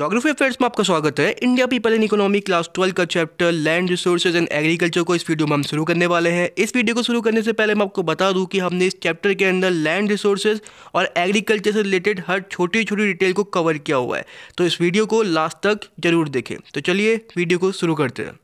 Geography affairs में आपका स्वागत है India people in economy class twelve का chapter land resources and agriculture को इस वीडियो में हम शुरू करने वाले हैं इस वीडियो को शुरू करने से पहले मैं आपको बता दूं कि हमने इस चैप्टर के अंदर लैंड रिसोर्सेज और एग्रीकल्चर से रिलेटेड हर छोटी छोटी डिटेल को कवर किया हुआ है तो इस वीडियो को लास्ट तक जरूर देखें तो चलिए वीडियो को शुरू करते हैं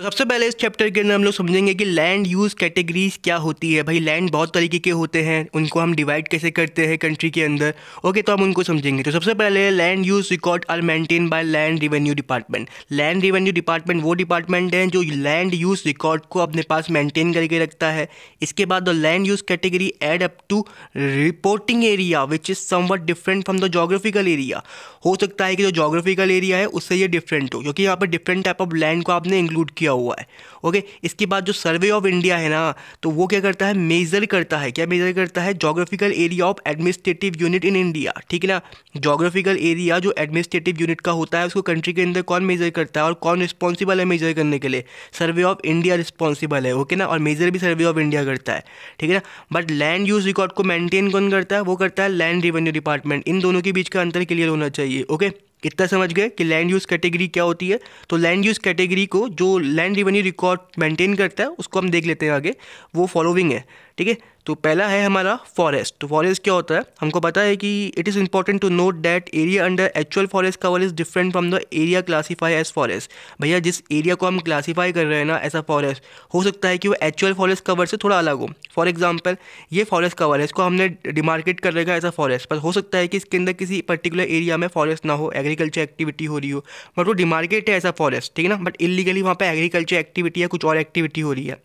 तो सबसे पहले इस चैप्टर के अंदर हम लोग समझेंगे कि लैंड यूज़ कैटेगरीज क्या होती है भाई लैंड बहुत तरीके के होते हैं उनको हम डिवाइड कैसे करते हैं कंट्री के अंदर ओके तो हम उनको समझेंगे तो सबसे पहले land use record are maintain by land revenue department land revenue department वो डिपार्टमेंट है जो लैंड यूज़ रिकॉर्ड को अपने पास मेंटेन करके रखता है इसके बाद the land use category add up to reporting area which is somewhat different from the geographical area हो सकता है कि जो जोग्राफिकल एरिया है उससे ये डिफरेंट हो क्योंकि यहाँ पर डिफरेंट टाइप ऑफ लैंड को आपने इंक्लूड किया किया हुआ है ओके इसके बाद जो सर्वे ऑफ इंडिया है ना तो वो क्या करता है मेजर करता है क्या मेजर करता है geographical area of administrative unit in India ठीक है ना जोग्राफिकल एरिया जो एडमिनिस्ट्रेटिव यूनिट का होता है उसको कंट्री के अंदर कौन मेजर करता है और कौन रिस्पॉन्सिबल है मेजर करने के लिए सर्वे ऑफ इंडिया रिस्पॉन्सिबल है ओके ना और मेजर भी सर्वे ऑफ इंडिया करता है ठीक है ना बट लैंड यूज रिकॉर्ड को मेंटेन कौन करता है वो करता है लैंड रिवेन्यू डिपार्टमेंट इन दोनों के बीच का अंतर क्लियर होना चाहिए ओके okay? इतना समझ गए कि लैंड यूज़ कैटेगरी क्या होती है तो लैंड यूज़ कैटेगरी को जो लैंड रिवेन्यू रिकॉर्ड मेंटेन करता है उसको हम देख लेते हैं आगे वो फॉलोविंग है ठीक है तो पहला है हमारा फॉरेस्ट तो फॉरेस्ट क्या होता है हमको पता है कि it is important to note that area under actual forest cover is different from the area classify as forest भैया जिस एरिया को हम क्लासीफाई कर रहे हैं ना एज अ फॉरेस्ट हो सकता है कि वो एक्चुअल फॉरेस्ट कवर से थोड़ा अलग हो फॉर एग्जाम्पल ये फॉरेस्ट कवर है इसको हमने डिमार्केट कर रखा अ फॉरेस्ट पर हो सकता है कि इसके अंदर किसी पर्टिकुलर एरिया में फॉरेस्ट ना हो एग्रीकल्चर एक्टिविटी हो रही हो बट वो डिमार्केट है एज अ फॉरेस्ट ठीक है ना बट इलीगली वहाँ पर एग्रीकल्चर एक्टिविटी या कुछ और एक्टिविटी हो रही है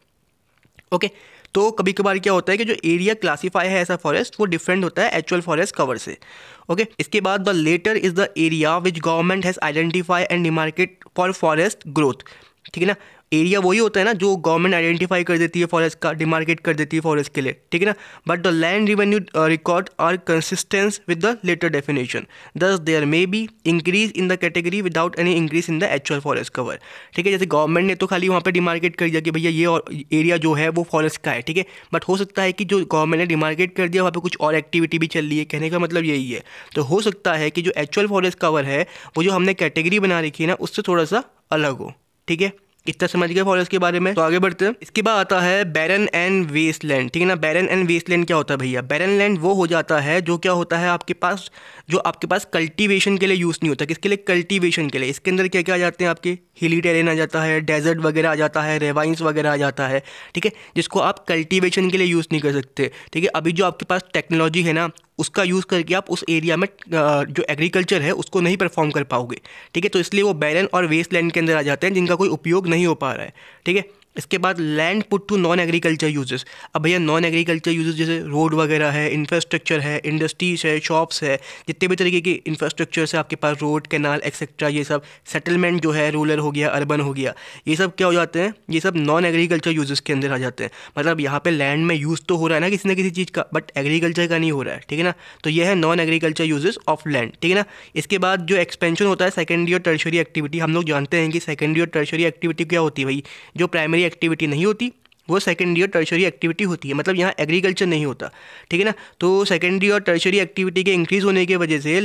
ओके okay? तो कभी कभार क्या होता है कि जो एरिया क्लासीफाई है ऐसा फॉरेस्ट वो डिफरेंट होता है एक्चुअल फॉरेस्ट कवर से ओके okay? इसके बाद the latter is the area which government has identify and demarcate for forest growth ठीक है ना एरिया वही होता है ना जो गवर्नमेंट आइडेंटिफाई कर देती है फॉरेस्ट का डिमार्केट कर देती है फॉरेस्ट के लिए ठीक है ना but the land revenue record are consistence with the latter definition thus there may be increase in the category without any increase in the actual forest cover ठीक है जैसे गवर्नमेंट ने तो खाली वहाँ पर डिमार्केट कर दिया कि भैया ये एरिया जो है वो फॉरेस्ट का है ठीक है बट हो सकता है कि जो गवर्नमेंट ने डिमार्केट कर दिया वहाँ पर कुछ और एक्टिविटी भी चल रही है कहने का मतलब यही है तो हो सकता है कि जो एक्चुअल फॉरेस्ट कवर है वो जो हमने कैटेगरी बना रखी है ना उससे थोड़ा सा अलग हो ठीक है इतना समझ गए फॉरेस्ट के बारे में तो आगे बढ़ते हैं इसके बाद आता है बैरन एंड वेस्टलैंड ठीक है ना बैरन एंड वेस्टलैंड क्या होता है भैया बैरन लैंड वो हो जाता है जो क्या होता है आपके पास जो आपके पास कल्टीवेशन के लिए यूज़ नहीं होता किसके लिए कल्टीवेशन के लिए इसके अंदर क्या क्या आ जाते हैं आपके हिली टेरेन आ जाता है डेजर्ट वगैरह आ जाता है रेवाइंस वगैरह आ जाता है ठीक है जिसको आप कल्टीवेशन के लिए यूज़ नहीं कर सकते ठीक है अभी जो आपके पास टेक्नोलॉजी है ना उसका यूज़ करके आप उस एरिया में जो एग्रीकल्चर है उसको नहीं परफॉर्म कर पाओगे ठीक है तो इसलिए वो बैरन और वेस्ट लैंड के अंदर आ जाते हैं जिनका कोई उपयोग नहीं हो पा रहा है ठीक है इसके बाद land put to non agriculture uses अब भैया नॉन एग्रीकल्चर यूजेस जैसे रोड वगैरह है इंफ्रास्ट्रक्चर है इंडस्ट्रीज है शॉप्स है जितने भी तरीके की इंफ्रास्ट्रक्चर है आपके पास रोड कैनाल एक्सेट्रा ये सब सेटलमेंट जो है रूरल हो गया अर्बन हो गया ये सब क्या हो जाते हैं ये सब नॉन एग्रीकल्चर यूजेस के अंदर आ जाते हैं मतलब यहाँ पर लैंड में यूज़ तो हो रहा है ना किसी ना किसी चीज़ का बट एग्रीकल्चर का नहीं हो रहा है ठीक है ना तो यह है non agriculture uses of land ठीक है ना इसके बाद जो एक्सपेंशन होता है सेकेंडरी और टर्शरी एक्टिविटी हम लोग जानते हैं कि सेकेंडरी और टर्शरी एक्टिविटी क्या होती है भाई जो प्राइमरी एक्टिविटी नहीं होती वो सेकेंडरी और टर्शरी एक्टिविटी होती है मतलब यहाँ एग्रीकल्चर नहीं होता ठीक है ना तो सेकेंडरी और टर्शरी एक्टिविटी के इंक्रीज़ होने की वजह से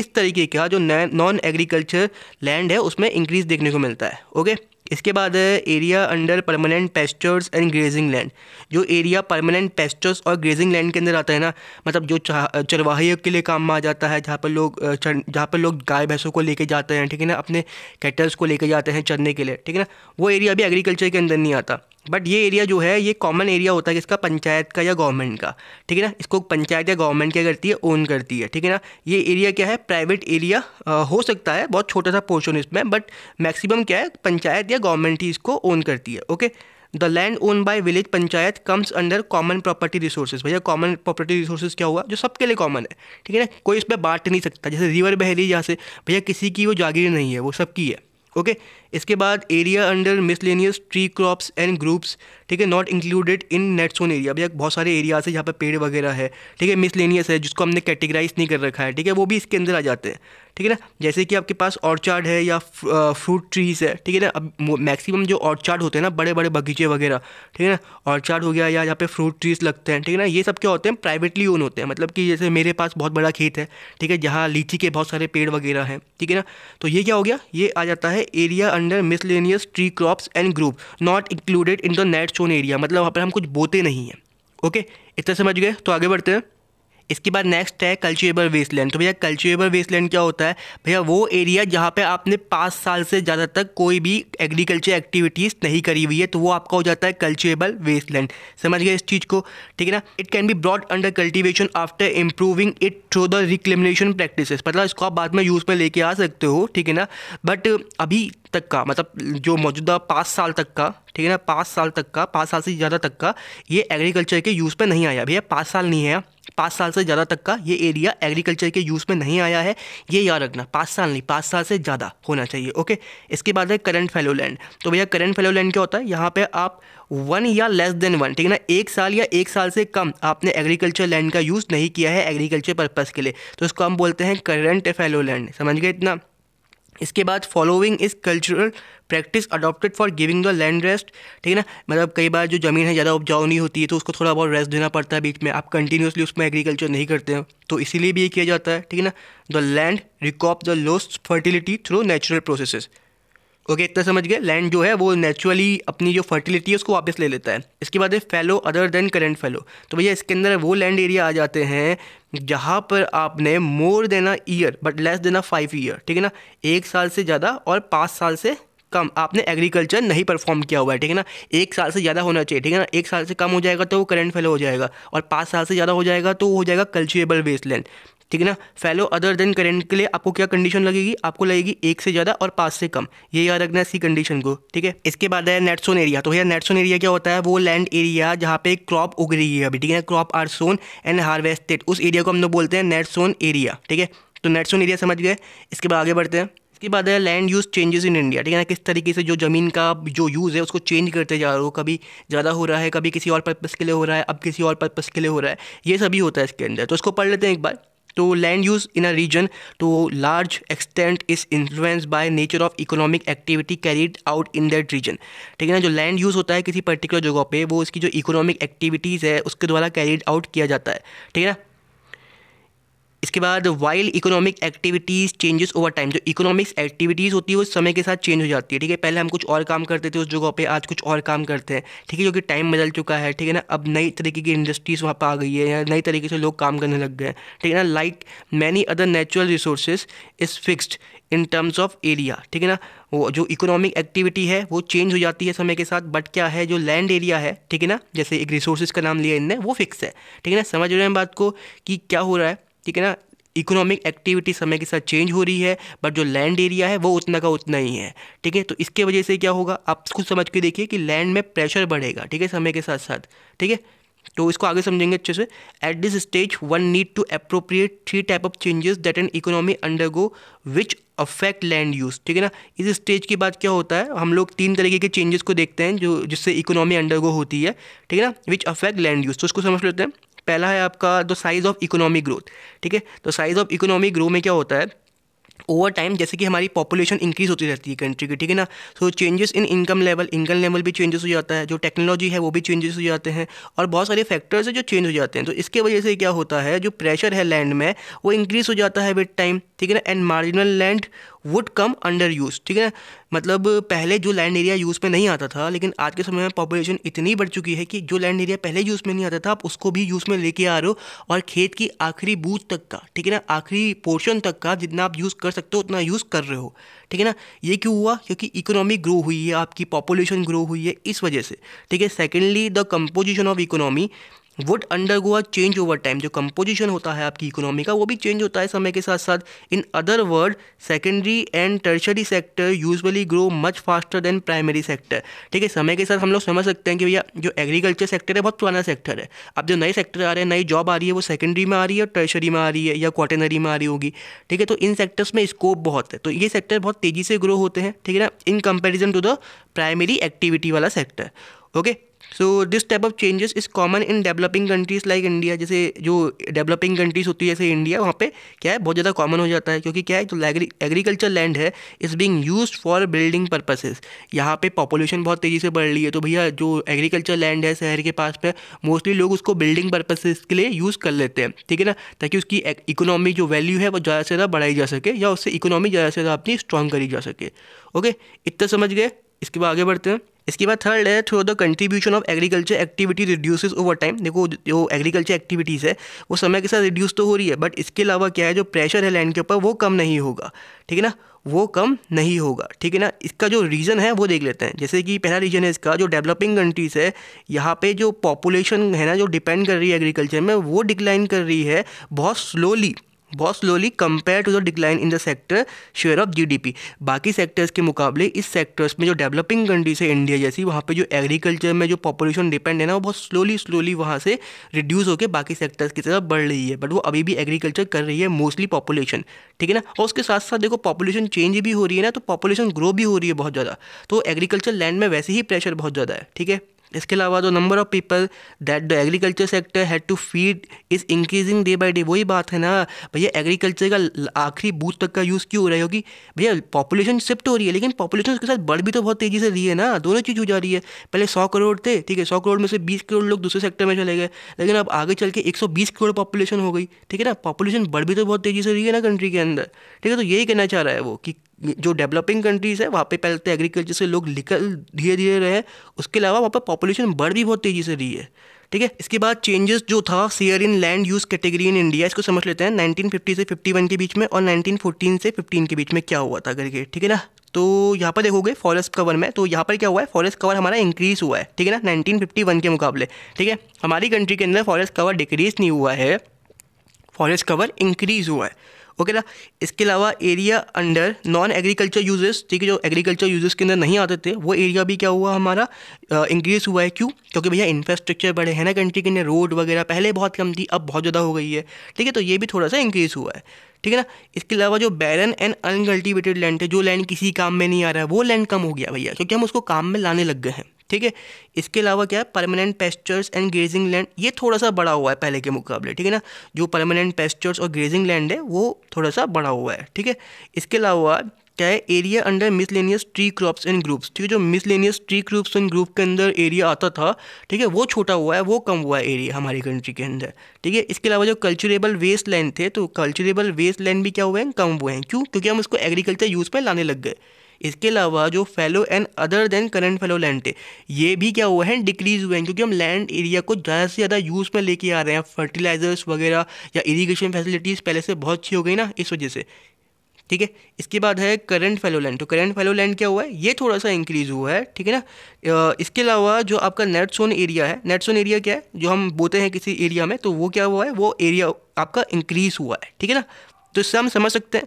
इस तरीके का जो नॉन एग्रीकल्चर लैंड है उसमें इंक्रीज़ देखने को मिलता है ओके इसके बाद है area under permanent pastures and grazing land जो एरिया परमानेंट पेस्टर्स और ग्रेजिंग लैंड के अंदर आता है ना मतलब जो चरवाहियों के लिए काम में आ जाता है जहाँ पर लोग जहाँ पर लोग गाय भैंसों को लेके जाते हैं ठीक है ना अपने कैटल्स को लेके जाते हैं चरने के लिए ठीक है ना वो एरिया भी एग्रीकल्चर के अंदर नहीं आता बट ये एरिया जो है ये कॉमन एरिया होता है इसका पंचायत का या गवर्नमेंट का ठीक है ना इसको पंचायत या गवर्नमेंट क्या करती है ओन करती है ठीक है ना ये एरिया क्या है प्राइवेट एरिया आ, हो सकता है बहुत छोटा सा पोर्शन इसमें बट मैक्सिमम क्या है पंचायत या गवर्नमेंट ही इसको ओन करती है okay the land own by village panchayat comes under common property resources भैया कॉमन प्रॉपर्टी रिसोर्सेज क्या हुआ जो सबके लिए कॉमन है ठीक है ना कोई इसमें बांट नहीं सकता जैसे रिवर बहरी जहाँ से भैया किसी की वो जागीर नहीं है वो सबकी है ओके okay? इसके बाद area under miscellaneous tree crops and groups ठीक है not included in net area भैया बहुत सारे एरियाज है जहाँ पर पेड़ वगैरह है ठीक है मिसलेनियस है जिसको हमने कैटेगराइज नहीं कर रखा है ठीक है वो भी इसके अंदर आ जाते हैं ठीक है ना जैसे कि आपके पास ऑर्चार्ड है या फ्रूट ट्रीज़ है ठीक है ना अब मैक्सिमम जो ऑर्चार्ड होते हैं ना बड़े बड़े बगीचे वगैरह ठीक है ना ऑर्चार्ड हो गया या यहाँ पे फ्रूट ट्रीज़ लगते हैं ठीक है ना ये सब क्या होते हैं प्राइवेटली ओन होते हैं मतलब कि जैसे मेरे पास बहुत बड़ा खेत है ठीक है जहाँ लीची के बहुत सारे पेड़ वगैरह हैं ठीक है ना तो ये क्या हो गया ये आ जाता है area under miscellaneous tree crops and group not included in the net sown area मतलब वहाँ पर हम कुछ बोते नहीं हैं ओके इतना समझ गए तो आगे बढ़ते हैं इसके बाद नेक्स्ट है कल्चुएबल वेस्टलैंड तो भैया कल्चुएबल वेस्टलैंड क्या होता है भैया वो एरिया जहाँ पे आपने पाँच साल से ज़्यादा तक कोई भी एग्रीकल्चर एक्टिविटीज़ नहीं करी हुई है तो वो आपका हो जाता है कल्चुएबल वेस्टलैंड समझ गए इस चीज़ को ठीक है ना it can be brought under cultivation after improving it through the reclamation practice मतलब इसको आप बाद में यूज़ में लेके आ सकते हो ठीक है ना बट अभी तक का मतलब जो मौजूदा पाँच साल तक का ठीक है ना पाँच साल तक का पाँच साल से ज़्यादा तक का ये एग्रीकल्चर के यूज़ पे नहीं आया भैया पाँच साल नहीं है पाँच साल से ज़्यादा तक का ये एरिया एग्रीकल्चर के यूज़ में नहीं आया है ये याद रखना पाँच साल नहीं पाँच साल से ज़्यादा होना चाहिए ओके इसके बाद है करंट फेलो लैंड तो भैया करंट फेलो लैंड क्या होता है यहाँ पे आप वन या लेस देन वन ठीक है ना एक साल या एक साल से कम आपने एग्रीकल्चर लैंड का यूज़ नहीं किया है एग्रीकल्चर पर्पज़ के लिए तो इसको हम बोलते हैं करंट फेलो लैंड समझ गए इतना इसके बाद fallowing is cultural practice adopted for giving the land rest ठीक है ना मतलब कई बार जो ज़मीन है ज़्यादा उपजाऊ नहीं होती है तो उसको थोड़ा बहुत रेस्ट देना पड़ता है बीच में आप कंटिन्यूसली उसमें एग्रीकल्चर नहीं करते हैं तो इसीलिए भी ये किया जाता है ठीक है ना the land recoup the lost fertility through natural processes okay okay, इतना समझ गए लैंड जो है वो नेचुरली अपनी जो फर्टिलिटी है उसको वापस ले लेता है इसके बाद है fallow other than current fallow तो भैया इसके अंदर वो लैंड एरिया आ जाते हैं जहाँ पर आपने more than a year but less than a five year ठीक है ना एक साल से ज़्यादा और पाँच साल से कम आपने एग्रीकल्चर नहीं परफॉर्म किया हुआ है ठीक है ना एक साल से ज़्यादा होना चाहिए ठीक है ना एक साल से कम हो जाएगा तो वो करंट फेलो हो जाएगा और पाँच साल से ज़्यादा हो जाएगा तो वो हो जाएगा कल्चरेबल वेस्ट लैंड ठीक है ना फैलो अदर देन करेंट के लिए आपको क्या कंडीशन लगेगी आपको लगेगी एक से ज़्यादा और पाँच से कम ये याद रखना है इसी कंडीशन को ठीक है इसके बाद है नेटसोन एरिया तो भैया नेटसोन एरिया क्या होता है वो लैंड एरिया जहाँ पे क्रॉप उग रही है अभी ठीक है crop are sown and harvested उस एरिया को हम लोग बोलते हैं नेटसोन एरिया ठीक है तो नेटसोन एरिया समझ गए इसके बाद आगे बढ़ते हैं इसके बाद है land use changes in India ठीक है ना किस तरीके से जो ज़मीन का जो यूज़ है उसको चेंज करते जा रहे हो कभी ज़्यादा हो रहा है कभी किसी और पर्पज़ के लिए हो रहा है अब किसी और पर्पज़ के लिए हो रहा है ये सभी होता है इसके अंदर तो इसको पढ़ लेते हैं एक बार तो land use in a region to large extent is influence by nature of economic activity carried out in that region ठीक है ना जो लैंड यूज़ होता है किसी पर्टिकुलर जगह पे वो उसकी जो इकोनॉमिक एक्टिविटीज़ है उसके द्वारा कैरीड आउट किया जाता है ठीक है ना इसके बाद while economic activities changes over time जो इकोनॉमिक्स एक्टिविटीज़ होती है वो समय के साथ चेंज हो जाती है ठीक है पहले हम कुछ और काम करते थे उस जगह पे आज कुछ और काम करते हैं ठीक है क्योंकि टाइम बदल चुका है ठीक है ना अब नई तरीके की इंडस्ट्रीज़ वहाँ पर आ गई है या नई तरीके से लोग काम करने लग गए हैं ठीक है ना like many other natural resources is fixed in terms of area ठीक है ना वो जो इकोनॉमिक एक्टिविटी है वो चेंज हो जाती है समय के साथ बट क्या है जो लैंड एरिया है ठीक है ना जैसे एक रिसोर्सेज का नाम लिया इनने वो फिक्स है ठीक है ना समझ रहे हैं बात को कि क्या हो रहा है ठीक है ना इकोनॉमिक एक्टिविटी समय के साथ चेंज हो रही है बट जो लैंड एरिया है वो उतना का उतना ही है ठीक है तो इसके वजह से क्या होगा आप खुद समझ के देखिए कि लैंड में प्रेशर बढ़ेगा ठीक है समय के साथ साथ ठीक है तो इसको आगे समझेंगे अच्छे से at this stage one need to appropriate three type of changes that an economy undergo which affect land use ठीक है ना इस स्टेज के बाद क्या होता है हम लोग तीन तरीके के चेंजेस को देखते हैं जो जिससे इकोनॉमी अंडरगो होती है ठीक है ना विच अफेक्ट लैंड यूज़ तो उसको समझ लेते हैं पहला है आपका the size of economic growth ठीक है तो साइज़ ऑफ इकोनॉमिक ग्रो में क्या होता है ओवर टाइम जैसे कि हमारी पॉपुलेशन इंक्रीज होती रहती है कंट्री की ठीक है ना so changes in income level income level भी चेंजेस हो जाता है जो टेक्नोलॉजी है वो भी चेंजेस हो जाते हैं और बहुत सारे फैक्टर्स हैं जो चेंज हो जाते हैं तो इसके वजह से क्या होता है जो प्रेशर है लैंड में वो इंक्रीज हो जाता है विद टाइम ठीक है ना and marginal land would come under use ठीक है मतलब पहले जो लैंड एरिया यूज़ में नहीं आता था लेकिन आज के समय में पॉपुलेशन इतनी बढ़ चुकी है कि जो लैंड एरिया पहले यूज़ में नहीं आता था आप उसको भी यूज़ में लेके आ रहे हो और खेत की आखिरी बूथ तक का ठीक है ना आखिरी पोर्शन तक का जितना आप यूज़ कर सकते हो उतना यूज़ कर रहे हो ठीक है ना ये क्यों हुआ क्योंकि इकोनॉमी ग्रो हुई है आपकी पॉपुलेशन ग्रो हुई है इस वजह से ठीक है secondly the composition of economy would undergo a change over time जो कंपोजिशन होता है आपकी इकोनॉमी का वो भी चेंज होता है समय के साथ साथ in other word secondary and tertiary sector usually grow much faster than primary sector ठीक है समय के साथ हम लोग समझ सकते हैं कि भैया जो एग्रीकल्चर सेक्टर है बहुत पुराना सेक्टर है अब जो नए सेक्टर आ रहे हैं नई जॉब आ रही है वो सेकेंडरी में आ रही है और टर्शरी में आ रही है या क्वाटेनरी में आ रही होगी ठीक है तो इन सेक्टर्स में स्कोप बहुत है तो ये सेक्टर बहुत तेज़ी से ग्रो होते हैं ठीक है ना in comparison to the primary activity वाला sector okay so this type of changes is common in developing countries like India जैसे जो डेवलपिंग कंट्रीज़ होती है जैसे इंडिया वहाँ पे क्या है बहुत ज़्यादा कॉमन हो जाता है क्योंकि क्या है जो एग्रीकल्चर लैंड है is being use for building purposes यहाँ पे पॉपुलेशन बहुत तेज़ी से बढ़ रही है तो भैया जो एग्रीकल्चर लैंड है शहर के पास में मोस्टली लोग उसको बिल्डिंग पर्पसेस के लिए यूज़ कर लेते हैं ठीक है ना ताकि उसकी इकोनॉमी जो वैल्यू है वो ज़्यादा से ज़्यादा बढ़ाई जा सके या उससे इकोनॉमी ज़्यादा से ज़्यादा अपनी स्ट्रॉन्ग करी जा सके ओके इतना समझ गए इसके बाद आगे बढ़ते हैं इसके बाद थर्ड है through the contribution of agriculture activity reduces over time देखो जो एग्रीकल्चर एक्टिविटीज़ है वो समय के साथ रिड्यूस तो हो रही है बट इसके अलावा क्या है जो प्रेशर है लैंड के ऊपर वो कम नहीं होगा ठीक है ना वो कम नहीं होगा ठीक है ना इसका जो रीज़न है वो देख लेते हैं जैसे कि पहला रीजन है इसका जो डेवलपिंग कंट्रीज़ है यहाँ पे जो पॉपुलेशन है ना जो डिपेंड कर रही है एग्रीकल्चर में वो डिक्लाइन कर रही है बहुत स्लोली बहुत slowly compare to the decline in the sector share of GDP बाकी सेक्टर्स के मुकाबले इस सेक्टर्स में जो डेवलपिंग कंट्रीज है इंडिया जैसी वहाँ पे जो एग्रीकल्चर में जो पॉपुलेशन डिपेंड है ना वो बहुत स्लोली स्लोली वहाँ से रिड्यूस होकर बाकी सेक्टर्स की तरफ बढ़ रही है बट वो अभी भी एग्रीकल्चर कर रही है मोस्टली पॉपुलेशन ठीक है ना और उसके साथ साथ देखो पॉपुलेशन चेंज भी हो रही है ना तो पॉपुलेशन ग्रो भी हो रही है बहुत ज़्यादा तो एग्रीकल्चर लैंड में वैसे ही प्रेशर बहुत ज़्यादा है ठीक है इसके अलावा जो number of people that the agriculture sector had to feed is increasing day by day वही बात है ना भैया एग्रीकल्चर का आखिरी बूथ तक का यूज़ क्यों हो रहा है भैया पॉपुलेशन शिफ्ट हो रही है लेकिन पॉपुलेशन उसके साथ बढ़ भी तो बहुत तेज़ी से रही है ना दोनों चीज़ हो जा रही है पहले सौ करोड़ थे ठीक है सौ करोड़ में से बीस करोड़ लोग दूसरे सेक्टर में चले गए लेकिन अब आगे चल के एक सौ बीस करोड़ पॉपुलेशन हो गई ठीक है ना पॉपुलेशन बढ़ भी तो बहुत तेज़ी से रही है ना कंट्री के अंदर ठीक है तो यही कहना चाह रहा है वो कि जो डेवलपिंग कंट्रीज़ है वहाँ पे पहले तो एग्रीकल्चर से लोग निकल धीरे धीरे रहे उसके अलावा वहाँ पर पॉपुलेशन बढ़ भी बहुत तेज़ी से रही है ठीक है इसके बाद चेंजेस जो था सीयर in land use category in India इसको समझ लेते हैं 1950 से 51 के बीच में और 1914 से 15 के बीच में क्या हुआ था करके ठीक है ना तो यहाँ पर देखोगे फॉरेस्ट कवर में तो यहाँ पर क्या हुआ है फॉरेस्ट कवर हमारा इंक्रीज़ हुआ है ठीक है ना 1951 के मुकाबले ठीक है हमारी कंट्री के अंदर फॉरेस्ट कवर डिक्रीज़ नहीं हुआ है फॉरेस्ट कवर इंक्रीज़ हुआ है ओके ना इसके अलावा area under non agriculture uses ठीक है जो एग्रीकल्चर यूजेस के अंदर नहीं आते थे वो एरिया भी क्या हुआ हमारा इंक्रीज़ हुआ है क्यों क्योंकि भैया इंफ्रास्ट्रक्चर बढ़े हैं ना कंट्री के अंदर रोड वगैरह पहले बहुत कम थी अब बहुत ज़्यादा हो गई है ठीक है तो ये भी थोड़ा सा इंक्रीज़ हुआ है ठीक है ना इसके अलावा जो बैरन एंड अनकल्टिवेटेड लैंड है जो लैंड किसी काम में नहीं आ रहा है वो लैंड कम हो गया भैया क्योंकि हम उसको काम में लाने लग गए हैं ठीक है इसके अलावा क्या है permanent pastures and grazing land ये थोड़ा सा बड़ा हुआ है पहले के मुकाबले ठीक है ना जो परमानेंट पेस्चर्स और ग्रेजिंग लैंड है वो थोड़ा सा बड़ा हुआ है ठीक है इसके अलावा क्या है area under miscellaneous tree crops and groups ठीक है जो miscellaneous tree crops and group के अंदर एरिया आता था ठीक है वो छोटा हुआ है वो कम हुआ है एरिया हमारी कंट्री के अंदर ठीक है इसके अलावा जो कल्चरेबल वेस्ट लैंड थे तो कल्चरेबल वेस्ट लैंड भी क्या हुए हैं कम हुए हैं क्यों क्योंकि हम उसको एग्रीकल्चर यूज़ पर लाने लग गए इसके अलावा जो fallow and other than current fallow land थे ये भी क्या हुआ है डिक्रीज़ हुए हैं क्योंकि हम लैंड एरिया को ज़्यादा से ज़्यादा यूज़ में लेके आ रहे हैं फर्टिलाइजर्स वगैरह या इरीगेशन फैसिलिटीज़ पहले से बहुत अच्छी हो गई ना इस वजह से ठीक है इसके बाद है करंट लैंड तो करंट लैंड क्या हुआ है ये थोड़ा सा इंक्रीज़ हुआ है ठीक है ना इसके अलावा जो आपका नेट सोन एरिया है नेट सोन एरिया क्या है जो हम बोते हैं किसी एरिया में तो वो क्या हुआ है वो एरिया आपका इंक्रीज़ हुआ है ठीक है ना तो इससे हम समझ सकते हैं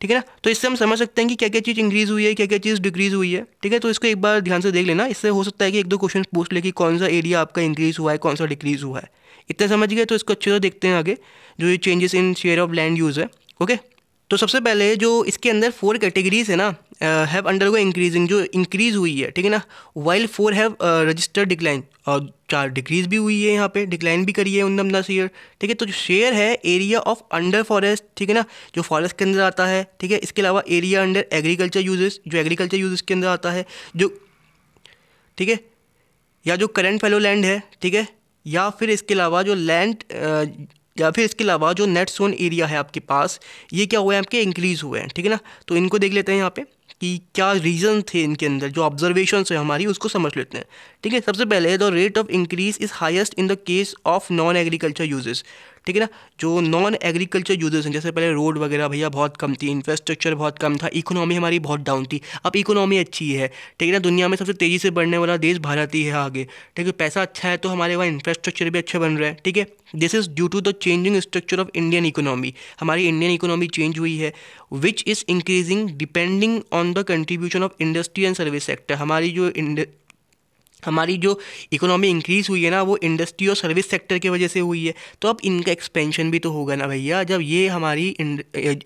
ठीक है ना तो इससे हम समझ सकते हैं कि क्या क्या चीज़ इंक्रीज़ हुई है क्या क्या चीज़ डिक्रीज़ हुई है ठीक है तो इसको एक बार ध्यान से देख लेना इससे हो सकता है कि एक दो क्वेश्चन पूछ ले कि कौन सा एरिया आपका इंक्रीज़ हुआ है कौन सा डिक्रीज़ हुआ है इतना समझ गए तो इसको अच्छे से देखते हैं आगे जो ये changes in share of land use है ओके तो सबसे पहले जो इसके अंदर फोर कैटेगरीज है ना हैव अंडर गो इंक्रीजिंग जो इंक्रीज़ हुई है ठीक है ना while four have registered decline और चार डिक्रीज भी हुई है यहाँ पे डिक्लाइन भी करी है उन दस ईयर ठीक है तो जो शेयर है एरिया ऑफ अंडर फॉरेस्ट ठीक है ना जो फॉरेस्ट के अंदर आता है ठीक है इसके अलावा एरिया अंडर एग्रीकल्चर यूजेस जो एग्रीकल्चर यूजेस के अंदर आता है जो ठीक है या जो करंट फेलो लैंड है ठीक है या फिर इसके अलावा जो लैंड या फिर इसके अलावा जो नेट सोन एरिया है आपके पास ये क्या हुआ है आपके इंक्रीज़ हुए हैं ठीक है ना तो इनको देख लेते हैं यहाँ पर कि क्या रीज़न थे इनके अंदर जो ऑब्जर्वेशन है हमारी उसको समझ लेते हैं ठीक है सबसे पहले the rate of increase is highest in the case of non agriculture uses ठीक है ना जो नॉन एग्रीकल्चर यूजर्स हैं जैसे पहले रोड वगैरह भैया बहुत कम थी इंफ्रास्ट्रक्चर बहुत कम था इकोनॉमी हमारी बहुत डाउन थी अब इकोनॉमी अच्छी है ठीक है ना दुनिया में सबसे तेज़ी से बढ़ने वाला देश भारत ही है आगे ठीक है पैसा अच्छा है तो हमारे वहाँ इंफ्रास्ट्रक्चर भी अच्छा बन रहा है ठीक है this is due to the changing structure of Indian economy हमारी इंडियन इकोनॉमी चेंज हुई है which is increasing depending on the contribution of industry and service sector हमारी जो हमारी जो इकोनॉमी इंक्रीज़ हुई है ना वो इंडस्ट्री और सर्विस सेक्टर की वजह से हुई है तो अब इनका एक्सपेंशन भी तो होगा ना भैया जब ये हमारी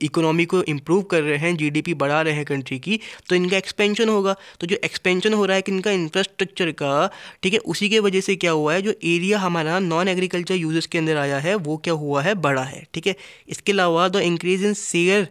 इकोनॉमी को इम्प्रूव कर रहे हैं जीडीपी बढ़ा रहे हैं कंट्री की तो इनका एक्सपेंशन होगा तो जो एक्सपेंशन हो रहा है कि इनका इंफ्रास्ट्रक्चर का ठीक है उसी के वजह से क्या हुआ है जो एरिया हमारा नॉन एग्रीकल्चर यूजर्स के अंदर आया है वो क्या हुआ है बड़ा है ठीक है इसके अलावा the increase in share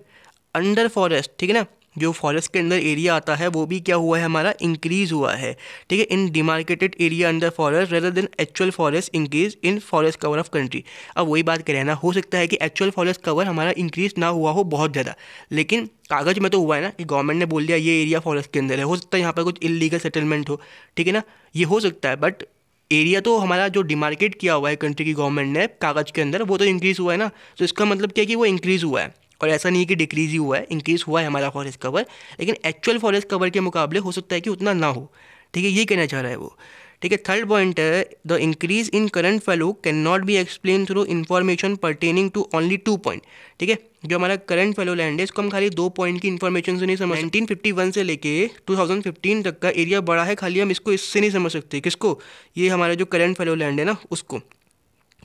under forest ठीक है ना जो फॉरेस्ट के अंदर एरिया आता है वो भी क्या हुआ है हमारा इंक्रीज़ हुआ है ठीक है in demarcated area under forest rather than actual forest increase in forest cover of country अब वही बात करें ना हो सकता है कि एक्चुअल फॉरेस्ट कवर हमारा इंक्रीज ना हुआ हो बहुत ज़्यादा लेकिन कागज़ में तो हुआ है ना कि गवर्नमेंट ने बोल दिया ये एरिया फॉरेस्ट के अंदर है हो सकता है यहाँ पर कुछ इलीगल सेटलमेंट हो ठीक है ना ये हो सकता है बट एरिया तो हमारा जो डिमार्केट किया हुआ है कंट्री की गवर्नमेंट ने कागज़ के अंदर वो तो इंक्रीज़ हुआ है ना तो इसका मतलब क्या है कि वो इंक्रीज़ हुआ है और ऐसा नहीं है कि डिक्रीज़ ही हुआ है इंक्रीज़ हुआ है हमारा फॉरेस्ट कवर लेकिन एक्चुअल फॉरेस्ट कवर के मुकाबले हो सकता है कि उतना ना हो ठीक है ये कहना चाह रहा है वो ठीक है थर्ड पॉइंट है the increase in current value cannot be explain through information pertaining to only two point ठीक है जो हमारा करंट वैल्यू लैंड है इसको हम खाली दो पॉइंट की इन्फॉर्मेशन से नहीं समझ नाइनटीन फिफ्टी वन से लेके टू थाउजेंड फिफ्टीन तक का एरिया बड़ा है खाली हम इसको इससे नहीं समझ सकते किसको ये हमारा जो करंट वैल्यू लैंड है ना उसको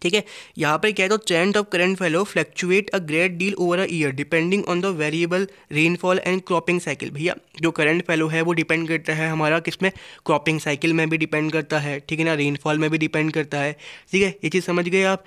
ठीक है यहाँ पर क्या है तो trend of current fallow fluctuate a great deal over a year depending on the variable rainfall and cropping cycle भैया जो करंट फैलो है वो डिपेंड करता है हमारा किस में क्रॉपिंग साइकिल में भी डिपेंड करता है ठीक है ना रेनफॉल में भी डिपेंड करता है ठीक है ये चीज़ समझ गए आप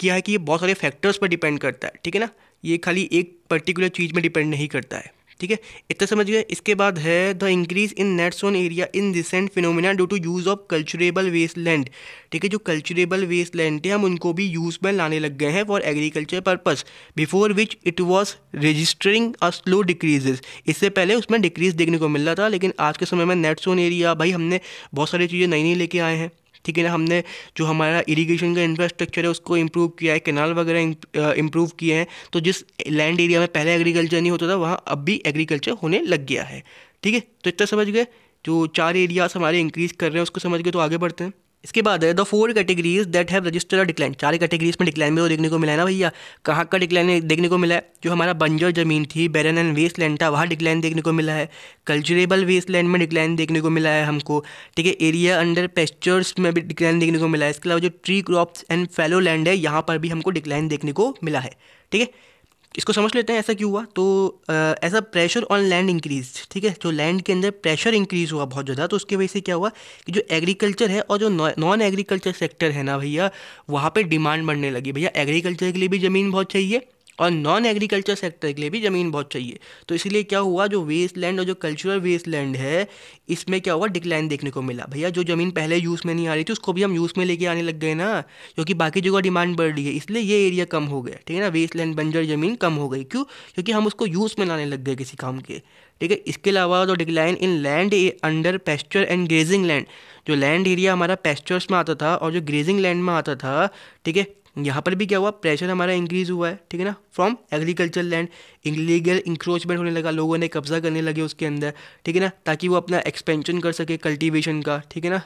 क्या है कि ये बहुत सारे फैक्टर्स पर डिपेंड करता है ठीक है ना ये खाली एक पर्टिकुलर चीज़ में डिपेंड नहीं करता है ठीक है इतना समझ गए इसके बाद है the increase in net sown area in recent phenomena due to use of culturable waste land ठीक है जो कल्चरेबल वेस्ट लैंड है हम उनको भी यूज़ में लाने लग गए हैं for agriculture purpose before which it was registering a slow decreases इससे पहले उसमें डिक्रीज देखने को मिल रहा था लेकिन आज के समय में नेट सोन एरिया भाई हमने बहुत सारी चीज़ें नई नई लेके आए हैं ठीक है ना हमने जो हमारा इरीगेशन का इंफ्रास्ट्रक्चर है उसको इम्प्रूव किया है कैनाल वगैरह इम्प्रूव किए हैं तो जिस लैंड एरिया में पहले एग्रीकल्चर नहीं होता था वहाँ अब भी एग्रीकल्चर होने लग गया है ठीक है तो इतना समझ गए जो चार एरियाज हमारे इंक्रीज़ कर रहे हैं उसको समझ गए तो आगे बढ़ते हैं इसके बाद है the four categories that have registered decline चार कैटेगरीज में डिक्लाइन भी वो देखने को मिला है ना भैया कहाँ का डिक्लाइन देखने को मिला है जो हमारा बंजर जमीन थी बैरन एंड वेस्ट लैंड था वहाँ डिक्लाइन देखने को मिला है कल्चरेबल वेस्ट लैंड में डिक्लाइन देखने को मिला है हमको ठीक है एरिया अंडर पेस्चर्स में भी डिक्लाइन देखने को मिला है इसके अलावा जो tree crops and fallow land है यहाँ पर भी हमको डिक्लाइन देखने को मिला है ठीक है इसको समझ लेते हैं ऐसा क्यों हुआ तो ऐसा प्रेशर ऑन लैंड इंक्रीज ठीक है जो तो लैंड के अंदर प्रेशर इंक्रीज हुआ बहुत ज़्यादा तो उसकी वजह से क्या हुआ कि जो एग्रीकल्चर है और जो नॉन एग्रीकल्चर सेक्टर है ना भैया वहाँ पे डिमांड बढ़ने लगी भैया एग्रीकल्चर के लिए भी ज़मीन बहुत चाहिए और नॉन एग्रीकल्चर सेक्टर के लिए भी ज़मीन बहुत चाहिए तो इसलिए क्या हुआ जो वेस्ट लैंड और जो कल्चरल वेस्ट लैंड है इसमें क्या हुआ डिक्लाइन देखने को मिला भैया जो ज़मीन पहले यूज़ में नहीं आ रही थी उसको भी हम यूज़ में लेके आने लग गए ना क्योंकि बाकी जगह डिमांड बढ़ रही है इसलिए ये एरिया कम हो गया ठीक है ना वेस्ट लैंड बंजर ज़मीन कम हो गई क्यों क्योंकि हम उसको यूज़ में लाने लग गए किसी काम के ठीक है इसके अलावा जो decline in land under pasture and grazing land जो लैंड एरिया हमारा पेस्चर्स में आता था और जो ग्रेजिंग लैंड में आता था ठीक है यहाँ पर भी क्या हुआ प्रेशर हमारा इंक्रीज़ हुआ है ठीक है ना from agriculture land illegal encroachment होने लगा लोगों ने कब्जा करने लगे उसके अंदर ठीक है ना ताकि वो अपना एक्सपेंशन कर सके कल्टीवेशन का ठीक है ना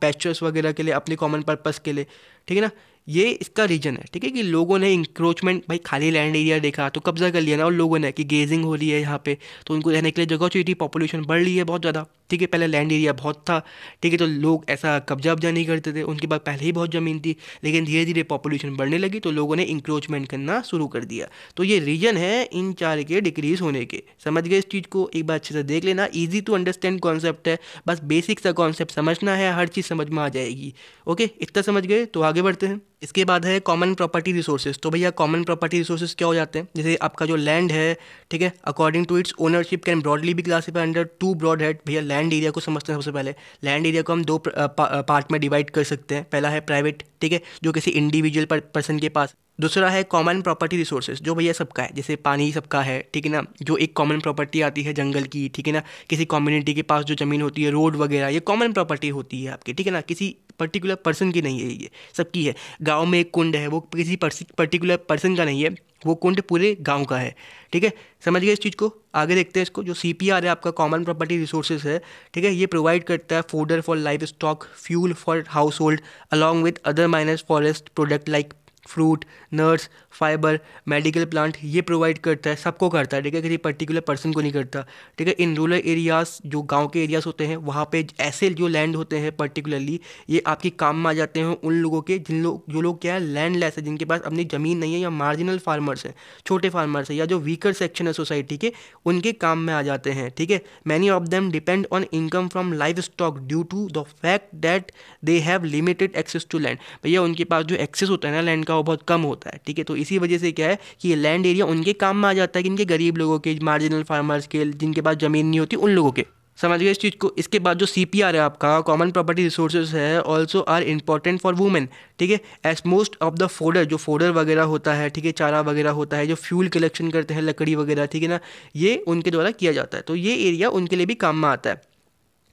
पैचर्स वगैरह के लिए अपने कॉमन पर्पस के लिए ठीक है ना ये इसका रीजन है ठीक है कि लोगों ने इंक्रोचमेंट भाई खाली लैंड एरिया देखा तो कब्जा कर लिया ना और लोगों ने कि गेजिंग हो रही है यहाँ पे तो उनको रहने के लिए जगह चाहिए थी पॉपुलेशन बढ़ रही है बहुत ज़्यादा ठीक है पहले लैंड एरिया बहुत था ठीक है तो लोग ऐसा कब्जा वब्जा नहीं करते थे उनके पास पहले ही बहुत ज़मीन थी लेकिन धीरे धीरे पॉपुलेशन बढ़ने लगी तो लोगों ने इंक्रोचमेंट करना शुरू कर दिया तो ये रीजन है इन चार के डिक्रीज़ होने के समझ गए इस चीज़ को एक बार अच्छे से देख लेना ईजी टू अंडरस्टैंड कॉन्सेप्ट है बस बेसिक सा कॉन्सेप्ट समझना है हर चीज़ समझ में आ जाएगी ओके इतना समझ गए तो आगे बढ़ते हैं इसके बाद है कॉमन प्रॉपर्टी रिसोर्सेज तो भैया कॉमन प्रॉपर्टी रिसोर्सेज क्या हो जाते हैं जैसे आपका जो लैंड है ठीक है according to its ownership can broadly भी classify under two broad head भैया लैंड लैंड एरिया को समझते हैं सबसे पहले लैंड एरिया को हम दो पार्ट में डिवाइड कर सकते हैं पहला है प्राइवेट ठीक है जो किसी इंडिविजुअल पर्सन के पास दूसरा है कॉमन प्रॉपर्टी रिसोर्सेज जो भैया सबका है जैसे पानी सबका है ठीक है ना जो एक कॉमन प्रॉपर्टी आती है जंगल की ठीक है ना किसी कम्युनिटी के पास जो ज़मीन होती है रोड वगैरह ये कॉमन प्रॉपर्टी होती है आपकी ठीक है ना किसी पर्टिकुलर पर्सन की नहीं है ये सबकी है गांव में एक कुंड है वो किसी पर्टिकुलर पर्सन का नहीं है वो कुंड पूरे गांव का है ठीक है समझ गए इस चीज़ को आगे देखते हैं इसको जो सी पी आर है आपका कॉमन प्रॉपर्टी रिसोर्सेज है ठीक है ये प्रोवाइड करता है fodder for livestock fuel for household along with other minor forest product like fruit, nuts, fibre medical plant ये प्रोवाइड करता है सबको करता है ठीक है किसी पर्टिकुलर पर्सन को नहीं करता ठीक है इन रूरल एरियाज़ जो गाँव के एरियाज़ होते हैं वहाँ पर ऐसे जो लैंड होते हैं पर्टिकुलरली ये आपके काम में आ जाते हैं उन लोगों के जिन लोग जो लोग क्या है लैंड लेस है जिनके पास अपनी ज़मीन नहीं है या मार्जिनल फार्मर्स हैं छोटे फार्मर्स हैं या जो वीकर सेक्शन है सोसाइटी के उनके काम में आ जाते हैं ठीक है many of them depend on income from livestock due to the fact that they have limited access to land भैया उनके पास जो एक्सेस होता है ना लैंड का वो बहुत कम होता है ठीक है तो इसी वजह से क्या है कि ये लैंड एरिया उनके काम में आ जाता है कि इनके गरीब लोगों के मार्जिनल फार्मर्स के जिनके पास ज़मीन नहीं होती उन लोगों के समझ गए इस चीज़ को इसके बाद जो सी है आपका कॉमन प्रॉपर्टी रिसोर्सेज है also are important for women ठीक है as most of the fodder जो फोडर वगैरह होता है ठीक है चारा वगैरह होता है जो फ्यूल कलेक्शन करते हैं लकड़ी वगैरह ठीक है ना ये उनके द्वारा किया जाता है तो ये एरिया उनके लिए भी काम में आता है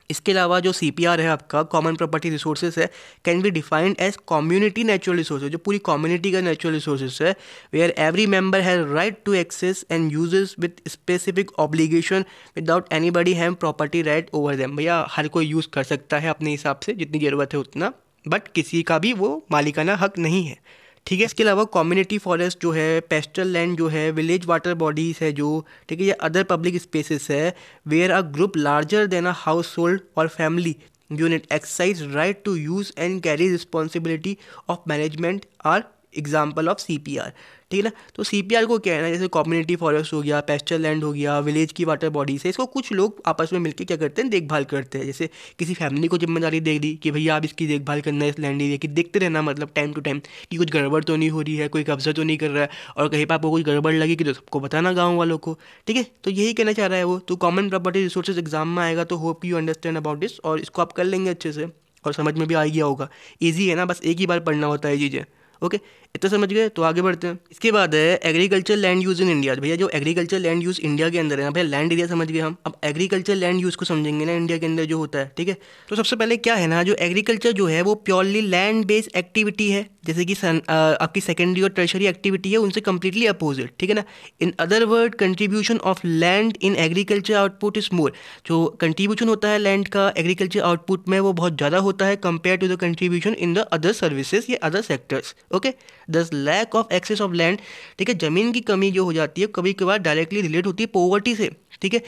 इसके अलावा जो सी है आपका कॉमन प्रॉपर्टी रिसोर्सेज है can be defined as community natural resource जो पूरी कम्युनिटी का नेचुरल रिसोर्सेज है where every member has right to access and uses with specific obligation without anybody having property right over them भैया हर कोई use कर सकता है अपने हिसाब से जितनी ज़रूरत है उतना बट किसी का भी वो मालिकाना हक नहीं है ठीक है इसके अलावा कम्युनिटी फॉरेस्ट जो है पेस्टल लैंड जो है विलेज वाटर बॉडीज़ है जो ठीक है या अदर पब्लिक स्पेसेस है where a group larger than a household और family unit exercise right to use and carry responsibility of management are example of C P R ठीक है ना तो सी पी आर को क्या है ना जैसे कम्युनिटी फॉरेस्ट हो गया पेस्टर लैंड हो गया विलेज की वाटर बॉडीज है इसको कुछ लोग आपस में मिलकर क्या करते हैं देखभाल करते हैं जैसे किसी फैमिली को जिम्मेदारी दे दी कि भैया आप इसकी देखभाल करना है इस लैंड एरिया की देखते रहना मतलब टाइम टू टाइम कि कुछ गड़बड़ तो नहीं हो रही है कोई कब्जा तो नहीं कर रहा है और कहीं पर आपको कुछ गड़बड़ लगी कि तो सबको बताना गाँव वालों को ठीक है तो यही कहना चाह रहा है वो तो कॉमन प्रॉपर्टी रिसोर्सेज एग्जाम में आएगा तो hope you understand about this और इसको आप कर लेंगे अच्छे से और समझ में भी आ गया होगा ईजी है ना बस एक ही बार पढ़ना होता है चीज़ें ओके इतना समझ गए तो आगे बढ़ते हैं इसके बाद है agriculture land use in India भैया जो एग्रीकल्चर लैंड यूज़ इंडिया के अंदर है ना भैया लैंड एरिया समझ गए हम अब एग्रीकल्चर लैंड यूज़ को समझेंगे ना इंडिया के अंदर जो होता है ठीक है तो सबसे पहले क्या है ना जो एग्रीकल्चर जो है वो प्योरली लैंड बेस्ड एक्टिविटी है जैसे कि सन, आ, आपकी सेकेंडरी और टर्शरी एक्टिविटी है उनसे कंप्लीटली अपोजिट ठीक है ना in other word contribution of land in agriculture output is more जो कंट्रीब्यूशन होता है लैंड का एग्रीकल्चर आउटपुट में वो बहुत ज़्यादा होता है compare to the contribution in the other services या other sectors okay this lack of access of land ठीक है ज़मीन की कमी जो हो जाती है कभी कभार डायरेक्टली रिलेट होती है पोवर्टी से ठीक है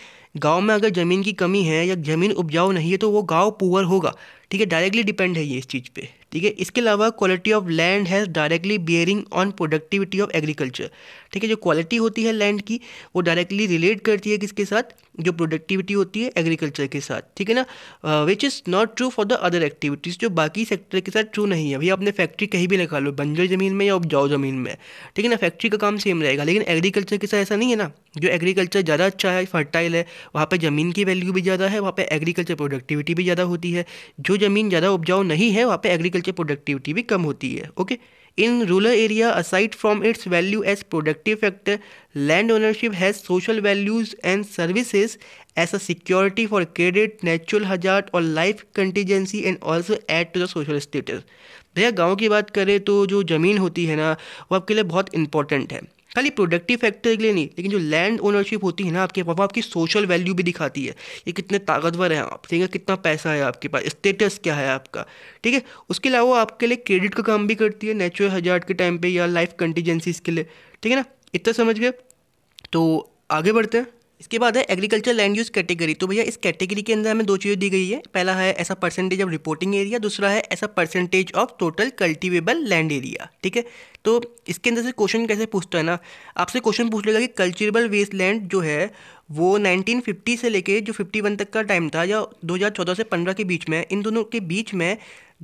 गांव में अगर ज़मीन की कमी है या ज़मीन उपजाऊ नहीं है तो वो गांव पुअर होगा ठीक है डायरेक्टली डिपेंड है ये इस चीज़ पे ठीक है इसके अलावा quality of land has directly bearing on productivity of agriculture ठीक है जो क्वालिटी होती है लैंड की वो डायरेक्टली रिलेट करती है किसके साथ जो प्रोडक्टिविटी होती है एग्रीकल्चर के साथ ठीक है ना which is not true for the other activities जो बाकी सेक्टर के साथ ट्रू नहीं है भैया अपने फैक्ट्री कहीं भी लगा लो बंजर ज़मीन में या उपजाऊ ज़मीन में ठीक है ना फैक्ट्री का काम सेम रहेगा लेकिन एग्रीकल्चर के साथ ऐसा नहीं है ना जो एग्रीकल्चर ज़्यादा अच्छा है फर्टाइल है वहाँ पर ज़मीन की वैल्यू भी ज़्यादा है वहाँ पर एग्रीकल्चर प्रोडक्टिविटी भी ज़्यादा होती है जो ज़मीन ज़्यादा उपजाऊ नहीं है वहाँ पे एग्रीकल्चर प्रोडक्टिविटी भी कम होती है okay in rural area aside from its value as productive factor land ownership has social values and services as a security for credit natural hazard और life contingency and also add to the social status भैया गाँव की बात करें तो जो ज़मीन होती है ना वो आपके लिए बहुत इंपॉर्टेंट है खाली प्रोडक्टिव फैक्टर के लिए नहीं लेकिन जो लैंड ओनरशिप होती है ना आपके पापा आपकी सोशल वैल्यू भी दिखाती है ये कितने ताकतवर हैं आप ठीक है कितना पैसा है आपके पास स्टेटस क्या है आपका ठीक है उसके अलावा आपके लिए क्रेडिट का काम भी करती है नेचुरल हजार्ट के टाइम पर या लाइफ कंटीजेंसीज के लिए ठीक है ना इतना समझ गए तो आगे बढ़ते हैं इसके बाद है एग्रीकल्चर लैंड यूज कैटेगरी तो भैया इस कैटेगरी के अंदर हमें दो चीज़ें दी गई है पहला है ऐसा परसेंटेज ऑफ रिपोर्टिंग एरिया दूसरा है ऐसा percentage of total cultivable land area ठीक है तो इसके अंदर से क्वेश्चन कैसे पूछता है ना आपसे क्वेश्चन पूछ लेगा कि कल्चरेबल वेस्ट लैंड जो है वो 1950 से लेके जो 51 तक का टाइम था या 2014 से 15 के बीच में इन दोनों के बीच में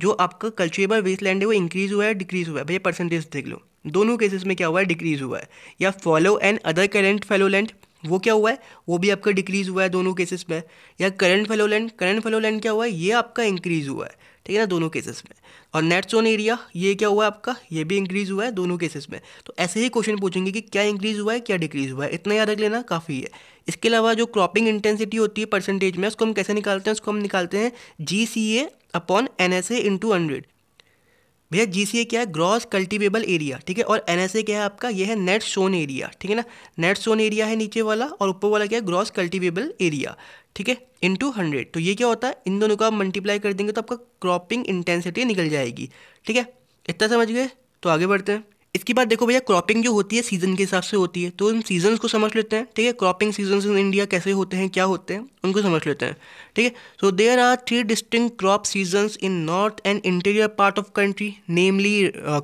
जो आपका कल्चरेबल वेस्ट लैंड है वो इंक्रीज़ हुआ है डिक्रीज़ हुआ है भैया परसेंटेज देख लो दोनों केसेस में क्या हुआ है डिक्रीज़ हुआ है या fallow and other current fallow land वो क्या हुआ है वो भी आपका डिक्रीज हुआ है दोनों केसेस में या करंट फेलोलैंड करंट फेलोलैंड क्या हुआ है ये आपका इंक्रीज हुआ है ठीक है ना दोनों केसेस में और नेट जोन एरिया ये क्या हुआ है आपका ये भी इंक्रीज हुआ है दोनों केसेस में तो ऐसे ही क्वेश्चन पूछेंगे कि क्या इंक्रीज हुआ है क्या डिक्रीज हुआ है इतना याद रख लेना काफ़ी है इसके अलावा जो क्रॉपिंग इंटेंसिटी होती है परसेंटेज में उसको हम कैसे निकालते हैं उसको हम निकालते हैं G C A upon N S A into hundred भैया जी क्या है ग्रॉस कल्टिवेबल एरिया ठीक है और एन क्या है आपका ये है नेट सोन एरिया ठीक है ना नेट सोन एरिया है नीचे वाला और ऊपर वाला क्या है ग्रॉस कल्टिवेबल एरिया ठीक है टू हंड्रेड तो ये क्या होता है इन दोनों को आप मल्टीप्लाई कर देंगे तो आपका क्रॉपिंग इंटेंसिटी निकल जाएगी ठीक है इतना समझ गए तो आगे बढ़ते हैं इसके बाद देखो भैया क्रॉपिंग जो होती है सीज़न के हिसाब से होती है तो उन सीजन्स को समझ लेते हैं ठीक है क्रॉपिंग सीजन्स इन इंडिया कैसे होते हैं क्या होते हैं उनको समझ लेते हैं ठीक है so there are three distinct crop seasons in north and interior part of country namely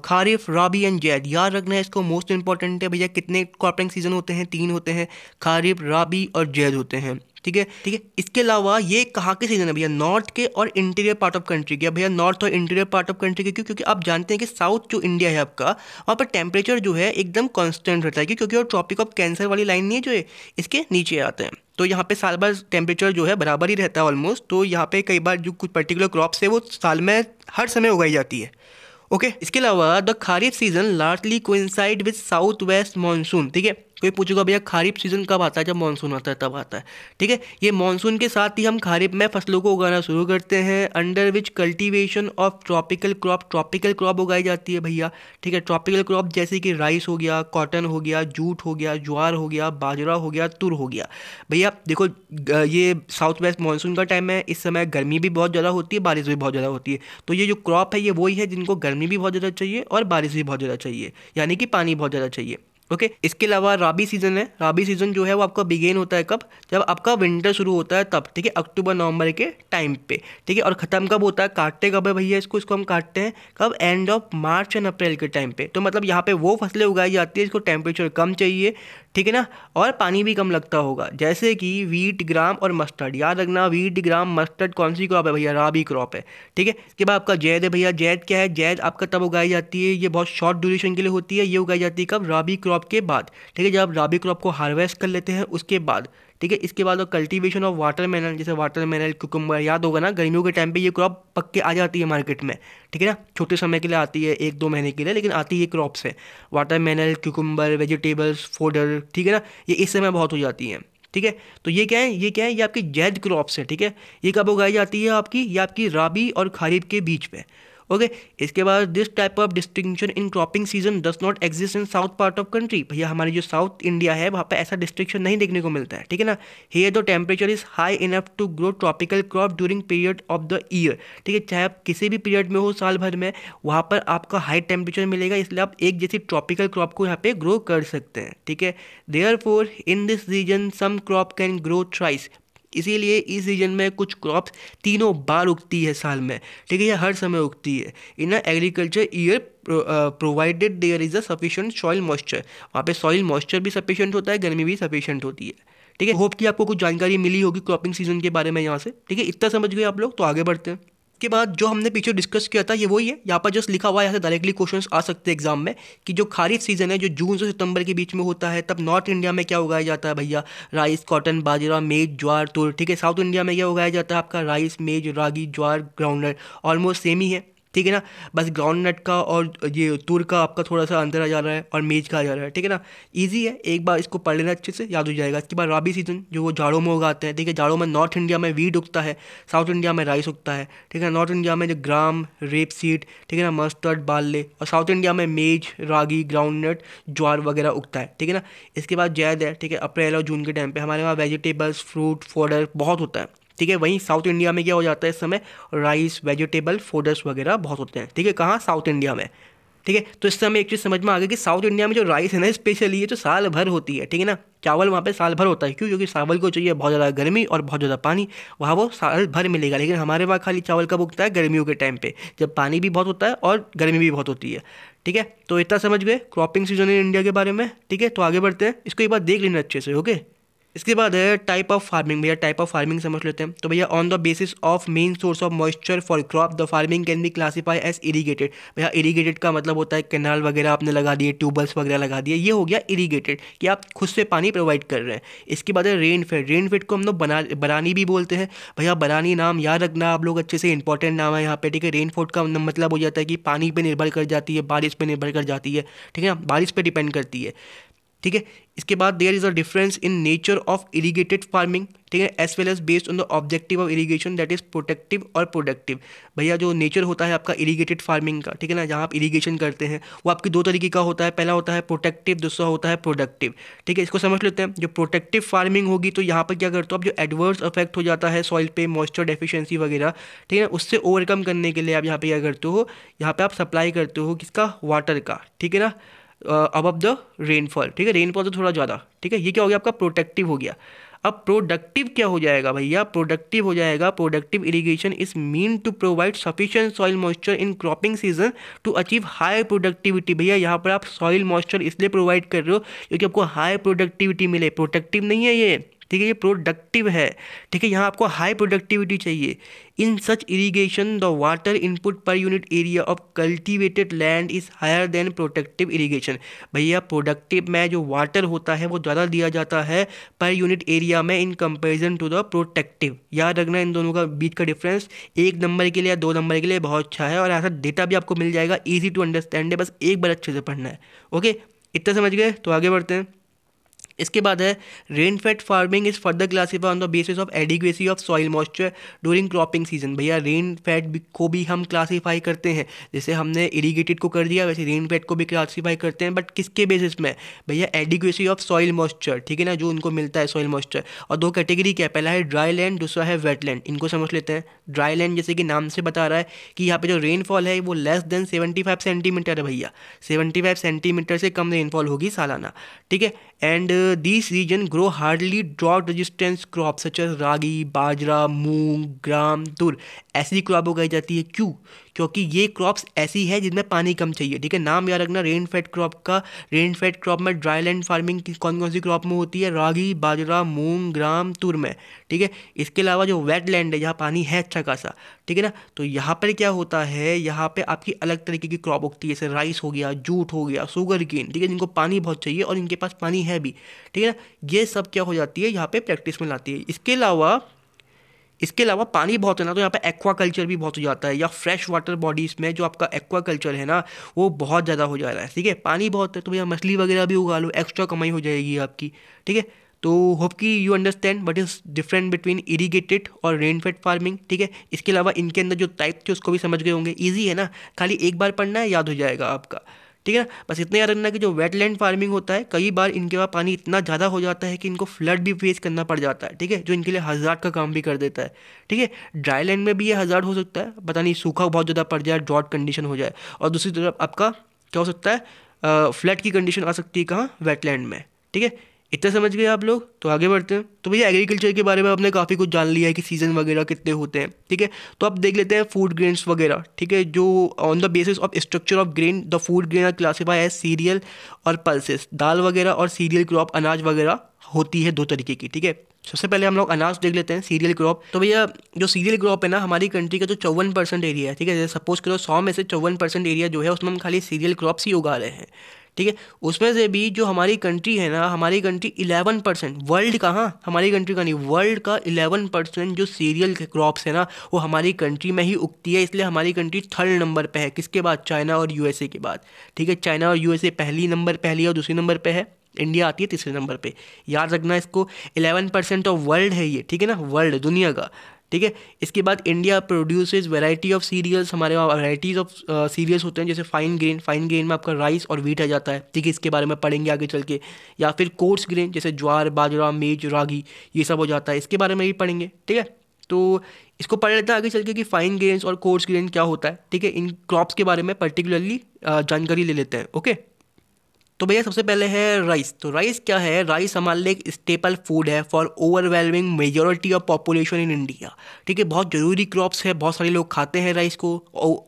kharif rabi and zaid याद रखना है इसको मोस्ट इंपॉर्टेंट है भैया कितने क्रॉपिंग सीजन होते हैं तीन होते हैं खारिफ राबी और जैद होते हैं ठीक है ठीक है इसके अलावा ये कहाँ के सीजन है भैया नॉर्थ के और इंटीरियर पार्ट ऑफ कंट्री के भैया नॉर्थ और इंटीरियर पार्ट ऑफ कंट्री के क्यों क्योंकि आप जानते हैं कि साउथ जो इंडिया है आपका वहाँ पर टेम्परेचर जो है एकदम कॉन्स्टेंट रहता है क्योंकि वो ट्रॉपिक ऑफ कैंसर वाली लाइन नहीं है जो है इसके नीचे आते हैं तो यहाँ पे साल भर टेम्परेचर जो है बराबर ही रहता है ऑलमोस्ट तो यहाँ पे कई बार जो कुछ पर्टिकुलर क्रॉप्स है वो साल में हर समय उगाई जाती है ओके okay, इसके अलावा the kharif season largely coincide with south west monsoon ठीक है कोई तो पूछेगा भैया खरीफ सीज़न कब आता है जब मानसून आता है तब आता है ठीक है ये मानसून के साथ ही हम खारीफ में फसलों को उगाना शुरू करते हैं under which cultivation of tropical crop tropical crop उगाई जाती है भैया ठीक है ट्रॉपिकल क्रॉप जैसे कि राइस हो गया कॉटन हो गया जूट हो गया ज्वार हो गया बाजरा हो गया तुर हो गया भैया देखो ये साउथ वेस्ट मानसून का टाइम है इस समय गर्मी भी बहुत ज़्यादा होती है बारिश भी बहुत ज़्यादा होती है तो ये जो क्रॉप है ये वही है जिनको गर्मी भी बहुत ज़्यादा चाहिए और बारिश भी बहुत ज़्यादा चाहिए यानी कि पानी बहुत ज़्यादा चाहिए ओके okay, इसके अलावा राबी सीज़न है राबी सीज़न जो है वो आपका बिगेन होता है कब जब आपका विंटर शुरू होता है तब ठीक है अक्टूबर नवंबर के टाइम पे ठीक है और ख़त्म कब होता है काटते कब है भैया इसको इसको हम काटते हैं कब end of March end April के टाइम पे तो मतलब यहाँ पे वो फसलें उगाई जाती है इसको टेम्परेचर कम चाहिए ठीक है ना और पानी भी कम लगता होगा जैसे कि वीट ग्राम और मस्टर्ड याद रखना वीट ग्राम मस्टर्ड कौन सी क्रॉप है भैया राबी क्रॉप है ठीक है इसके बाद आपका जैद है भैया जैद क्या है जैद आपका तब उगाई जाती है ये बहुत शॉर्ट ड्यूरेशन के लिए होती है ये उगाई जाती है कब राबी क्रॉप के बाद ठीक है जब आप राबी क्रॉप को हार्वेस्ट कर लेते हैं उसके बाद ठीक है इसके बाद कल्टीवेशन ऑफ वाटर मेनल जैसे वाटर मेनल कुकुम्बर याद होगा ना गर्मियों के टाइम पे ये क्रॉप पक्के आ जाती है मार्केट में ठीक है ना छोटे समय के लिए आती है एक दो महीने के लिए लेकिन आती है क्रॉप्स है watermelon cucumber vegetables fodder ठीक है ना ये इस समय बहुत हो जाती हैं ठीक है तो ये क्या है ये क्या है ये आपकी जैद क्रॉप्स है ठीक है ये कब उगाई जाती है आपकी ये आपकी राबी और खरीफ के बीच में ओके इसके बाद this type of distinction in cropping season does not exist in south part of country भैया हमारी जो साउथ इंडिया है वहाँ पर ऐसा डिस्टिंक्शन नहीं देखने को मिलता है ठीक है ना here the temperature is high enough to grow tropical crop during period of the year ठीक है चाहे आप किसी भी पीरियड में हो साल भर में वहाँ पर आपका हाई टेम्परेचर मिलेगा इसलिए आप एक जैसी ट्रॉपिकल क्रॉप को यहाँ पे ग्रो कर सकते हैं ठीक है therefore in this region some crop can grow thrice इसीलिए इस सीजन में कुछ क्रॉप्स तीनों बार उगती है साल में ठीक है यह हर समय उगती है in agriculture year provided there is a sufficient soil moisture वहाँ पे सॉइल मॉइस्चर भी सफिशियंट होता है गर्मी भी सफिशियंट होती है ठीक है होप कि आपको कुछ जानकारी मिली होगी क्रॉपिंग सीजन के बारे में यहाँ से ठीक है इतना समझ गए आप लोग तो आगे बढ़ते हैं के बाद जो हमने पीछे डिस्कस किया था ये वही है यहाँ पर जस्ट लिखा हुआ है यहाँ से डायरेक्टली क्वेश्चन आ सकते हैं एग्जाम में कि जो खारिफ सीजन है जो जून से सितंबर के बीच में होता है तब नॉर्थ इंडिया में क्या उगाया जाता है भैया राइस कॉटन बाजरा मेज ज्वार तुर ठीक है साउथ इंडिया में क्या उगाया जाता है आपका rice maize ragi jowar groundnut almost same ही है ठीक है ना बस ग्राउंड नट का और ये तुर का आपका थोड़ा सा अंदर आ जा रहा है और मेज का आ जा रहा है ठीक है ना ईजी है एक बार इसको पढ़ लेना अच्छे से याद हो जाएगा इसके बाद राबी सीजन जो वो जाड़ों में उगाते हैं ठीक है जाड़ों में नॉर्थ इंडिया में वीट उगता है साउथ इंडिया में राइस उगता है ठीक है नॉर्थ इंडिया में जो ग्राम रेप सीड ठीक है ना मस्टर्ड बाले और साउथ इंडिया में मेज रागी ग्राउंड नट ज्वार वगैरह उगता है ठीक है ना इसके बाद जैद है ठीक है अप्रैल और जून के टाइम पर हमारे वहाँ वेजिटेबल्स फ्रूट फोडर बहुत होता है ठीक है वहीं साउथ इंडिया में क्या हो जाता है इस समय राइस वेजिटेबल फोडर्स वगैरह बहुत होते हैं ठीक है कहाँ साउथ इंडिया में ठीक है तो इससे हमें एक चीज़ समझ में आ गई कि साउथ इंडिया में जो राइस है ना स्पेशली ये तो साल भर होती है ठीक है ना चावल वहाँ पे साल भर होता है क्यों क्योंकि चावल को चाहिए बहुत ज़्यादा गर्मी और बहुत ज़्यादा पानी वहाँ वो साल भर मिलेगा लेकिन हमारे वहाँ खाली चावल कब उगता है गर्मियों के टाइम पर जब पानी भी बहुत होता है और गर्मी भी बहुत होती है ठीक है तो इतना समझ गए क्रॉपिंग सीजन इन इंडिया के बारे में ठीक है तो आगे बढ़ते हैं इसको एक बार देख लेना अच्छे से ओके इसके बाद है टाइप ऑफ फार्मिंग भैया टाइप ऑफ फार्मिंग समझ लेते हैं तो भैया on the basis of main source of moisture for crop the farming can be classify as irrigated भैया इरीगेटेड का मतलब होता है कैनाल वगैरह आपने लगा दिए ट्यूबवेल्स वगैरह लगा दिए ये हो गया इरीगेटेड कि आप खुद से पानी प्रोवाइड कर रहे हैं इसके बाद है रेनफेड रेनफेड को हम लोग बना बरानी भी बोलते हैं भैया बरानी नाम याद रखना आप लोग अच्छे से इंपॉर्टेंट नाम है यहाँ पर ठीक है रेनफोड का मतलब हो जाता है कि पानी पर निर्भर कर जाती है बारिश पर निर्भर कर जाती है ठीक है ना बारिश पर डिपेंड करती है ठीक है इसके बाद there is a difference in nature of irrigated farming ठीक है as well as based on the objective of irrigation that is protective और प्रोडक्टिव भैया जो नेचर होता है आपका इरीगेटेड फार्मिंग का ठीक है ना जहाँ आप इरीगेशन करते हैं वो आपकी दो तरीके का होता है पहला होता है प्रोटेक्टिव दूसरा होता है प्रोडक्टिव ठीक है इसको समझ लेते हैं जो प्रोटेक्टिव फार्मिंग होगी तो यहाँ पर क्या करते हो आप जो एडवर्स इफेक्ट हो जाता है सॉइल पे मॉइस्चर डेफिशिएंसी वगैरह ठीक है उससे ओवरकम करने के लिए आप यहाँ पर क्या करते हो यहाँ पर आप सप्लाई करते हो किसका वाटर का ठीक है ना अब अब द रेनफॉल ठीक है रेनफॉल तो थोड़ा ज़्यादा ठीक है ये क्या हो गया आपका प्रोटेक्टिव हो गया अब प्रोडक्टिव क्या हो जाएगा भैया प्रोडक्टिव हो जाएगा productive irrigation is mean to provide sufficient soil moisture in cropping season to achieve high productivity भैया यहाँ पर आप सॉइल मॉइस्चर इसलिए प्रोवाइड कर रहे हो क्योंकि आपको हाई प्रोडक्टिविटी मिले प्रोटेक्टिव नहीं है ये ठीक है ये प्रोडक्टिव है ठीक है यहाँ आपको हाई प्रोडक्टिविटी चाहिए in such irrigation the water input per unit area of cultivated land is higher than productive irrigation भैया प्रोडक्टिव में जो वाटर होता है वो ज़्यादा दिया जाता है पर यूनिट एरिया में in comparison to the protective याद रखना इन दोनों का बीच का डिफरेंस एक नंबर के लिए या दो नंबर के लिए बहुत अच्छा है और ऐसा डेटा भी आपको मिल जाएगा ईजी टू अंडरस्टैंड है बस एक बार अच्छे से पढ़ना है ओके इतना समझ गए तो आगे बढ़ते हैं इसके बाद है rain fed farming is further classify on the basis of adequacy of soil moisture during cropping season भैया रेन फेड को भी हम क्लासीफाई करते हैं जैसे हमने इरीगेटेड को कर दिया वैसे रेन फेड को भी क्लासीफाई करते हैं बट किसके बेसिस में भैया एडिक्वेसी ऑफ सॉइल मॉइस्चर ठीक है ना जो उनको मिलता है सॉइल मॉइस्चर और दो कैटेगरी क्या है पहला है ड्राई लैंड दूसरा है वेट लैंड इनको समझ लेते हैं ड्राई लैंड जैसे कि नाम से बता रहा है कि यहाँ पर जो रेनफॉल है वो लेस देन फाइव सेंटीमीटर है भैया फाइव सेंटीमीटर से कम रेनफॉल होगी सालाना ठीक है and uh, these regions grow hardly drought resistant crops such as ragi bajra moong gram tur ऐसी क्रॉप उगाई जाती है क्यों क्योंकि ये क्रॉप्स ऐसी है जिनमें पानी कम चाहिए ठीक है नाम याद रखना रेन फेड क्रॉप का रेन फेड क्रॉप में ड्राई लैंड फार्मिंग कौन कौन सी क्रॉप में होती है रागी बाजरा मूंग ग्राम तुर में ठीक है इसके अलावा जो वेट लैंड है जहाँ पानी है अच्छा खासा ठीक है ना तो यहाँ पर क्या होता है यहाँ पर आपकी अलग तरीके की क्रॉप उगती है जैसे राइस हो गया जूट हो गया शुगर केन ठीक है जिनको पानी बहुत चाहिए और इनके पास पानी है भी ठीक है ना ये सब क्या हो जाती है यहाँ पर प्रैक्टिस में लाती है इसके अलावा इसके अलावा पानी बहुत है ना तो यहाँ पे एक्वा कल्चर भी बहुत हो जाता है या फ्रेश वाटर बॉडीज़ में जो आपका एक्वा कल्चर है ना वो बहुत ज़्यादा हो जा रहा है ठीक है पानी बहुत है तो भैया मछली वगैरह भी उगा लो एक्स्ट्रा कमाई हो जाएगी आपकी ठीक है तो होप कि you understand but is different between irrigated और रेनफेड फार्मिंग ठीक है इसके अलावा इनके अंदर जो टाइप थे उसको भी समझ गए होंगे ईजी है ना खाली एक बार पढ़ना है याद हो जाएगा आपका ठीक है ना बस इतना याद रखना कि जो वेटलैंड फार्मिंग होता है कई बार इनके पास पानी इतना ज़्यादा हो जाता है कि इनको फ्लड भी फेस करना पड़ जाता है ठीक है जो इनके लिए हज़ार का काम भी कर देता है ठीक है ड्राई लैंड में भी ये हज़ार हो सकता है पता नहीं सूखा बहुत ज़्यादा पड़ जाए ड्रॉट कंडीशन हो जाए और दूसरी तरफ आपका क्या हो सकता है फ्लड की कंडीशन आ सकती है कहाँ वेटलैंड में ठीक है इतना समझ गए आप लोग तो आगे बढ़ते हैं तो भैया एग्रीकल्चर के बारे में आपने काफ़ी कुछ जान लिया है कि सीज़न वगैरह कितने होते हैं ठीक है तो आप देख लेते हैं फूड ग्रेन्स वगैरह ठीक है जो on the basis of structure of grain the food grain classify as cereal और पल्सेस दाल वगैरह और सीरियल क्रॉप अनाज वगैरह होती है दो तरीके की ठीक है सबसे पहले हम लोग अनाज देख लेते हैं सीरियल क्रॉप तो भैया जो सीरियल क्रॉप है ना हमारी कंट्री का जो चौवन परसेंट एरिया है ठीक है जैसे सपोज करो सौ में से चौवन परसेंट एरिया जो है उसमें हम खाली सीरियल क्रॉप्स ही उगा रहे हैं ठीक है उसमें से भी जो हमारी कंट्री है ना हमारी कंट्री इलेवन परसेंट वर्ल्ड का हाँ हमारी कंट्री का नहीं वर्ल्ड का इलेवन परसेंट जो सीरियल क्रॉप्स है ना वो हमारी कंट्री में ही उगती है इसलिए हमारी कंट्री थर्ड नंबर पर है किसके बाद चाइना और यूएसए के बाद ठीक है चाइना और यूएसए पहली नंबर पहली और दूसरे नंबर पर है इंडिया आती है तीसरे नंबर पे याद रखना इसको 11 परसेंट ऑफ वर्ल्ड है ये ठीक है ना वर्ल्ड दुनिया का ठीक है इसके बाद India produces variety of cereals हमारे वहाँ वैरायटीज़ ऑफ सीरियल्स होते हैं जैसे फाइन ग्रेन फाइन ग्रेन में आपका राइस और वीट आ जाता है ठीक है इसके बारे में पढ़ेंगे आगे चल के या फिर कोर्स ग्रेन जैसे ज्वार बाजरा मेज रागी ये सब हो जाता है इसके बारे में भी पढ़ेंगे ठीक है तो इसको पढ़ लेते हैं आगे चल के कि फाइन ग्रेन्स और कोर्स ग्रेन क्या होता है ठीक है इन क्रॉप्स के बारे में पर्टिकुलरली जानकारी ले लेते हैं ओके तो भैया सबसे पहले है राइस तो राइस क्या है राइस हमारे लिए एक स्टेपल फूड है for overwhelming majority of population in India ठीक है बहुत ज़रूरी क्रॉप्स है बहुत सारे लोग खाते हैं राइस को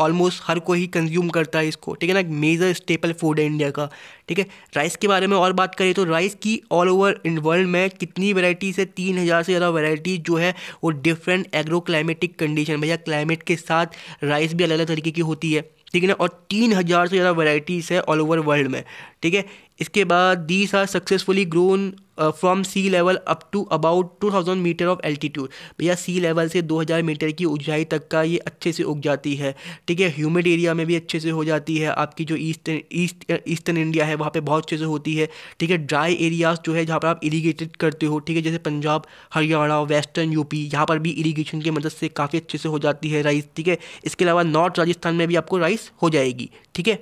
ऑलमोस्ट हर कोई ही कंज्यूम करता है इसको ठीक है ना एक मेजर स्टेपल फूड है इंडिया का ठीक है राइस के बारे में और बात करें तो राइस की ऑल ओवर वर्ल्ड में कितनी वेराइटी से तीन हज़ार से ज़्यादा वेराइटी जो है वो डिफरेंट एग्रो क्लाइमेटिक कंडीशन भैया क्लाइमेट के साथ राइस भी अलग अलग तरीके की होती है ठीक है ना और तीन हज़ार से ज़्यादा वैराइटीज़ है ऑल ओवर वर्ल्ड में ठीक है इसके बाद these are successfully grown from sea level up to about two thousand metre of altitude भैया सी लेवल से दो हज़ार मीटर की ऊंचाई तक का ये अच्छे से उग जाती है ठीक है ह्यूमिड एरिया में भी अच्छे से हो जाती है आपकी जो ईस्टर्न ईस्ट ईस्टर्न इंडिया है वहाँ पर बहुत अच्छे से होती है ठीक है ड्राई एरियाज जो है जहाँ पर आप इरीगेटेड करते हो ठीक है जैसे पंजाब हरियाणा वेस्टर्न यूपी यहाँ पर भी इरीगेशन की मदद से काफ़ी अच्छे से हो जाती है राइस ठीक है इसके अलावा नॉर्थ राजस्थान में भी आपको राइस हो जाएगी ठीक है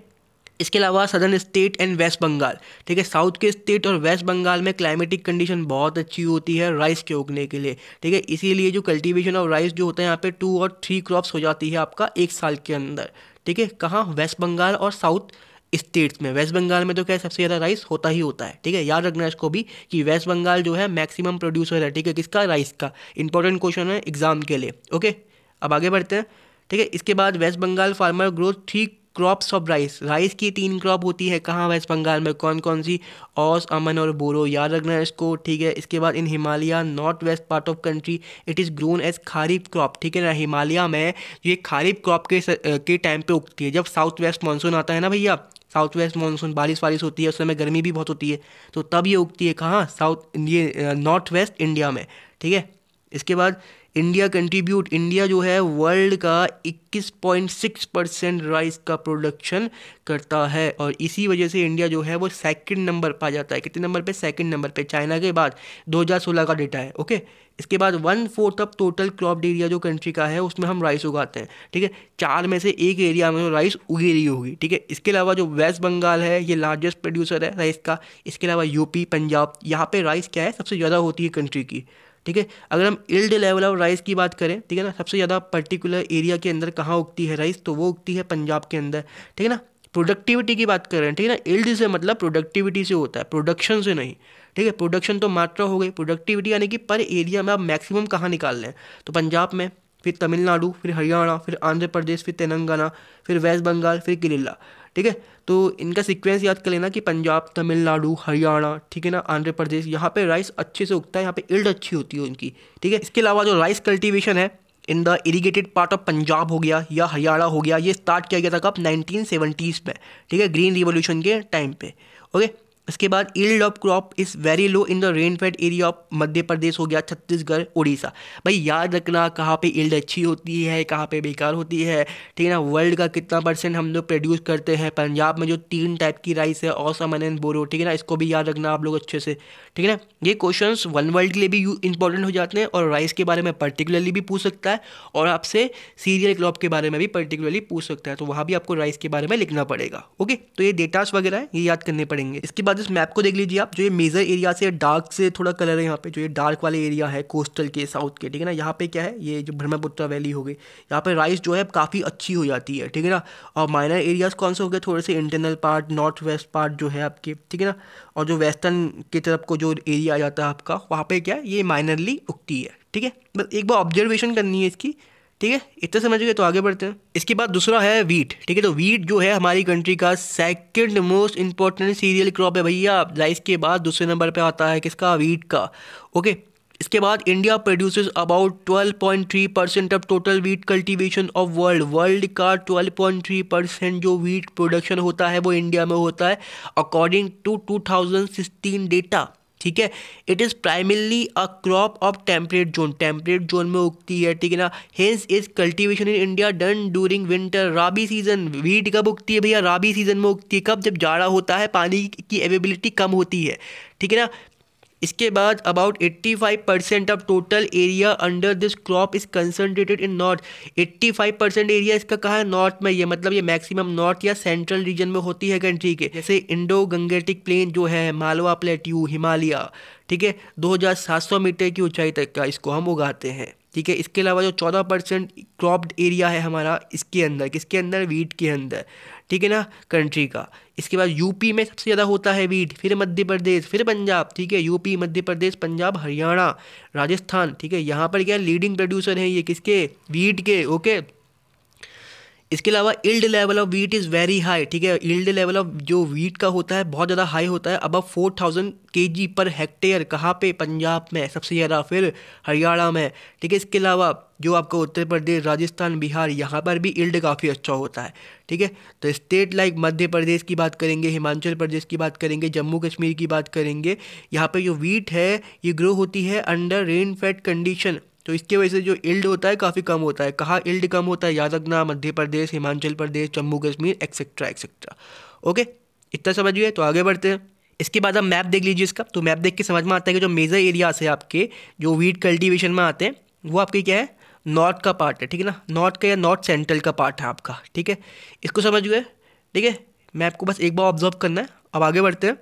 इसके अलावा southern state and West Bengal ठीक है साउथ के स्टेट और वेस्ट बंगाल में क्लाइमेटिक कंडीशन बहुत अच्छी होती है राइस के उगने के लिए ठीक है इसीलिए जो कल्टीवेशन ऑफ राइस जो होता है यहाँ पे टू और थ्री क्रॉप्स हो जाती है आपका एक साल के अंदर ठीक है कहाँ वेस्ट बंगाल और साउथ स्टेट्स में वेस्ट बंगाल में तो क्या सबसे ज़्यादा राइस होता ही होता है ठीक है याद रखना इसको भी कि वेस्ट बंगाल जो है मैक्सिमम प्रोड्यूसर है ठीक है किसका राइस का इंपॉर्टेंट क्वेश्चन है एग्जाम के लिए ओके अब आगे बढ़ते हैं ठीक है इसके बाद West Bengal farmer growth three crops of rice rice की तीन क्रॉप होती है कहाँ वेस्ट बंगाल में कौन कौन सी औस अमन और बोरो याद रखना है इसको ठीक है इसके बाद in Himalaya north west part of country it is grown as kharif crop ठीक है ना हिमालय में ये खारीफ क्रॉप के के टाइम पे उगती है जब साउथ वेस्ट मानसून आता है ना भैया साउथ वेस्ट मानसून बारिश वारिश होती है उस समय गर्मी भी बहुत होती है तो तब ये उगती है कहाँ साउथ ये नॉर्थ वेस्ट इंडिया में ठीक है इसके बाद इंडिया कंट्रीब्यूट इंडिया जो है वर्ल्ड का 21.6 परसेंट राइस का प्रोडक्शन करता है और इसी वजह से इंडिया जो है वो सेकंड नंबर पर आ जाता है कितने नंबर पे सेकंड नंबर पे चाइना के बाद 2016 का डेटा है ओके इसके बाद one fourth of total crop area जो कंट्री का है उसमें हम राइस उगाते हैं ठीक है चार में से एक एरिया में राइस उगी रही होगी ठीक है इसके अलावा जो वेस्ट बंगाल है ये लार्जेस्ट प्रोड्यूसर है राइस का इसके अलावा यूपी पंजाब यहाँ पे राइस क्या है सबसे ज़्यादा होती है कंट्री की ठीक है अगर हम इल्ड लेवल ऑफ राइस की बात करें ठीक है ना सबसे ज़्यादा पर्टिकुलर एरिया के अंदर कहाँ उगती है राइस तो वो उगती है पंजाब के अंदर ठीक है ना प्रोडक्टिविटी की बात कर रहे हैं ठीक है ना इल्ड से मतलब प्रोडक्टिविटी से होता है प्रोडक्शन से नहीं ठीक है प्रोडक्शन तो मात्रा हो गई प्रोडक्टिविटी यानी कि पर एरिया में आप मैक्सिमम कहाँ निकाल लें तो पंजाब में फिर तमिलनाडु फिर हरियाणा फिर आंध्र प्रदेश फिर तेलंगाना फिर वेस्ट बंगाल फिर केरला ठीक है तो इनका सीक्वेंस याद कर लेना कि पंजाब तमिलनाडु हरियाणा ठीक है ना आंध्र प्रदेश यहाँ पे राइस अच्छे से उगता है यहाँ पे इल्ड अच्छी होती है उनकी ठीक है इसके अलावा जो राइस कल्टिवेशन है in the irrigated part of Punjab हो गया या हरियाणा हो गया ये स्टार्ट किया गया था कब नाइनटीन में ठीक है ग्रीन रिवोल्यूशन के टाइम पे ओके इसके बाद yield of crop is very low in the rain fed area of Madhya Pradesh हो गया छत्तीसगढ़ उड़ीसा भाई याद रखना कहाँ पे ईल्ड अच्छी होती है कहाँ पे बेकार होती है ठीक है ना वर्ल्ड का कितना परसेंट हम लोग प्रोड्यूस करते हैं पंजाब में जो तीन टाइप की राइस है औसम एंड बोरो ठीक है ना इसको भी याद रखना आप लोग अच्छे से ठीक है ना ये क्वेश्चन वन वर्ल्ड के लिए भी इंपॉर्टेंट हो जाते हैं और राइस के बारे में पर्टिकुलरली भी पूछ सकता है और आपसे सीरियल क्रॉप के बारे में भी पर्टिकुलरली पूछ सकता है तो वहाँ भी आपको राइस के बारे में लिखना पड़ेगा ओके तो ये डेटास वगैरह है ये याद करने पड़ेंगे इसके बाद बाद इस मैप को देख लीजिए आप जो ये मेजर एरिया से डार्क से थोड़ा कलर है यहाँ पे जो ये डार्क वाले एरिया है कोस्टल के साउथ के ठीक है ना यहाँ पे क्या है ये जो ब्रह्मपुत्रा वैली हो गई यहाँ पे राइस जो है काफ़ी अच्छी हो जाती है ठीक है ना और माइनर एरियाज़ कौन से हो गए थोड़े से internal part north west part जो है आपके ठीक है ना और जो वेस्टर्न की तरफ को जो एरिया आ जाता है आपका वहाँ पर क्या है ये माइनरली उगती है ठीक है बस एक बार ऑब्जर्वेशन करनी है इसकी ठीक है इतना समझ गए तो आगे बढ़ते हैं इसके बाद दूसरा है वीट ठीक है तो वीट जो है हमारी कंट्री का second most important cereal crop है भैया राइस के बाद दूसरे नंबर पे आता है किसका वीट का ओके इसके बाद India produces about 12.3 percent of total wheat cultivation of world world का 12.3 परसेंट जो वीट प्रोडक्शन होता है वो इंडिया में होता है अकॉर्डिंग टू 2016 डेटा ठीक है it is primarily a crop of temperate zone temperate zone में उगती है ठीक है ना hence is cultivation in India done during winter rabi season wheat कब उगती है भैया राबी सीजन में उगती है कब जब जाड़ा होता है पानी की अवेबिलिटी कम होती है ठीक है ना इसके बाद about 85 percent of total area under this crop is concentrated in north 85 percent area इसका कहा है नॉर्थ में ये मतलब ये मैक्सिमम नॉर्थ या सेंट्रल रीजन में होती है कंट्री के जैसे इंडो गंगेटिक प्लेन जो है मालवा प्लेट्यू हिमालय ठीक है 2700 मीटर की ऊंचाई तक का इसको हम उगाते हैं ठीक है इसके अलावा जो चौदह परसेंट क्रॉप्ड एरिया है हमारा इसके अंदर किसके अंदर वीट के अंदर ठीक है ना कंट्री का इसके बाद यूपी में सबसे ज़्यादा होता है वीट फिर मध्य प्रदेश फिर पंजाब ठीक है यूपी मध्य प्रदेश पंजाब हरियाणा राजस्थान ठीक है यहाँ पर क्या लीडिंग प्रोड्यूसर हैं ये किसके वीट के ओके इसके अलावा yield level of wheat is very high ठीक है इल्ड लेवल ऑफ जो वीट का होता है बहुत ज़्यादा हाई होता है अब फोर थाउजेंड के जी पर हेक्टेयर कहाँ पे पंजाब में सबसे ज़्यादा फिर हरियाणा में ठीक है इसके अलावा जो आपका उत्तर प्रदेश राजस्थान बिहार यहाँ पर भी इल्ड काफ़ी अच्छा होता है ठीक है तो स्टेट लाइक मध्य प्रदेश की बात करेंगे हिमाचल प्रदेश की बात करेंगे जम्मू कश्मीर की बात करेंगे यहाँ पे जो वीट है ये ग्रो होती है अंडर रेन फेड कंडीशन तो इसकी वजह से जो इल्ड होता है काफ़ी कम होता है कहाँ इल्ड कम होता है याद रखना Madhya Pradesh Himachal Pradesh Jammu Kashmir etcetera etcetera okay इतना समझ गए तो आगे बढ़ते हैं इसके बाद आप मैप देख लीजिए इसका तो मैप देख के समझ में आता है कि जो मेजर एरियाज है आपके जो वीट कल्टिवेशन में आते हैं वो आपके क्या है नॉर्थ का पार्ट है ठीक है ना नॉर्थ का या नॉर्थ सेंट्रल का पार्ट है आपका ठीक है इसको समझ गए ठीक है मैप को बस एक बार ऑब्जर्व करना है अब आगे बढ़ते हैं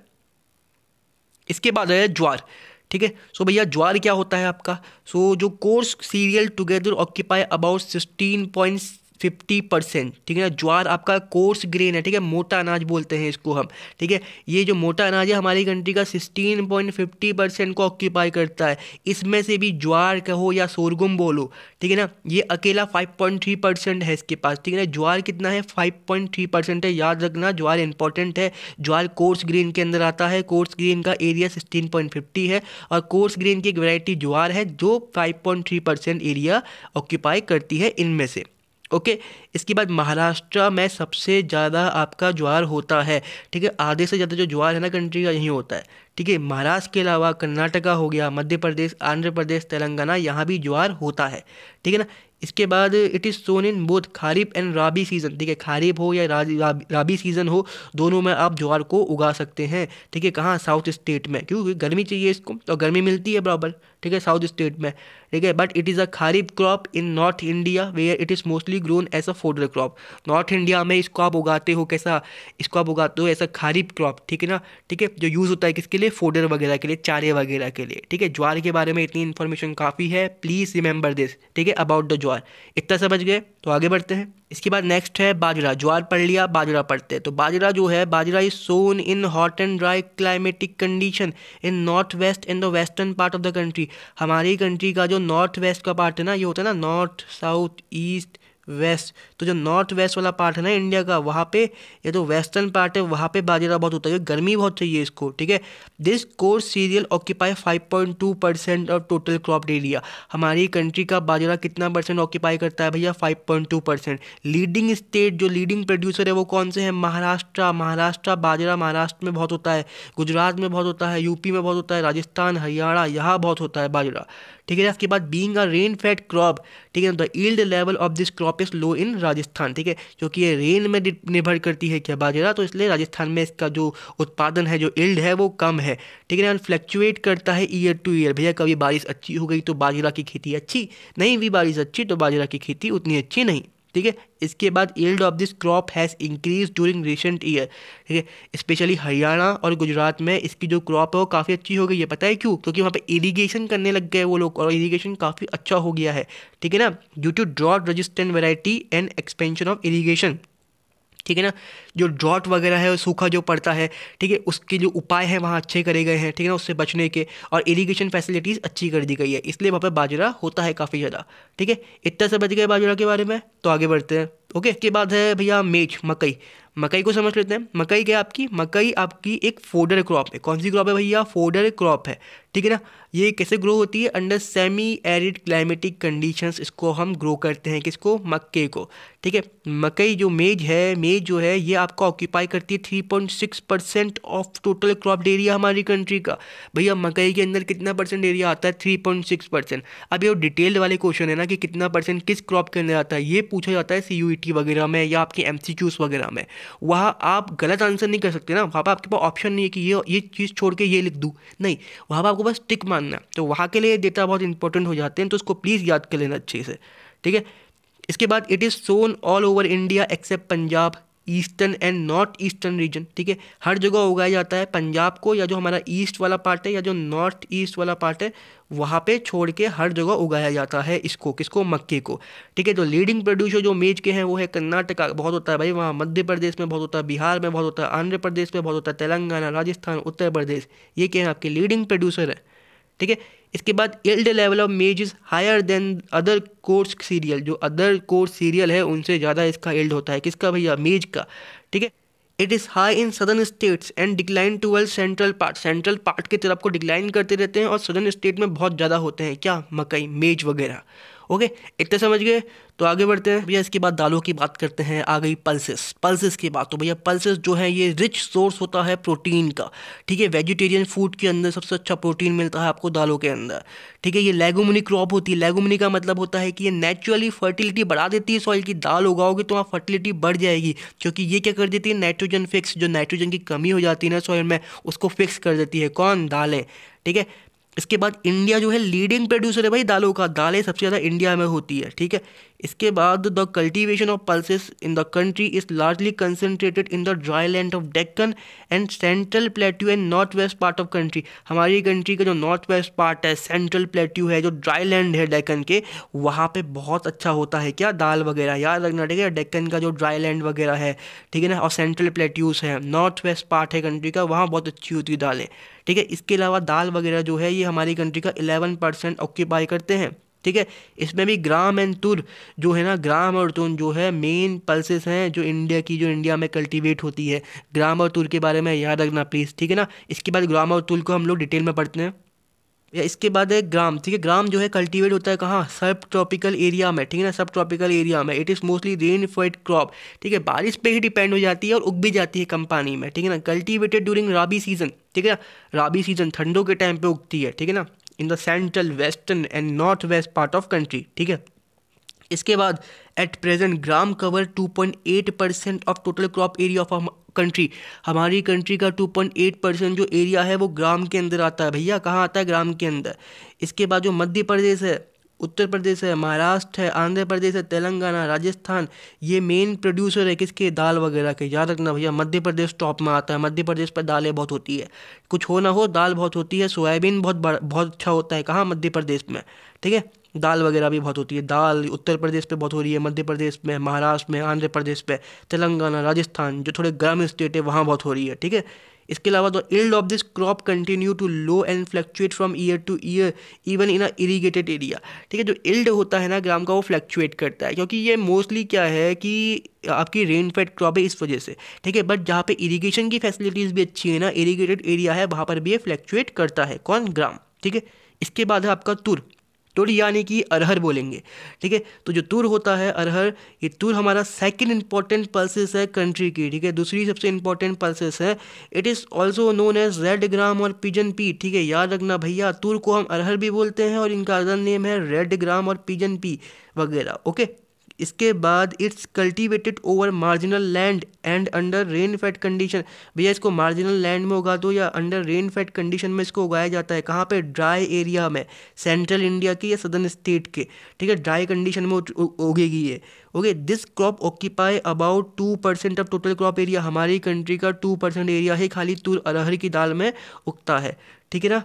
इसके बाद है ज्वार ठीक है सो भैया ज्वार क्या होता है आपका सो so, जो coarse cereal together occupy about sixteen point fifty percent ठीक है ना ज्वार आपका कोर्स ग्रेन है ठीक है मोटा अनाज बोलते हैं इसको हम ठीक है ये जो मोटा अनाज है हमारी कंट्री का सिक्सटीन पॉइंट फिफ्टी परसेंट को ऑक्यूपाई करता है इसमें से भी ज्वार कहो या सोरगुम बोलो ठीक है ना ये अकेला फाइव पॉइंट थ्री परसेंट है इसके पास ठीक है ना ज्वार कितना है फाइव पॉइंट थ्री परसेंट है याद रखना ज्वार इंपॉर्टेंट है ज्वार कोर्स ग्रीन के अंदर आता है कोर्स ग्रीन का एरिया सिक्सटीन पॉइंट फिफ्टी है और कोर्स ग्रीन की एक वैरायटी ज्वार है जो five point three percent area occupy करती है इनमें से ओके इसके बाद महाराष्ट्र में सबसे ज़्यादा आपका ज्वार होता है ठीक है आधे से ज़्यादा जो ज्वार है ना कंट्री का यहीं होता है ठीक है महाराष्ट्र के अलावा कर्नाटका हो गया मध्य प्रदेश आंध्र प्रदेश तेलंगाना यहाँ भी ज्वार होता है ठीक है ना इसके बाद it is sown in both kharif and rabi season ठीक है खारीफ हो या राबी सीज़न हो दोनों में आप ज्वार को उगा सकते हैं ठीक है कहाँ साउथ स्टेट में क्योंकि गर्मी चाहिए इसको और गर्मी मिलती है बराबर ठीक है साउथ स्टेट में ठीक है but it is a kharif crop in north India where it is mostly grown as a fodder crop north India में इसको आप उगाते हो कैसा इसको आप उगाते हो ऐसा खारीफ क्रॉप ठीक है ना ठीक है जो यूज़ होता है किसके लिए फोडर वगैरह के लिए चारे वगैरह के लिए ठीक है ज्वार के बारे में इतनी इन्फॉर्मेशन काफ़ी है प्लीज़ रिमेंबर दिस ठीक है अबाउट द ज्वार इतना समझ गए तो आगे बढ़ते हैं इसके बाद नेक्स्ट है बाजरा ज्वार पढ़ लिया बाजरा पढ़ते तो बाजरा जो है bajra is sown in hot and dry climatic condition in north west and the western part of the country हमारी कंट्री का जो नॉर्थ वेस्ट का पार्ट है ना ये होता है ना नॉर्थ साउथ ईस्ट वेस्ट तो जो नॉर्थ वेस्ट वाला पार्ट है ना इंडिया का वहाँ पे ये जो वेस्टर्न पार्ट है वहाँ पे बाजरा बहुत होता है गर्मी बहुत चाहिए इसको ठीक है this coarse cereal occupy 5.2 percent of total crop area हमारी कंट्री का बाजरा कितना परसेंट ऑक्यूपाई करता है भैया 5.2 परसेंट लीडिंग स्टेट जो लीडिंग प्रोड्यूसर है वो कौन से हैं महाराष्ट्र महाराष्ट्र बाजरा महाराष्ट्र में बहुत होता है गुजरात में बहुत होता है यूपी में बहुत होता है राजस्थान हरियाणा यहाँ बहुत होता है बाजरा ठीक है इसके बाद being a rain fed crop ठीक है the yield level of this crop is low in Rajasthan ठीक है क्योंकि ये रेन में निर्भर करती है क्या बाजरा तो इसलिए राजस्थान में इसका जो उत्पादन है जो ईल्ड है वो कम है ठीक है फ्लैक्चुएट करता है ईयर टू ईयर भैया कभी बारिश अच्छी हो गई तो बाजरा की खेती अच्छी नहीं भी बारिश अच्छी तो बाजरा की खेती उतनी अच्छी नहीं ठीक है इसके बाद yield of this crop has increase during recent year ठीक है स्पेशली हरियाणा और गुजरात में इसकी जो क्रॉप है वो काफ़ी अच्छी हो गई है पता है क्यों क्योंकि वहाँ पर इरीगेशन करने लग गए वो लोग और इरीगेशन काफ़ी अच्छा हो गया है ठीक है ना due to drought resistant variety and expansion of irrigation ठीक है ना जो ड्रॉट वगैरह है सूखा जो पड़ता है ठीक है उसके जो उपाय हैं वहाँ अच्छे करे गए हैं ठीक है ना उससे बचने के और इरीगेशन फैसिलिटीज़ अच्छी कर दी गई है इसलिए वहाँ पर बाजरा होता है काफ़ी ज़्यादा ठीक है इतना बच गए बाजरा के बारे में तो आगे बढ़ते हैं ओके इसके बाद है भैया मेज मकई मकई को समझ लेते हैं मकई क्या आपकी मकई आपकी एक फोडर क्रॉप है कौन सी क्रॉप है भैया फोडर क्रॉप है ठीक है ना ये कैसे ग्रो होती है under semi arid climatic conditions इसको हम ग्रो करते हैं किसको मक्के को ठीक है मकई जो मेज है मेज जो है ये आपका ऑक्यूपाई करती है three point six percent of total crop area हमारी कंट्री का भैया मकई के अंदर कितना परसेंट एरिया आता है थ्री पॉइंट सिक्स परसेंट अब ये डिटेल्ड वाले क्वेश्चन है ना कि कितना परसेंट किस क्रॉप के अंदर आता है ये पूछा जाता है सी यू टी वगैरह में या आपके एम सी क्यूज़ वगैरह में वहाँ आप गलत आंसर नहीं कर सकते ना वहाँ पर आपके पास ऑप्शन नहीं है कि ये ये चीज़ छोड़ के ये लिख दूँ नहीं वहाँ पर आपको बस टिक मानना है तो वहाँ के लिए डेटा बहुत इंपॉर्टेंट हो जाते हैं तो उसको प्लीज़ याद कर लेना अच्छे से ठीक है इसके बाद it is sown all over India except Punjab eastern and north eastern region ठीक है हर जगह उगाया जाता है पंजाब को या जो हमारा ईस्ट वाला पार्ट है या जो नॉर्थ ईस्ट वाला पार्ट है वहाँ पे छोड़ के हर जगह उगाया जाता है इसको किसको मक्के को ठीक है जो लीडिंग प्रोड्यूसर जो मेज के हैं वो है कर्नाटका बहुत होता है भाई वहाँ मध्य प्रदेश में बहुत होता है बिहार में बहुत होता है आंध्र प्रदेश में बहुत होता है तेलंगाना राजस्थान उत्तर प्रदेश ये क्या है आपके लीडिंग प्रोड्यूसर है ठीक है इसके बाद yield level of maize is higher than other coarse cereal जो अदर कोर्स सीरियल है उनसे ज़्यादा इसका इल्ड होता है किसका भैया मेज का ठीक है it is high in southern states and decline towards central part central part की तरफ को डिक्लाइन करते रहते हैं और सदर्न स्टेट में बहुत ज़्यादा होते हैं क्या मकई मेज वगैरह ओके इतने समझ गए तो आगे बढ़ते हैं भैया इसके बाद दालों की बात करते हैं आ गई पल्सेस पल्सेस की बात तो भैया पल्सेस जो है ये रिच सोर्स होता है प्रोटीन का ठीक है वेजिटेरियन फूड के अंदर सबसे अच्छा प्रोटीन मिलता है आपको दालों के अंदर ठीक है ये लेगोमनी क्रॉप होती है लेगोमनी का मतलब होता है कि ये नेचुरली फर्टिलिटी बढ़ा देती है सॉइल की दाल उगाओगे तो वहाँ फर्टिलिटी बढ़ जाएगी क्योंकि ये क्या कर देती है नाइट्रोजन फिक्स जो नाइट्रोजन की कमी हो जाती है ना सॉइल में उसको फिक्स कर देती है कौन दालें ठीक है इसके बाद इंडिया जो है लीडिंग प्रोड्यूसर है भाई दालों का दालें सबसे ज़्यादा इंडिया में होती है ठीक है इसके बाद the cultivation of pulses in the country is largely concentrated in the dry land of Deccan and central plateau and north west part of country हमारी कंट्री का जो नॉर्थ वेस्ट पार्ट है सेंट्रल प्लेट्यू है जो ड्राई लैंड है डेक्कन के वहाँ पे बहुत अच्छा होता है क्या दाल वगैरह याद रखना ठीक है डेक्कन का जो ड्राई लैंड वगैरह है ठीक है ना और सेंट्रल प्लेट्यूज है नॉर्थ वेस्ट पार्ट है कंट्री का वहाँ बहुत अच्छी होती है दालें ठीक है इसके अलावा दाल वगैरह जो है ये हमारी कंट्री का इलेवन परसेंट ऑक्यूपाई करते हैं ठीक है इसमें भी ग्राम एंड तुर जो है ना ग्राम और तुन जो है मेन पल्सेस हैं जो इंडिया की जो इंडिया में कल्टीवेट होती है ग्राम और तुर के बारे में याद रखना प्लीज़ ठीक है ना इसके बाद ग्राम और तुल को हम लोग डिटेल में पढ़ते हैं या इसके बाद है ग्राम ठीक है ग्राम जो है कल्टीवेट होता है कहाँ सब ट्रॉपिकल एरिया में ठीक है ना सब ट्रॉपिकल एरिया में it is mostly rain fed crop ठीक है बारिश पे ही डिपेंड हो जाती है और उग भी जाती है कम पानी में ठीक है ना कल्टीवेटेड ड्यूरिंग राबी सीज़न ठीक है ना राबी सीज़न ठंडों के टाइम पे उगती है ठीक है ना in the central western and north west part of country ठीक है इसके बाद at present gram cover 2.8 percent of total crop area of country हमारी कंट्री का 2.8 परसेंट जो एरिया है वो ग्राम के अंदर आता है भैया कहाँ आता है ग्राम के अंदर इसके बाद जो मध्य प्रदेश है उत्तर प्रदेश है महाराष्ट्र है आंध्र प्रदेश है तेलंगाना राजस्थान ये मेन प्रोड्यूसर है किसके दाल वगैरह के याद रखना भैया मध्य प्रदेश टॉप में आता है मध्य प्रदेश पर दालें बहुत होती है कुछ हो ना हो दाल बहुत होती है सोयाबीन बहुत बहुत अच्छा होता है कहाँ मध्य प्रदेश में ठीक है दाल वगैरह भी बहुत होती है दाल उत्तर प्रदेश पे बहुत हो रही है मध्य प्रदेश में महाराष्ट्र में आंध्र प्रदेश पे तेलंगाना राजस्थान जो थोड़े गर्म स्टेट है वहाँ बहुत हो रही है ठीक है इसके अलावा the yield of this crop continue to low and fluctuate from year to year even in a irrigated area ठीक है जो इल्ड होता है ना ग्राम का वो फ्लक्चुएट करता है क्योंकि ये मोस्टली क्या है कि आपकी रेनफेड क्रॉप है इस वजह से ठीक है बट जहाँ पे इरीगेशन की फैसिलिटीज़ भी अच्छी है ना इरीगेटेड एरिया है वहाँ पर भी ये फ्लक्चुएट करता है कौन ग्राम ठीक है इसके बाद है आपका तुर तुर यानी कि अरहर बोलेंगे ठीक है तो जो तुर होता है अरहर ये तुर हमारा सेकेंड इंपॉर्टेंट पल्सेस है कंट्री की ठीक है दूसरी सबसे इंपॉर्टेंट पल्सेस है it is also known as red gram और पिजन पी ठीक है याद रखना भैया तुर को हम अरहर भी बोलते हैं और इनका अदर नेम है रेड ग्राम और पिजन पी वगैरह ओके इसके बाद it's cultivated over marginal land and under rain fed condition भैया इसको मार्जिनल लैंड में उगा दो या अंडर रेन फैट कंडीशन में इसको उगाया जाता है कहाँ पे ड्राई एरिया में सेंट्रल इंडिया की या सदर्न स्टेट के ठीक है ड्राई कंडीशन में उगेगी ये okay this crop occupy about two percent of total crop area हमारी कंट्री का टू परसेंट एरिया ही खाली तूर अरहर की दाल में उगता है ठीक है ना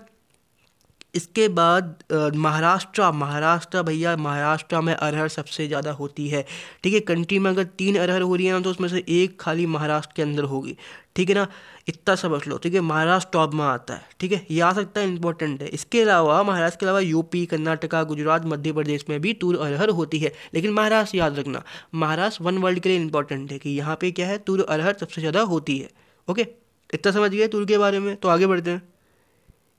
इसके बाद महाराष्ट्र महाराष्ट्र भैया महाराष्ट्र में अरहर सबसे ज़्यादा होती है ठीक है कंट्री में अगर तीन अरहर हो रही है ना तो उसमें से एक खाली महाराष्ट्र के अंदर होगी ठीक है ना इतना समझ लो ठीक है महाराष्ट्र टॉप में आता है ठीक है ये आ सकता है इंपॉर्टेंट है इसके अलावा महाराष्ट्र के अलावा यूपी कर्नाटका गुजरात मध्य प्रदेश में भी तूर अरहर होती है लेकिन महाराष्ट्र याद रखना महाराष्ट्र वन वर्ल्ड के लिए इंपॉर्टेंट है कि यहाँ पर क्या है तूर अरहर सबसे ज़्यादा होती है ओके इतना समझ गए तूर के बारे में तो आगे बढ़ते हैं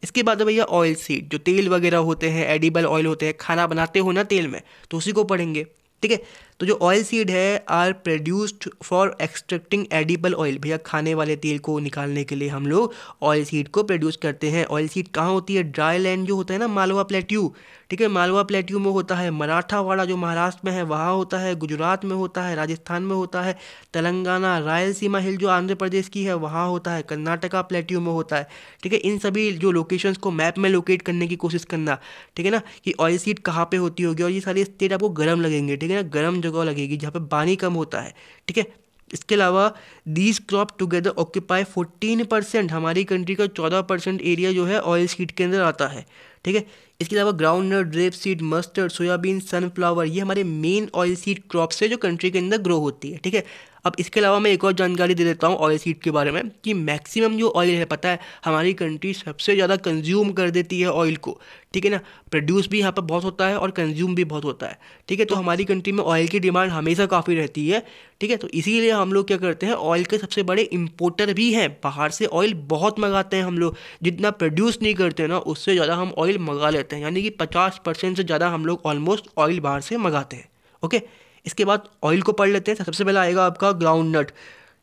इसके बाद भैया ऑयल सीड जो तेल वगैरह होते हैं एडिबल ऑयल होते हैं खाना बनाते हो ना तेल में तो उसी को पढ़ेंगे ठीक है तो जो ऑयल सीड है are produced for extracting edible oil भैया खाने वाले तेल को निकालने के लिए हम लोग ऑयल सीड को प्रोड्यूस करते हैं ऑयल सीड कहाँ होती है ड्राई लैंड जो होता है ना मालवा प्लेट्यू ठीक है मालवा प्लेट्यू में होता है मराठावाड़ा जो महाराष्ट्र में है वहाँ होता है गुजरात में होता है राजस्थान में होता है तेलंगाना रायलसीमा हिल जो आंध्र प्रदेश की है वहाँ होता है कर्नाटका प्लेट्यू में होता है ठीक है इन सभी जो लोकेशंस को मैप में लोकेट करने की कोशिश करना ठीक है ना कि ऑयल सीड कहाँ पर होती होगी और ये सारी स्टेट आपको गर्म लगेंगे ठीक है ना गर्म जगह लगेगी जहाँ पर पानी कम होता है ठीक है इसके अलावा these crop together occupy fourteen percent हमारी कंट्री का चौदह परसेंट एरिया जो है ऑयल सीड के अंदर आता है ठीक है इसके अलावा ground nut rape seed mustard soybean sunflower ये हमारे मेन ऑयल सीड क्रॉप्स है जो कंट्री के अंदर ग्रो होती है ठीक है अब इसके अलावा मैं एक और जानकारी दे देता हूँ ऑयल सीड के बारे में कि मैक्सिमम जो ऑयल है पता है हमारी कंट्री सबसे ज़्यादा कंज्यूम कर देती है ऑयल को ठीक है ना प्रोड्यूस भी यहाँ पर बहुत होता है और कंज्यूम भी बहुत होता है ठीक है तो हमारी कंट्री में ऑयल की डिमांड हमेशा काफ़ी रहती है ठीक है तो इसीलिए हम लोग क्या करते हैं ऑयल के सबसे बड़े इम्पोर्टर भी हैं बाहर से ऑयल बहुत मंगाते हैं हम लोग जितना प्रोड्यूस नहीं करते ना उससे ज़्यादा हम ऑयल मंगा लेते हैं यानी कि पचास परसेंट से ज़्यादा हम लोग ऑलमोस्ट ऑयल बाहर से मंगाते हैं ओके इसके बाद ऑयल को पढ़ लेते हैं सबसे पहले आएगा आपका ग्राउंड नट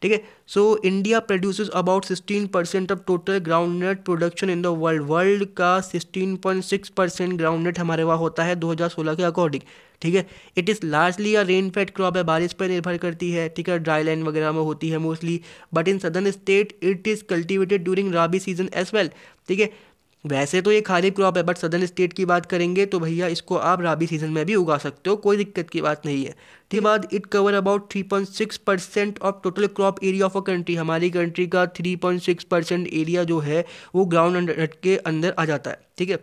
ठीक है so India produces about sixteen percent of total ground nut production in the world world का sixteen point six percent ground nut हमारे वहाँ होता है दो हज़ार सोलह के अकॉर्डिंग ठीक है it is largely a rainfed crop है बारिश पर निर्भर करती है ठीक है ड्राई लैंड वगैरह में होती है mostly but in southern state it is cultivated during rabi season as well ठीक है वैसे तो ये खाली क्रॉप है बट सदर्न स्टेट की बात करेंगे तो भैया इसको आप राबी सीजन में भी उगा सकते हो कोई दिक्कत की बात नहीं है के बाद it cover about three point six percent of total crop area of a country हमारी कंट्री का three point six percent area जो है वो ग्राउंड अंडर के अंदर आ जाता है ठीक है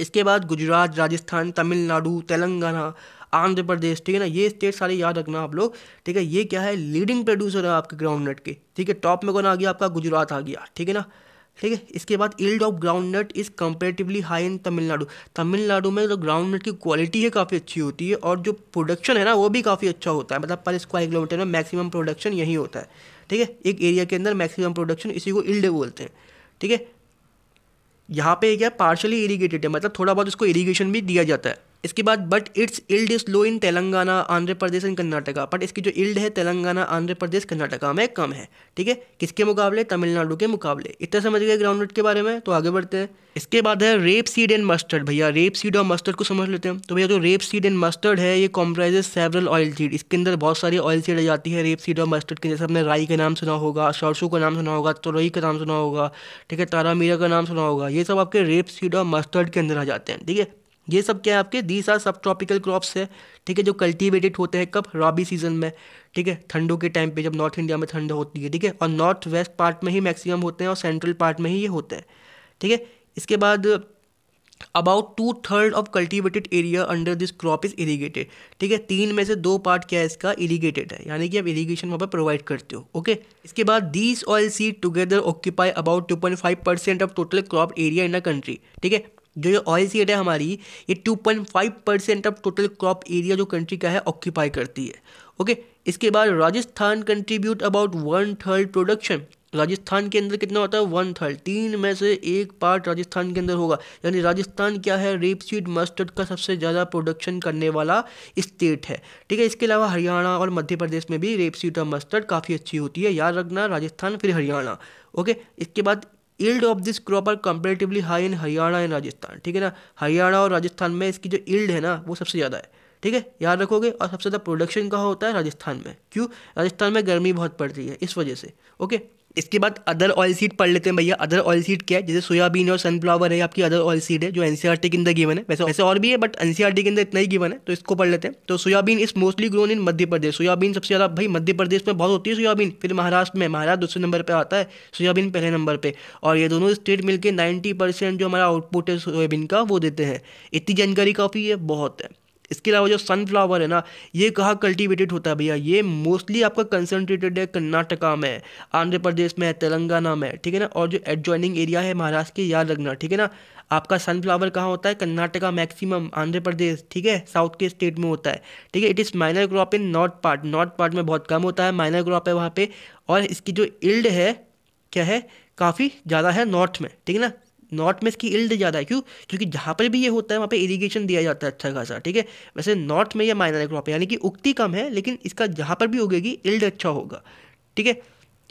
इसके बाद गुजरात राजस्थान तमिलनाडु तेलंगाना आंध्र प्रदेश ठीक है ना ये स्टेट सारे याद रखना आप लोग ठीक है ये क्या है लीडिंग प्रोड्यूसर है आपके ग्राउंड नट के ठीक है टॉप में कौन आ गया आपका गुजरात आ गया ठीक है ना ठीक है इसके बाद yield of ground nut is comparatively high in Tamil Nadu Tamil Nadu में जो ग्राउंड नट की क्वालिटी है काफ़ी अच्छी होती है और जो प्रोडक्शन है ना वो भी काफ़ी अच्छा होता है मतलब पर स्क्वायर किलोमीटर में मैक्सिमम प्रोडक्शन यही होता है ठीक है एक एरिया के अंदर मैक्सिमम प्रोडक्शन इसी को इल्ड बोलते हैं ठीक है यहाँ पे क्या पार्शली इरीगेटेड है मतलब थोड़ा बहुत उसको इरीगेशन भी दिया जाता है इसके बाद but it's yield is low in Telangana Andhra Pradesh and Karnataka but इसकी जो इल्ड है तेलंगाना आंध्र प्रदेश कर्नाटका में कम है ठीक है किसके मुकाबले तमिलनाडु के मुकाबले इतना समझ गए ग्राउंड रूट के बारे में तो आगे बढ़ते हैं इसके बाद है रेप सीड एंड मस्टर्ड भैया रेप सीड और मस्टर्ड को समझ लेते हैं तो भैया जो रेप सीड एंड मस्टर्ड है ये कॉम्प्राइज सेवरल ऑयल सीड इसके अंदर बहुत सारी ऑयल सीड आ जाती है रेप सीड और मस्टर्ड के जैसे आपने राई का नाम सुना होगा सरसों का नाम सुना होगा तुरई का नाम सुना होगा ठीक है तारा मीरा का नाम सुना होगा ये सब आपके रेप सीड और मस्टर्ड के अंदर आ जाते हैं ठीक है ये सब क्या है आपके these are subtropical crops है ठीक है जो कल्टीवेटेड होते हैं कब रॉबी सीजन में ठीक है ठंडों के टाइम पे जब नॉर्थ इंडिया में ठंड होती है ठीक है और नॉर्थ वेस्ट पार्ट में ही मैक्सिमम होते हैं और सेंट्रल पार्ट में ही ये होते हैं ठीक है इसके बाद about two third of cultivated area under this crop is irrigated ठीक है तीन में से दो पार्ट क्या है इसका इरीगेटेड है यानी कि आप इरीगेशन वहाँ पर प्रोवाइड करते हो ओके इसके बाद these oil seed together occupy about two point five percent of total crop area in a country ठीक है जो ये ऑयल सीड है हमारी ये 2.5 percent of total crop area जो कंट्री का है ऑक्यूपाई करती है ओके इसके बाद Rajasthan contribute about one third production Rajasthan के अंदर कितना होता है वन थर्ड तीन में से एक पार्ट राजस्थान के अंदर होगा यानी राजस्थान क्या है रेप सीड मस्टर्ड का सबसे ज़्यादा प्रोडक्शन करने वाला स्टेट है ठीक है इसके अलावा हरियाणा और मध्य प्रदेश में भी रेपसीड और मस्टर्ड काफ़ी अच्छी होती है याद रखना राजस्थान फिर हरियाणा ओके इसके बाद yield of this crop are comparatively high in Haryana and Rajasthan ठीक है ना हरियाणा और राजस्थान में इसकी जो ईल्ड है ना वो सबसे ज़्यादा है ठीक है याद रखोगे और सबसे ज़्यादा प्रोडक्शन कहाँ होता है राजस्थान में क्यों राजस्थान में गर्मी बहुत पड़ रही है इस वजह से ओके इसके बाद अदर ऑयल सीड पढ़ लेते हैं भैया अदर ऑयल सीड क्या है जैसे सोयाबीन और सनफ्लावर है आपकी अदर ऑयल सीड है जो एनसीआरटी के अंदर गिवन है वैसे वैसे और भी है बट एनसीआरटी के अंदर इतना ही गिवन है तो इसको पढ़ लेते हैं तो soybean is mostly grown in Madhya Pradesh soybean सबसे ज़्यादा भाई मध्य प्रदेश में बहुत होती है सोयाबीन फिर महाराष्ट्र में महाराष्ट्र दूसरे नंबर पर आता है सोयाबीन पहले नंबर पर और ये दोनों स्टेट मिलकर नाइन्टी जो हमारा आउटपुट है सोयाबीन का वो देते हैं इतनी जानकारी काफ़ी है बहुत है इसके अलावा जो सनफ्लावर है ना ये कहाँ कल्टीवेटेड होता है भैया ये मोस्टली आपका कंसनट्रेटेड है कर्नाटका में आंध्र प्रदेश में तेलंगाना में ठीक है ना और जो एडजॉइनिंग एरिया है महाराष्ट्र के याद रखना ठीक है ना आपका सनफ्लावर कहाँ होता है कर्नाटका मैक्सिमम आंध्र प्रदेश ठीक है साउथ के स्टेट में होता है ठीक है it is minor crop in north part north part में बहुत कम होता है माइनर क्रॉप है वहाँ पर और इसकी जो इल्ड है क्या है काफ़ी ज़्यादा है नॉर्थ में ठीक है ना नॉर्थ में इसकी इल्ड ज़्यादा है क्यों क्योंकि जहाँ पर भी ये होता है वहाँ पे इरीगेशन दिया जाता है अच्छा खासा ठीक है वैसे नॉर्थ में ये माइनर क्रॉप है यानी कि उगती कम है लेकिन इसका जहाँ पर भी उगेगी इल्ड अच्छा होगा ठीक है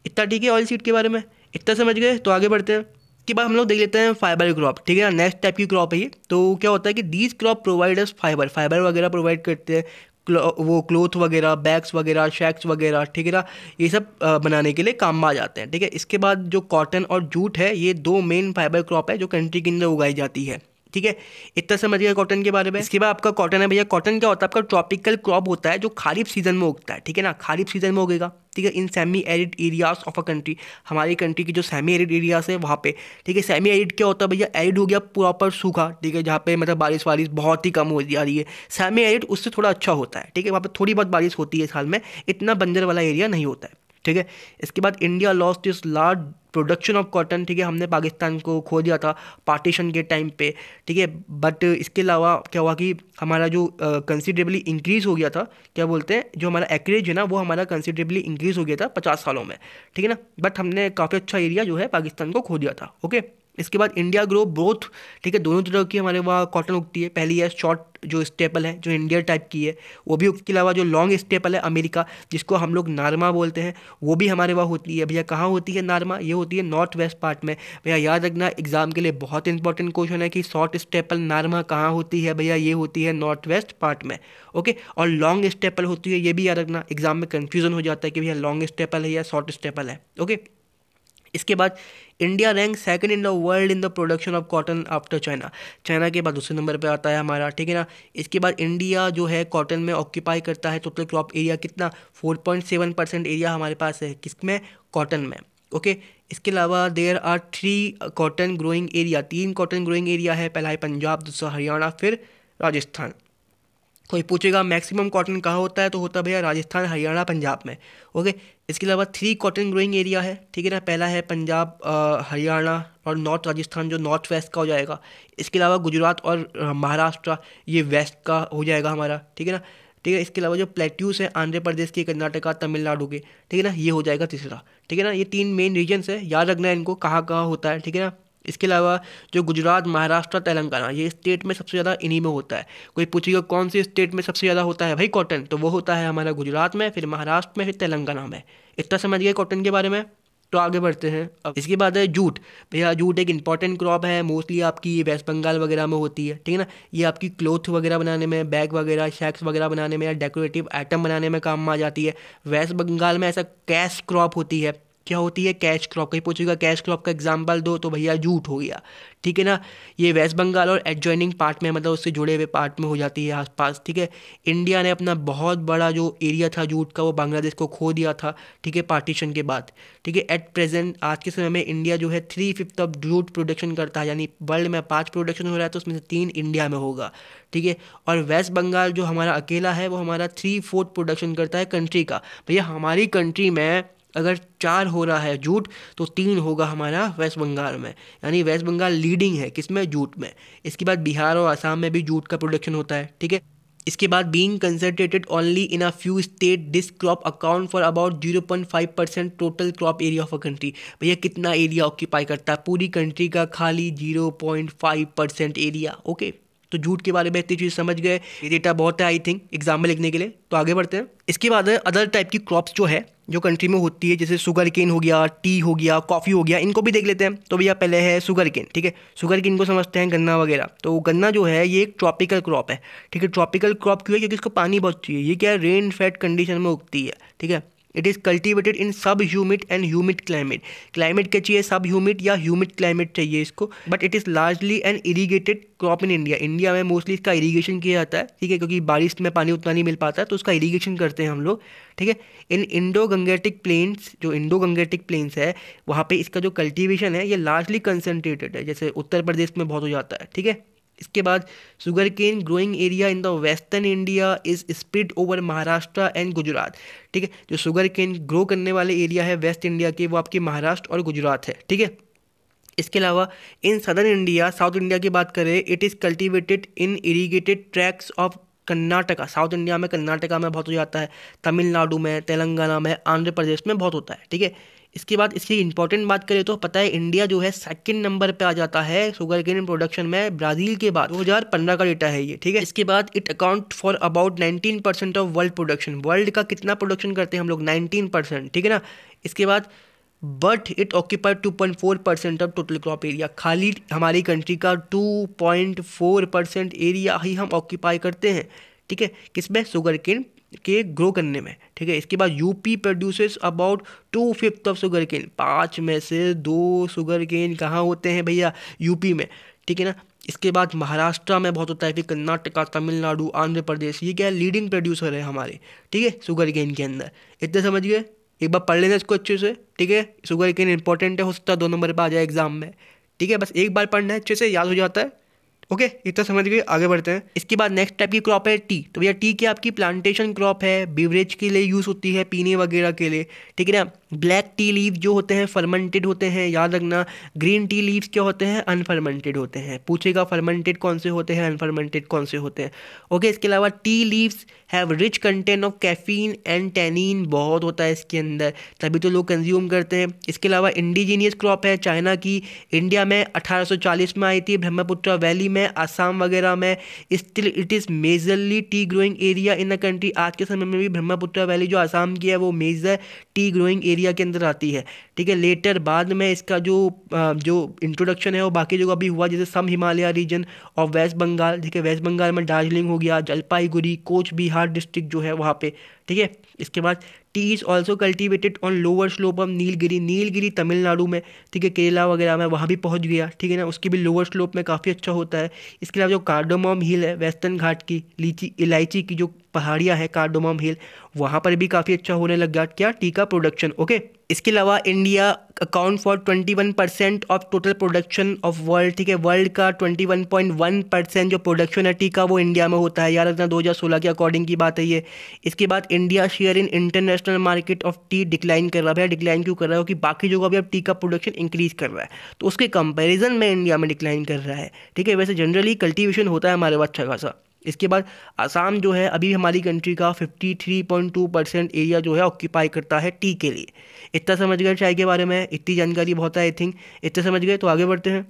इतना ठीक है ऑयल सीड के बारे में इतना समझ गए तो आगे बढ़ते हैं इसके बाद हम लोग देख लेते हैं फाइबर क्रॉप ठीक है ना नेक्स्ट टाइप की क्रॉप है ये तो क्या होता है कि these crop providers fibre fibre वगैरह प्रोवाइड करते हैं वो क्लोथ वगैरह बैग्स वगैरह शैक्स वगैरह ठीक है ना ये सब बनाने के लिए काम में आ जाते हैं ठीक है इसके बाद जो कॉटन और जूट है ये दो मेन फाइबर क्रॉप है जो कंट्री के अंदर उगाई जाती है ठीक है इतना समझ गया कॉटन के बारे में इसके बाद आपका कॉटन है भैया कॉटन क्या होता है आपका ट्रॉपिकल क्रॉप होता है जो खारीफ सीजन में उगता है ठीक है ना खारीफ सीजन में उगेगा ठीक है in semi arid areas of a country हमारी कंट्री की जो सेमी एरिड एरियाज है वहाँ पे ठीक है सेमी एरिड क्या होता है भैया एरिड हो गया प्रॉपर सूखा ठीक है जहाँ पे मतलब बारिश वारिश बहुत ही कम हो जा रही है सेमी एरिड उससे थोड़ा अच्छा होता है ठीक है वहाँ पर थोड़ी बहुत बारिश होती है साल में इतना बंजर वाला एरिया नहीं होता है ठीक है इसके बाद India lost this large production of cotton ठीक है हमने पाकिस्तान को खो दिया था पार्टीशन के टाइम पे ठीक है बट इसके अलावा क्या हुआ कि हमारा जो कंसिडरेबली uh, इंक्रीज़ हो गया था क्या बोलते हैं जो हमारा एकरेज है ना वो हमारा कंसिडरेबली इंक्रीज़ हो गया था पचास सालों में ठीक है ना बट हमने काफ़ी अच्छा एरिया जो है पाकिस्तान को खो दिया था ओके इसके बाद इंडिया ग्रो ब्रोथ ठीक है दोनों तरह की हमारे वहाँ कॉटन उगती है पहली है शॉर्ट जो स्टेपल है जो इंडिया टाइप की है वो भी उसके अलावा जो लॉन्ग स्टेपल है अमेरिका जिसको हम लोग नारमा बोलते हैं वो भी हमारे वहाँ होती है भैया कहाँ होती है नारमा ये होती है नॉर्थ वेस्ट पार्ट में भैया याद रखना एग्जाम के लिए बहुत इंपॉर्टेंट क्वेश्चन है कि शॉर्ट स्टेपल नारमा कहाँ होती है भैया ये होती है नॉर्थ वेस्ट पार्ट में ओके और लॉन्ग स्टेपल होती है ये भी याद रखना एग्जाम में कन्फ्यूजन हो जाता है कि भैया लॉन्ग स्टेपल है या शॉर्ट स्टेपल है ओके इसके बाद India rank second in the world in the production of cotton after China China के बाद दूसरे नंबर पे आता है हमारा ठीक है ना इसके बाद इंडिया जो है कॉटन में ऑक्यूपाई करता है टोटल क्रॉप एरिया कितना 4.7 परसेंट एरिया हमारे पास है किस में कॉटन में ओके इसके अलावा there are three cotton growing area तीन कॉटन ग्रोइंग एरिया है पहला है पंजाब दूसरा हरियाणा फिर राजस्थान कोई तो पूछेगा मैक्सिमम कॉटन कहाँ होता है तो होता है भैया राजस्थान हरियाणा पंजाब में ओके इसके अलावा थ्री कॉटन ग्रोइंग एरिया है ठीक है ना पहला है पंजाब हरियाणा और नॉर्थ राजस्थान जो नॉर्थ वेस्ट का हो जाएगा इसके अलावा गुजरात और महाराष्ट्र ये वेस्ट का हो जाएगा हमारा ठीक है ना ठीक है इसके अलावा जो प्लेट्यूस है आंध्र प्रदेश के कर्नाटका तमिलनाडु के ठीक है ना ये हो जाएगा तीसरा ठीक है ना ये तीन मेन रीजन्स है याद रखना है इनको कहाँ कहाँ होता है ठीक है ना इसके अलावा जो गुजरात महाराष्ट्र तेलंगाना ये स्टेट में सबसे ज़्यादा इन्हीं में होता है कोई पूछेगा कौन से स्टेट में सबसे ज़्यादा होता है भाई कॉटन तो वो होता है हमारा गुजरात में फिर महाराष्ट्र में फिर तेलंगाना में इतना समझ गए कॉटन के बारे में तो आगे बढ़ते हैं अब इसके बाद है जूट भैया जूट एक इंपॉर्टेंट क्रॉप है मोस्टली आपकी ये वेस्ट बंगाल वगैरह में होती है ठीक है ना ये आपकी क्लोथ वगैरह बनाने में बैग वगैरह शैक्स वगैरह बनाने में या डेकोरेटिव आइटम बनाने में काम में आ जाती है वेस्ट बंगाल में ऐसा कैश क्रॉप होती है क्या होती है कैश क्रॉप कहीं पूछेगा कैश क्रॉप का एग्जाम्पल दो तो भैया जूट हो गया ठीक है ना ये वेस्ट बंगाल और एडजॉइनिंग पार्ट में मतलब उससे जुड़े हुए पार्ट में हो जाती है आसपास ठीक है इंडिया ने अपना बहुत बड़ा जो एरिया था जूट का वो बांग्लादेश को खो दिया था ठीक है पार्टीशन के बाद ठीक है एट प्रेजेंट आज के समय में इंडिया जो है three fifth of jute production करता है यानी वर्ल्ड में पाँच प्रोडक्शन हो रहा है तो उसमें से तीन इंडिया में होगा ठीक है और वेस्ट बंगाल जो हमारा अकेला है वो हमारा थ्री फोर्थ प्रोडक्शन करता है कंट्री का भैया हमारी कंट्री में अगर चार हो रहा है जूट तो तीन होगा हमारा वेस्ट बंगाल में यानी वेस्ट बंगाल लीडिंग है किस में जूट में इसके बाद बिहार और आसाम में भी जूट का प्रोडक्शन होता है ठीक है इसके बाद being concentrated only in a few state this crop account for about zero point five percent total crop area of a country भैया कितना एरिया ऑक्यूपाई करता है पूरी कंट्री का खाली zero point five percent area okay तो jute के बारे में इतनी चीज़ समझ गए ये डेटा बहुत है आई थिंक एग्जाम में लिखने के लिए तो आगे बढ़ते हैं इसके बाद अदर टाइप की क्रॉप्स जो है जो कंट्री में होती है जैसे शुगर केन हो गया टी हो गया कॉफ़ी हो गया इनको भी देख लेते हैं तो भैया पहले है शुगर केन ठीक है शुगर केन को समझते हैं गन्ना वगैरह तो गन्ना जो है ये एक ट्रॉपिकल क्रॉप है ठीक है ट्रॉपिकल क्रॉप क्यों है क्योंकि इसको पानी बहुत चाहिए ये क्या है रेन फेड कंडीशन में उगती है ठीक है it is cultivated in sub humid and humid climate climate क्या चाहिए सब ह्यूमिड या ह्यूमिड क्लाइमेट चाहिए इसको but it is largely and irrigated crop in India India में मोस्टली इसका इरीगेशन किया जाता है ठीक है क्योंकि बारिश में पानी उतना नहीं मिल पाता तो उसका इरीगेशन करते हैं हम लोग ठीक है इन इंडो गंगेटिक प्लेन्स जो इंडो गंगेटिक प्लेन्स है वहाँ पर इसका जो कल्टिवेशन है ये लार्जली कंसनट्रेटेड है जैसे उत्तर प्रदेश में बहुत हो जाता है ठीक है इसके बाद sugar cane growing area in the western India is spread over Maharashtra and Gujarat ठीक है जो शुगर केन ग्रो करने वाले एरिया है वेस्ट इंडिया के वो आपके महाराष्ट्र और गुजरात है ठीक है इसके अलावा in southern India south India की बात करें it is cultivated in irrigated tracts of Karnataka south India में कर्नाटका में बहुत हो जाता है तमिलनाडु में तेलंगाना में आंध्र प्रदेश में बहुत होता है ठीक है इसके बाद इसकी इंपॉर्टेंट बात करें तो पता है इंडिया जो है सेकंड नंबर पे आ जाता है शुगर केन प्रोडक्शन में ब्राज़ील के बाद 2015 का डेटा है ये ठीक है इसके बाद it account for about 19 percent of world production world का कितना प्रोडक्शन करते हैं हम लोग 19 परसेंट ठीक है ना इसके बाद but it occupy two point four percent of total crop area खाली हमारी कंट्री का two point four percent area ही हम ऑक्यूपाई करते हैं ठीक है किसमें शुगर केन के ग्रो करने में ठीक है इसके बाद UP produces about two fifth of sugar cane पाँच में से दो शुगर केन कहाँ होते हैं भैया यूपी में ठीक है ना इसके बाद महाराष्ट्र में बहुत होता है फिर कर्नाटका तमिलनाडु आंध्र प्रदेश ये क्या है लीडिंग प्रोड्यूसर है हमारे ठीक है शुगर केन के अंदर इतने समझिए एक बार पढ़ लेना इसको अच्छे से ठीक है शुगर केन इंपॉर्टेंट है हो सकता है दो नंबर पर आ जाए एग्जाम में ठीक है बस एक बार पढ़ना है अच्छे से याद हो जाता है ओके इतना समझ गए आगे बढ़ते हैं इसके बाद नेक्स्ट टाइप की क्रॉप है टी तो भैया टी की आपकी प्लांटेशन क्रॉप है बीवरेज के लिए यूज़ होती है पीने वगैरह के लिए ठीक है ना ब्लैक टी लीव जो होते हैं फर्मेंटेड होते हैं याद रखना ग्रीन टी लीव्स क्या होते हैं अनफर्मेंटेड होते हैं पूछेगा फर्मेंटेड कौन से होते हैं अनफर्मेंटेड कौन से होते हैं ओके इसके अलावा tea leaves have rich content of caffeine and tannin बहुत होता है इसके अंदर तभी तो लोग कंज्यूम करते हैं इसके अलावा इंडिजीनियस क्रॉप है चाइना की इंडिया में 1840 में आई थी ब्रह्मपुत्र वैली में में आसाम वगैरह में still it is majorly tea growing area in the country आज के समय में भी ब्रह्मपुत्र वैली जो आसाम की है वो मेजर टी ग्रोइंग एरिया के अंदर आती है ठीक है लेटर बाद में इसका जो जो इंट्रोडक्शन है वो बाकी जगह भी हुआ जैसे सम हिमालय रीजन और वेस्ट बंगाल ठीक है वेस्ट बंगाल में दार्जिलिंग हो गया जलपाईगुड़ी कोच बिहार डिस्ट्रिक्ट जो है वहाँ पे ठीक है इसके बाद tea is also cultivated on lower slope of Nilgiri Nilgiri Tamil Nadu में ठीक है केरला वगैरह में वहाँ भी पहुँच गया ठीक है ना उसकी भी लोअर स्लोप में काफ़ी अच्छा होता है इसके अलावा जो कार्डोमोम हिल है वेस्टर्न घाट की लीची इलायची की जो पहाड़ियाँ हैं कार्डोमोम हिल वहाँ पर भी काफ़ी अच्छा होने लग गया क्या टी का प्रोडक्शन ओके इसके अलावा India account for twenty one percent of total production of world ठीक है वर्ल्ड का twenty one point one percent जो प्रोडक्शन है टी का वो इंडिया में होता है याद रखना सोलह के अकॉर्डिंग की बात है ये इसके बाद India share in international international market of tea decline कर रहा है डिक्लाइन क्यों कर रहा है कि बाकी जगह भी अब टी का प्रोडक्शन इंक्रीज कर रहा है तो उसके कंपेरिजन में इंडिया में डिक्लाइन कर रहा है ठीक है वैसे जनरली कल्टीवेशन होता है हमारे पास अच्छा खासा इसके बाद आसाम जो है अभी हमारी कंट्री का 53.2 परसेंट एरिया जो है ऑक्यूपाई करता है टी के लिए इतना समझ गए चाय के बारे में इतनी जानकारी बहुत है आई थिंक इतना समझ गए तो आगे बढ़ते हैं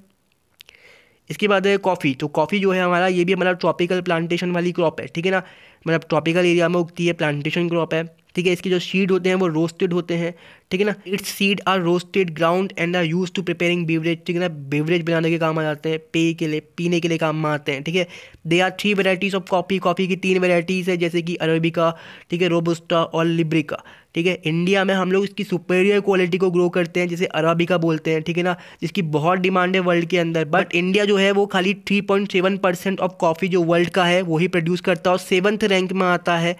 इसके बाद है कॉफ़ी तो कॉफ़ी जो है हमारा ये भी हमारा ट्रॉपिकल प्लांटेशन वाली क्रॉप है ठीक है ना मतलब ट्रॉपिकल एरिया में उगती है प्लांटेशन क्रॉप है ठीक है इसके जो सीड होते हैं वो रोस्टेड होते हैं ठीक है ना its seed are roasted ground and are use to preparing beverage ठीक है ना बेवरेज बनाने के काम आ जाते हैं पेय के लिए पीने के लिए काम में आते हैं ठीक है they are three varieties of coffee coffee की तीन वेराइटीज़ है जैसे कि अरबिका ठीक है रोबोस्टा और लिब्रिका ठीक है इंडिया में हम लोग इसकी सुपेरियर क्वालिटी को ग्रो करते हैं जैसे अराबिका बोलते हैं ठीक है ना जिसकी बहुत डिमांड है वर्ल्ड के अंदर बट इंडिया जो है वो खाली three point seven percent of coffee जो वर्ल्ड का है वही प्रोड्यूस करता है और सेवन्थ रैंक में आता है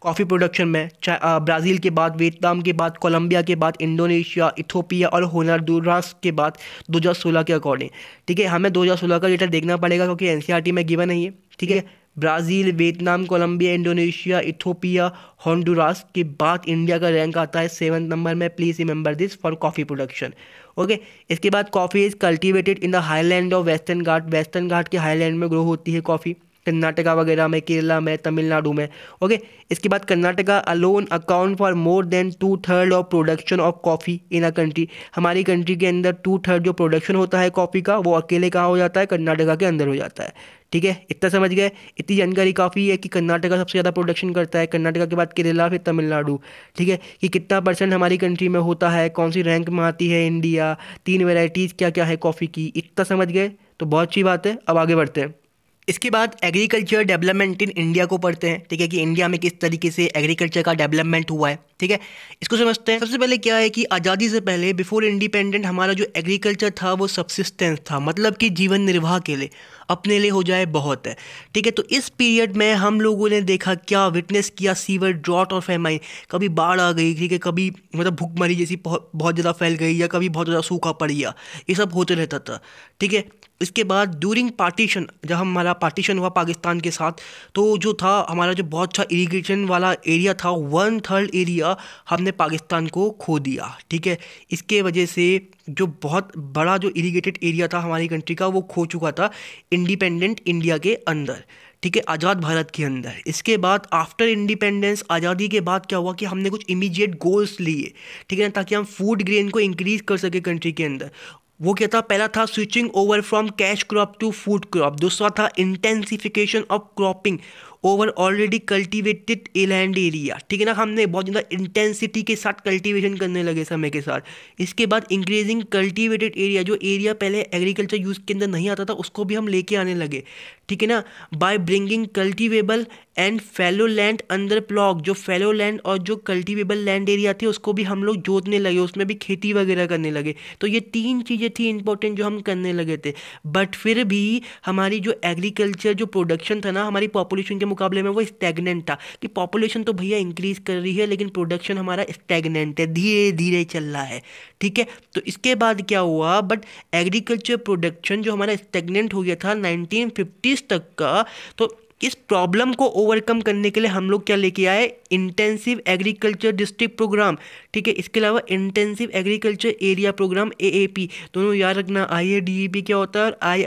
कॉफ़ी प्रोडक्शन में ब्राज़ील के बाद वियतनाम के बाद कोलंबिया के बाद इंडोनेशिया इथोपिया और होनाडुरास के बाद 2016 के अकॉर्डिंग ठीक है हमें 2016 का डेटा देखना पड़ेगा क्योंकि एन e में गिवन है ठीक है Brazil Vietnam Colombia Indonesia Ethiopia Honduras के बाद इंडिया का रैंक आता है सेवन नंबर में please remember this for coffee production okay इसके बाद coffee is cultivated in the highland of western Ghat western Ghat के हाईलैंड में ग्रो होती है कॉफ़ी कर्नाटका वगैरह में केरला में तमिलनाडु में ओके इसके बाद Karnataka alone account for more than two third of production of coffee in a country हमारी कंट्री के अंदर टू थर्ड जो प्रोडक्शन होता है कॉफ़ी का वो अकेले कहाँ हो जाता है कर्नाटका के अंदर हो जाता है ठीक है इतना समझ गए इतनी जानकारी काफ़ी है कि कर्नाटका सबसे ज़्यादा प्रोडक्शन करता है कर्नाटका के बाद केरला फिर तमिलनाडु ठीक है कि कितना परसेंट हमारी कंट्री में होता है कौन सी रैंक में आती है इंडिया तीन वेराइटीज़ क्या क्या है कॉफ़ी की इतना समझ गए तो बहुत अच्छी बात है अब आगे बढ़ते हैं इसके बाद एग्रीकल्चर डेवलपमेंट इन इंडिया को पढ़ते हैं ठीक है कि इंडिया में किस तरीके से एग्रीकल्चर का डेवलपमेंट हुआ है ठीक है इसको समझते हैं सबसे पहले क्या है कि आज़ादी से पहले बिफोर इंडिपेंडेंट हमारा जो एग्रीकल्चर था वो सब्सिस्टेंस था मतलब कि जीवन निर्वाह के लिए अपने लिए हो जाए बहुत है ठीक है तो इस पीरियड में हम लोगों ने देखा क्या विटनेस किया सीवर ड्रॉट और फेमाइन कभी बाढ़ आ गई ठीक है कभी मतलब भूखमरी जैसी बहुत ज़्यादा फैल गई या कभी बहुत ज़्यादा सूखा पड़ गया ये सब होते रहता था ठीक है इसके बाद ड्यूरिंग पार्टीशन जब हमारा पार्टीशन हुआ पाकिस्तान के साथ तो जो था हमारा जो बहुत अच्छा इरीगेशन वाला एरिया था वन थर्ड एरिया हमने पाकिस्तान को खो दिया ठीक है इसके वजह से जो बहुत बड़ा जो इरीगेटेड एरिया था हमारी कंट्री का वो खो चुका था इंडिपेंडेंट इंडिया के अंदर ठीक है आज़ाद भारत के अंदर इसके बाद आफ्टर इंडिपेंडेंस आज़ादी के बाद क्या हुआ कि हमने कुछ इमीडिएट गोल्स लिए ठीक है ना ताकि हम फूड ग्रेन को इंक्रीज़ कर सके कंट्री के अंदर वो क्या था पहला था switching over from cash crop to food crop दूसरा था intensification of cropping over already cultivated land area ठीक है ना हमने बहुत ज़्यादा इंटेंसिटी के साथ कल्टीवेशन करने लगे समय के साथ इसके बाद इंक्रीजिंग कल्टीवेटेड एरिया जो एरिया पहले एग्रीकल्चर यूज़ के अंदर नहीं आता था उसको भी हम लेके आने लगे ठीक है ना by bringing cultivable and fallow land under plough जो फेलो लैंड और जो कल्टीवेबल लैंड एरिया थे उसको भी हम लोग जोतने लगे उसमें भी खेती वगैरह करने लगे तो ये तीन चीज़ें थी इंपॉर्टेंट जो हम करने लगे थे बट फिर भी हमारी जो एग्रीकल्चर जो प्रोडक्शन था ना हमारी पॉपुलेशन के मुकाबले में वो स्टेगनेंट था कि पॉपुलेशन तो भैया इंक्रीज़ कर रही है लेकिन प्रोडक्शन हमारा स्टेगनेंट है धीरे धीरे चल रहा है ठीक है तो इसके बाद क्या हुआ बट एग्रीकल्चर प्रोडक्शन जो हमारा स्टेगनेंट हो गया था नाइनटीन फिफ्टी 2020 तक का तो इस प्रॉब्लम को ओवरकम करने के लिए हम लोग क्या लेके आए इंटेंसिव एग्रीकल्चर डिस्ट्रिक्ट प्रोग्राम ठीक है इसके अलावा intensive agriculture area programme AAP दोनों याद रखना आई e क्या होता है और आई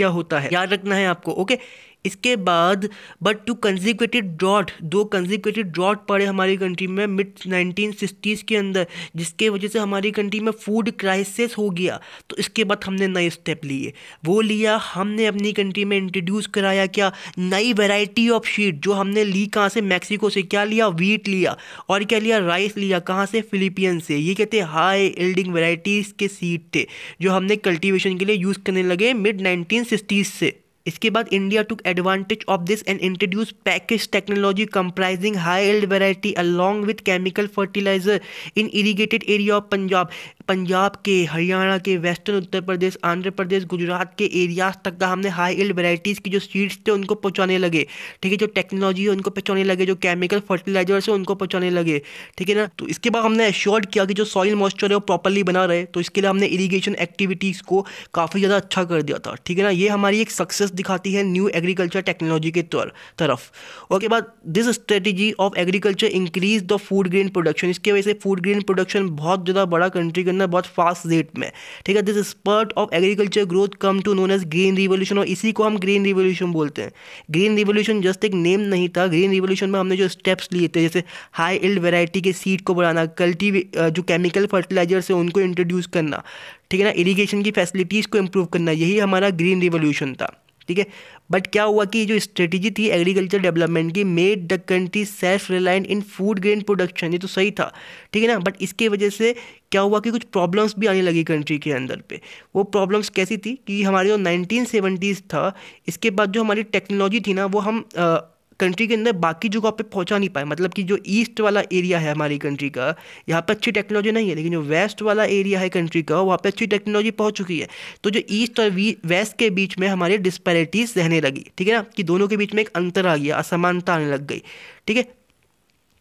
क्या होता है याद रखना है आपको ओके इसके बाद बट टू कंजिक्यूटिव ड्रॉट दो कंजिक्यूटिव ड्रॉट पड़े हमारी कंट्री में मिड नाइनटीन सिक्सटीज़ के अंदर जिसके वजह से हमारी कंट्री में फूड क्राइसिस हो गया तो इसके बाद हमने नए स्टेप लिए वो लिया हमने अपनी कंट्री में इंट्रोड्यूस कराया क्या नई वेराइटी ऑफ शीट जो हमने ली कहाँ से मैक्सिको से क्या लिया वीट लिया और क्या लिया राइस लिया कहाँ से फिलिपियन से ये कहते हाई एल्डिंग वेराइटीज़ के सीड थे जो हमने कल्टीवेशन के लिए यूज़ करने लगे मिड नाइनटीन सिक्सटीज़ से इसके बाद India took advantage of this and introduce package technology comprising high yield variety along with chemical fertiliser in irrigated area of Punjab Punjab के हरियाणा के वेस्टर्न उत्तर प्रदेश आंध्र प्रदेश गुजरात के एरियाज तक का हमने हाई एल्ड वेराइटीज़ की जो सीड्स थे उनको पहुँचाने लगे ठीक है जो टेक्नोलॉजी है उनको पहुँचाने लगे जो केमिकल फर्टिलाइजर्स है उनको पहुँचाने लगे ठीक है ना तो इसके बाद हमने एश्योर्ड किया कि जो सॉइल मॉइस्चर है वो प्रॉपरली बना रहे तो इसके लिए हमने इरीगेशन एक्टिविटीज़ को काफ़ी ज़्यादा अच्छा कर दिया था ठीक है ना ये हमारी एक सक्सेस दिखाती है न्यू एग्रीकल्चर टेक्नोलॉजी के तरफ और बाद this strategy of agriculture increase the food grain production इसकी वजह से फूड ग्रेन प्रोडक्शन बहुत ज़्यादा बड़ा कंट्री के अंदर बहुत फास्ट रेट में ठीक है this spurt of agriculture growth come to known as green revolution और इसी को हम ग्रीन रिवोल्यूशन बोलते हैं ग्रीन रिवोल्यूशन जस्ट एक नेम नहीं था ग्रीन रिवोल्यूशन में हमने जो स्टेप्स लिए थे जैसे हाई इल्ड वेराइटी के सीड को बढ़ाना कल्टी जो केमिकल फर्टिलाइजर्स है उनको इंट्रोड्यूस करना ठीक है ना इरीगेशन की फैसिलिटीज़ को इम्प्रूव करना यही हमारा ग्रीन रिवोल्यूशन था ठीक है बट क्या हुआ कि जो स्ट्रेटेजी थी एग्रीकल्चर डेवलपमेंट की made the country self reliant in food grain production ये तो सही था ठीक है ना बट इसके वजह से क्या हुआ कि कुछ प्रॉब्लम्स भी आने लगी कंट्री के अंदर पे वो प्रॉब्लम्स कैसी थी कि हमारे जो नाइनटीन सेवेंटीज़ था इसके बाद जो हमारी टेक्नोलॉजी थी ना वो हम आ, कंट्री के अंदर बाकी जगह पे पहुंचा नहीं पाए मतलब कि जो ईस्ट वाला एरिया है हमारी कंट्री का यहाँ पर अच्छी टेक्नोलॉजी नहीं है लेकिन जो वेस्ट वाला एरिया है कंट्री का वहाँ पर अच्छी टेक्नोलॉजी पहुँच चुकी है तो जो ईस्ट और वेस्ट के बीच में हमारी डिस्पैरिटीज़ रहने लगी ठीक है ना कि दोनों के बीच में एक अंतर आ गया असमानता आने लग गई ठीक है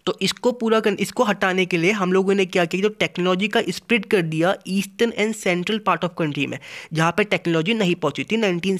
तो इसको पूरा कर इसको हटाने के लिए हम लोगों ने क्या किया कि जो टेक्नोलॉजी का स्प्रिड कर दिया eastern and central part of country में जहाँ पर टेक्नोलॉजी नहीं पहुँची थी नाइनटीन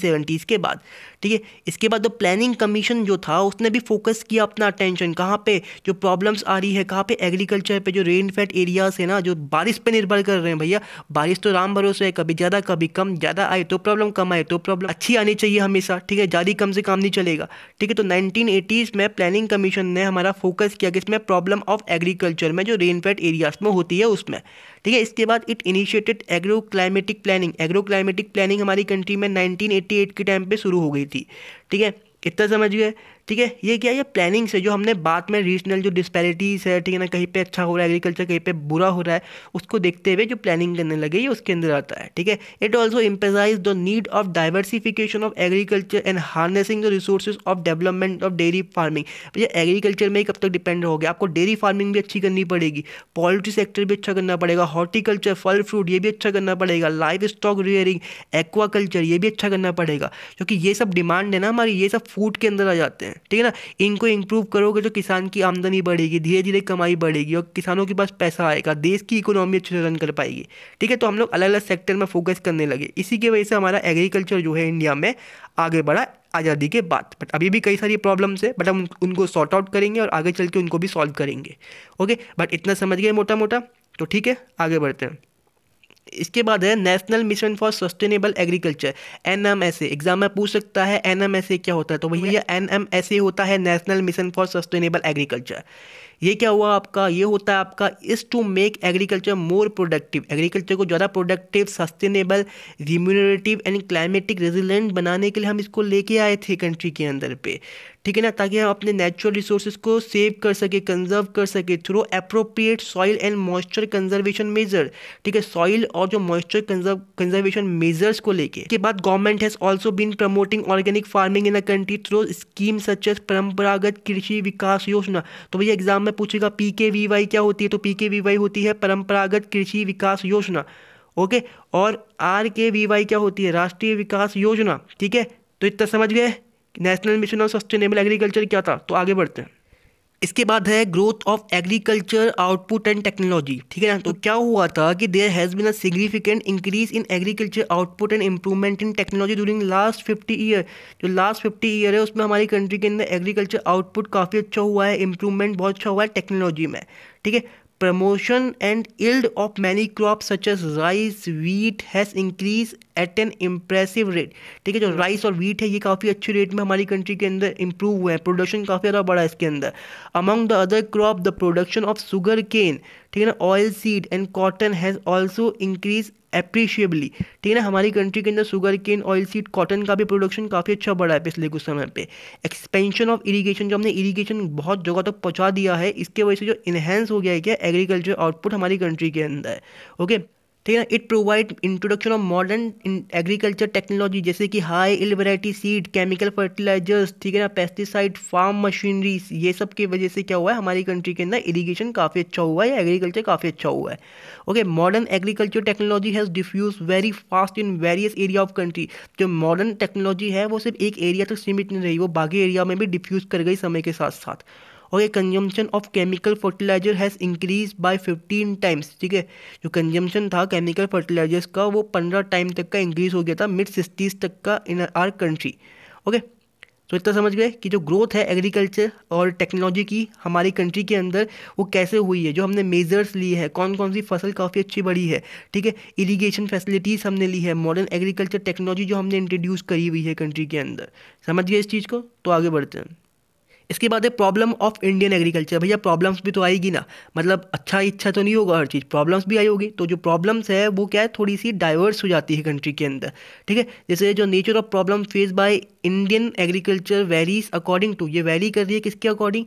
के बाद ठीक है इसके बाद जो प्लानिंग कमीशन जो था उसने भी फोकस किया अपना अटेंशन कहाँ पे जो प्रॉब्लम्स आ रही है कहाँ पे एग्रीकल्चर पे जो रेन फेड एरियाज़ है ना जो बारिश पे निर्भर कर रहे हैं भैया बारिश तो राम भरोसे है कभी ज़्यादा कभी कम ज़्यादा आए तो प्रॉब्लम कम आए तो प्रॉब्लम अच्छी आनी चाहिए हमेशा ठीक है ज़्यादा कम से काम नहीं चलेगा ठीक है तो नाइनटीन में प्लानिंग कमीशन ने हमारा फोकस किया कि इसमें प्रॉब्लम ऑफ एग्रीकल्चर में जो रेन फेड एरियाज़ में होती है उसमें ठीक है इसके बाद it initiated agro climatic planning agro climatic planning हमारी कंट्री में 1988 के टाइम पे शुरू हो गई थी ठीक है इतना समझ गए ठीक है ये क्या ये प्लानिंग से जो हमने बाद में रीजनल जो डिस्पैरिटीज़ है ठीक है ना कहीं पे अच्छा हो रहा है एग्रीकल्चर कहीं पे बुरा हो रहा है उसको देखते हुए जो प्लानिंग करने लगे ये उसके अंदर आता है ठीक है it also emphasise the need of diversification of agriculture and harnessing the resource of development of dairy farming भैया एग्रीकल्चर में ही कब तक डिपेंड हो गया आपको डेयरी फार्मिंग भी अच्छी करनी पड़ेगी पोल्ट्री सेक्टर भी अच्छा करना पड़ेगा हॉर्टिकल्चर फल फ्रूट ये भी अच्छा करना पड़ेगा लाइफ स्टॉक रियरिंग एक्वाकल्चर ये भी अच्छा करना पड़ेगा क्योंकि ये सब डिमांड है ना हमारी ये सब फूड के अंदर आ जाते हैं ठीक है ना इनको इंप्रूव करोगे तो किसान की आमदनी बढ़ेगी धीरे धीरे कमाई बढ़ेगी और किसानों के पास पैसा आएगा देश की इकोनॉमी अच्छे से रन कर पाएगी ठीक है तो हम लोग अलग अलग सेक्टर में फोकस करने लगे इसी की वजह से हमारा एग्रीकल्चर जो है इंडिया में आगे बढ़ा आज़ादी के बाद बट अभी भी कई सारी प्रॉब्लम्स है बट हम उनको सॉर्ट आउट करेंगे और आगे चल के उनको भी सॉल्व करेंगे ओके बट इतना समझ गए मोटा मोटा तो ठीक है आगे बढ़ते हैं इसके बाद है national mission for sustainable agriculture N M S exam में पूछ सकता है एन एम एस ए क्या होता है तो भैया एन एम एस ए होता है national mission for sustainable agriculture ये क्या हुआ आपका ये होता है आपका is to make agriculture more productive agriculture को ज़्यादा productive sustainable remunerative and climatic resilient बनाने के लिए हम इसको लेके आए थे कंट्री के अंदर पे ठीक है ना ताकि हम अपने नेचुरल रिसोर्सेज को सेव कर सके कंजर्व कर सके through appropriate soil and moisture conservation measure ठीक है सॉइल और जो मॉइस्चर कंजर्व कंजर्वेशन मेजर्स को लेके के बाद government has also been promoting organic farming in a country through scheme such as Paramparagat Krishi विकास योजना तो भैया एग्जाम में पूछेगा पी के वी वाई क्या होती है तो पी के वी वाई होती है परंपरागत कृषि विकास योजना ओके और आर के वी वाई क्या होती है राष्ट्रीय विकास योजना ठीक है तो इतना समझ गए national mission of sustainable agriculture क्या था तो आगे बढ़ते हैं इसके बाद है growth of agriculture output and technology ठीक है ना तो क्या हुआ था कि there has been a significant increase in agriculture output and improvement in technology during last fifty year जो लास्ट फिफ्टी ईयर है उसमें हमारी कंट्री के अंदर एग्रीकल्चर आउटपुट काफ़ी अच्छा हुआ है इंप्रूवमेंट बहुत अच्छा हुआ है टेक्नोलॉजी में ठीक है promotion and yield of many crop such as rice wheat has increase at an impressive rate ठीक है जो राइस hmm. और वीट है ये काफ़ी अच्छे रेट में हमारी कंट्री के अंदर इंप्रूव हुए हैं प्रोडक्शन काफ़ी ज़्यादा बढ़ा है इसके अंदर among the other crop the production of sugar cane ठीक है ना oil seed and cotton has also increase appreciably ठीक है ना हमारी कंट्री के अंदर sugar cane oil seed cotton का भी प्रोडक्शन काफ़ी अच्छा बढ़ा है पिछले कुछ समय पे एक्सपेंशन ऑफ इरीगेशन जो हमने इरीगेशन बहुत जगह तक तो पहुँचा दिया है इसके वजह से जो इन्हेंस हो गया है क्या एग्रीकल्चर आउटपुट हमारी कंट्री के अंदर ओके ठीक है ना it provide introduction of modern agriculture technology जैसे कि high yield variety seed chemical fertilisers ठीक है ना पेस्टिसाइड फार्म मशीनरीज ये सब की वजह से क्या हुआ है हमारी कंट्री के अंदर इरीगेशन काफ़ी अच्छा हुआ है या एग्रीकल्चर काफ़ी अच्छा हुआ है okay modern agriculture technology has diffuse very fast in various area of country जो मॉडर्न टेक्नोलॉजी है वो सिर्फ एक एरिया तक सीमित नहीं रही वो बाकी एरिया में भी डिफ्यूज़ कर गई समय के साथ साथ और ये consumption of chemical fertiliser has increase by 15 times ठीक है जो कंजम्पशन था केमिकल फर्टिलाइजर्स का वो 15 टाइम तक का इंक्रीज हो गया था मिड सिक्सटीज़ तक का इन आर कंट्री ओके तो इतना समझ गए कि जो ग्रोथ है एग्रीकल्चर और टेक्नोलॉजी की हमारी कंट्री के अंदर वो कैसे हुई है जो हमने मेजर्स लिए हैं कौन कौन सी फसल काफ़ी अच्छी बढ़ी है ठीक है इरिगेशन फैसिलिटीज़ हमने ली है मॉडर्न एग्रीकल्चर टेक्नोलॉजी जो हमने इंट्रोड्यूस करी हुई है कंट्री के अंदर समझ गए इस चीज़ को तो आगे बढ़ते हैं इसके बाद है प्रॉब्लम ऑफ इंडियन एग्रीकल्चर भैया प्रॉब्लम्स भी तो आएगी ना मतलब अच्छा इच्छा तो नहीं होगा हर चीज़ प्रॉब्लम्स भी आई होगी तो जो प्रॉब्लम्स है वो क्या है थोड़ी सी डाइवर्स हो जाती है कंट्री के अंदर ठीक है जैसे जो nature of problem face by Indian agriculture varies according to ये वेरी कर रही है किसके according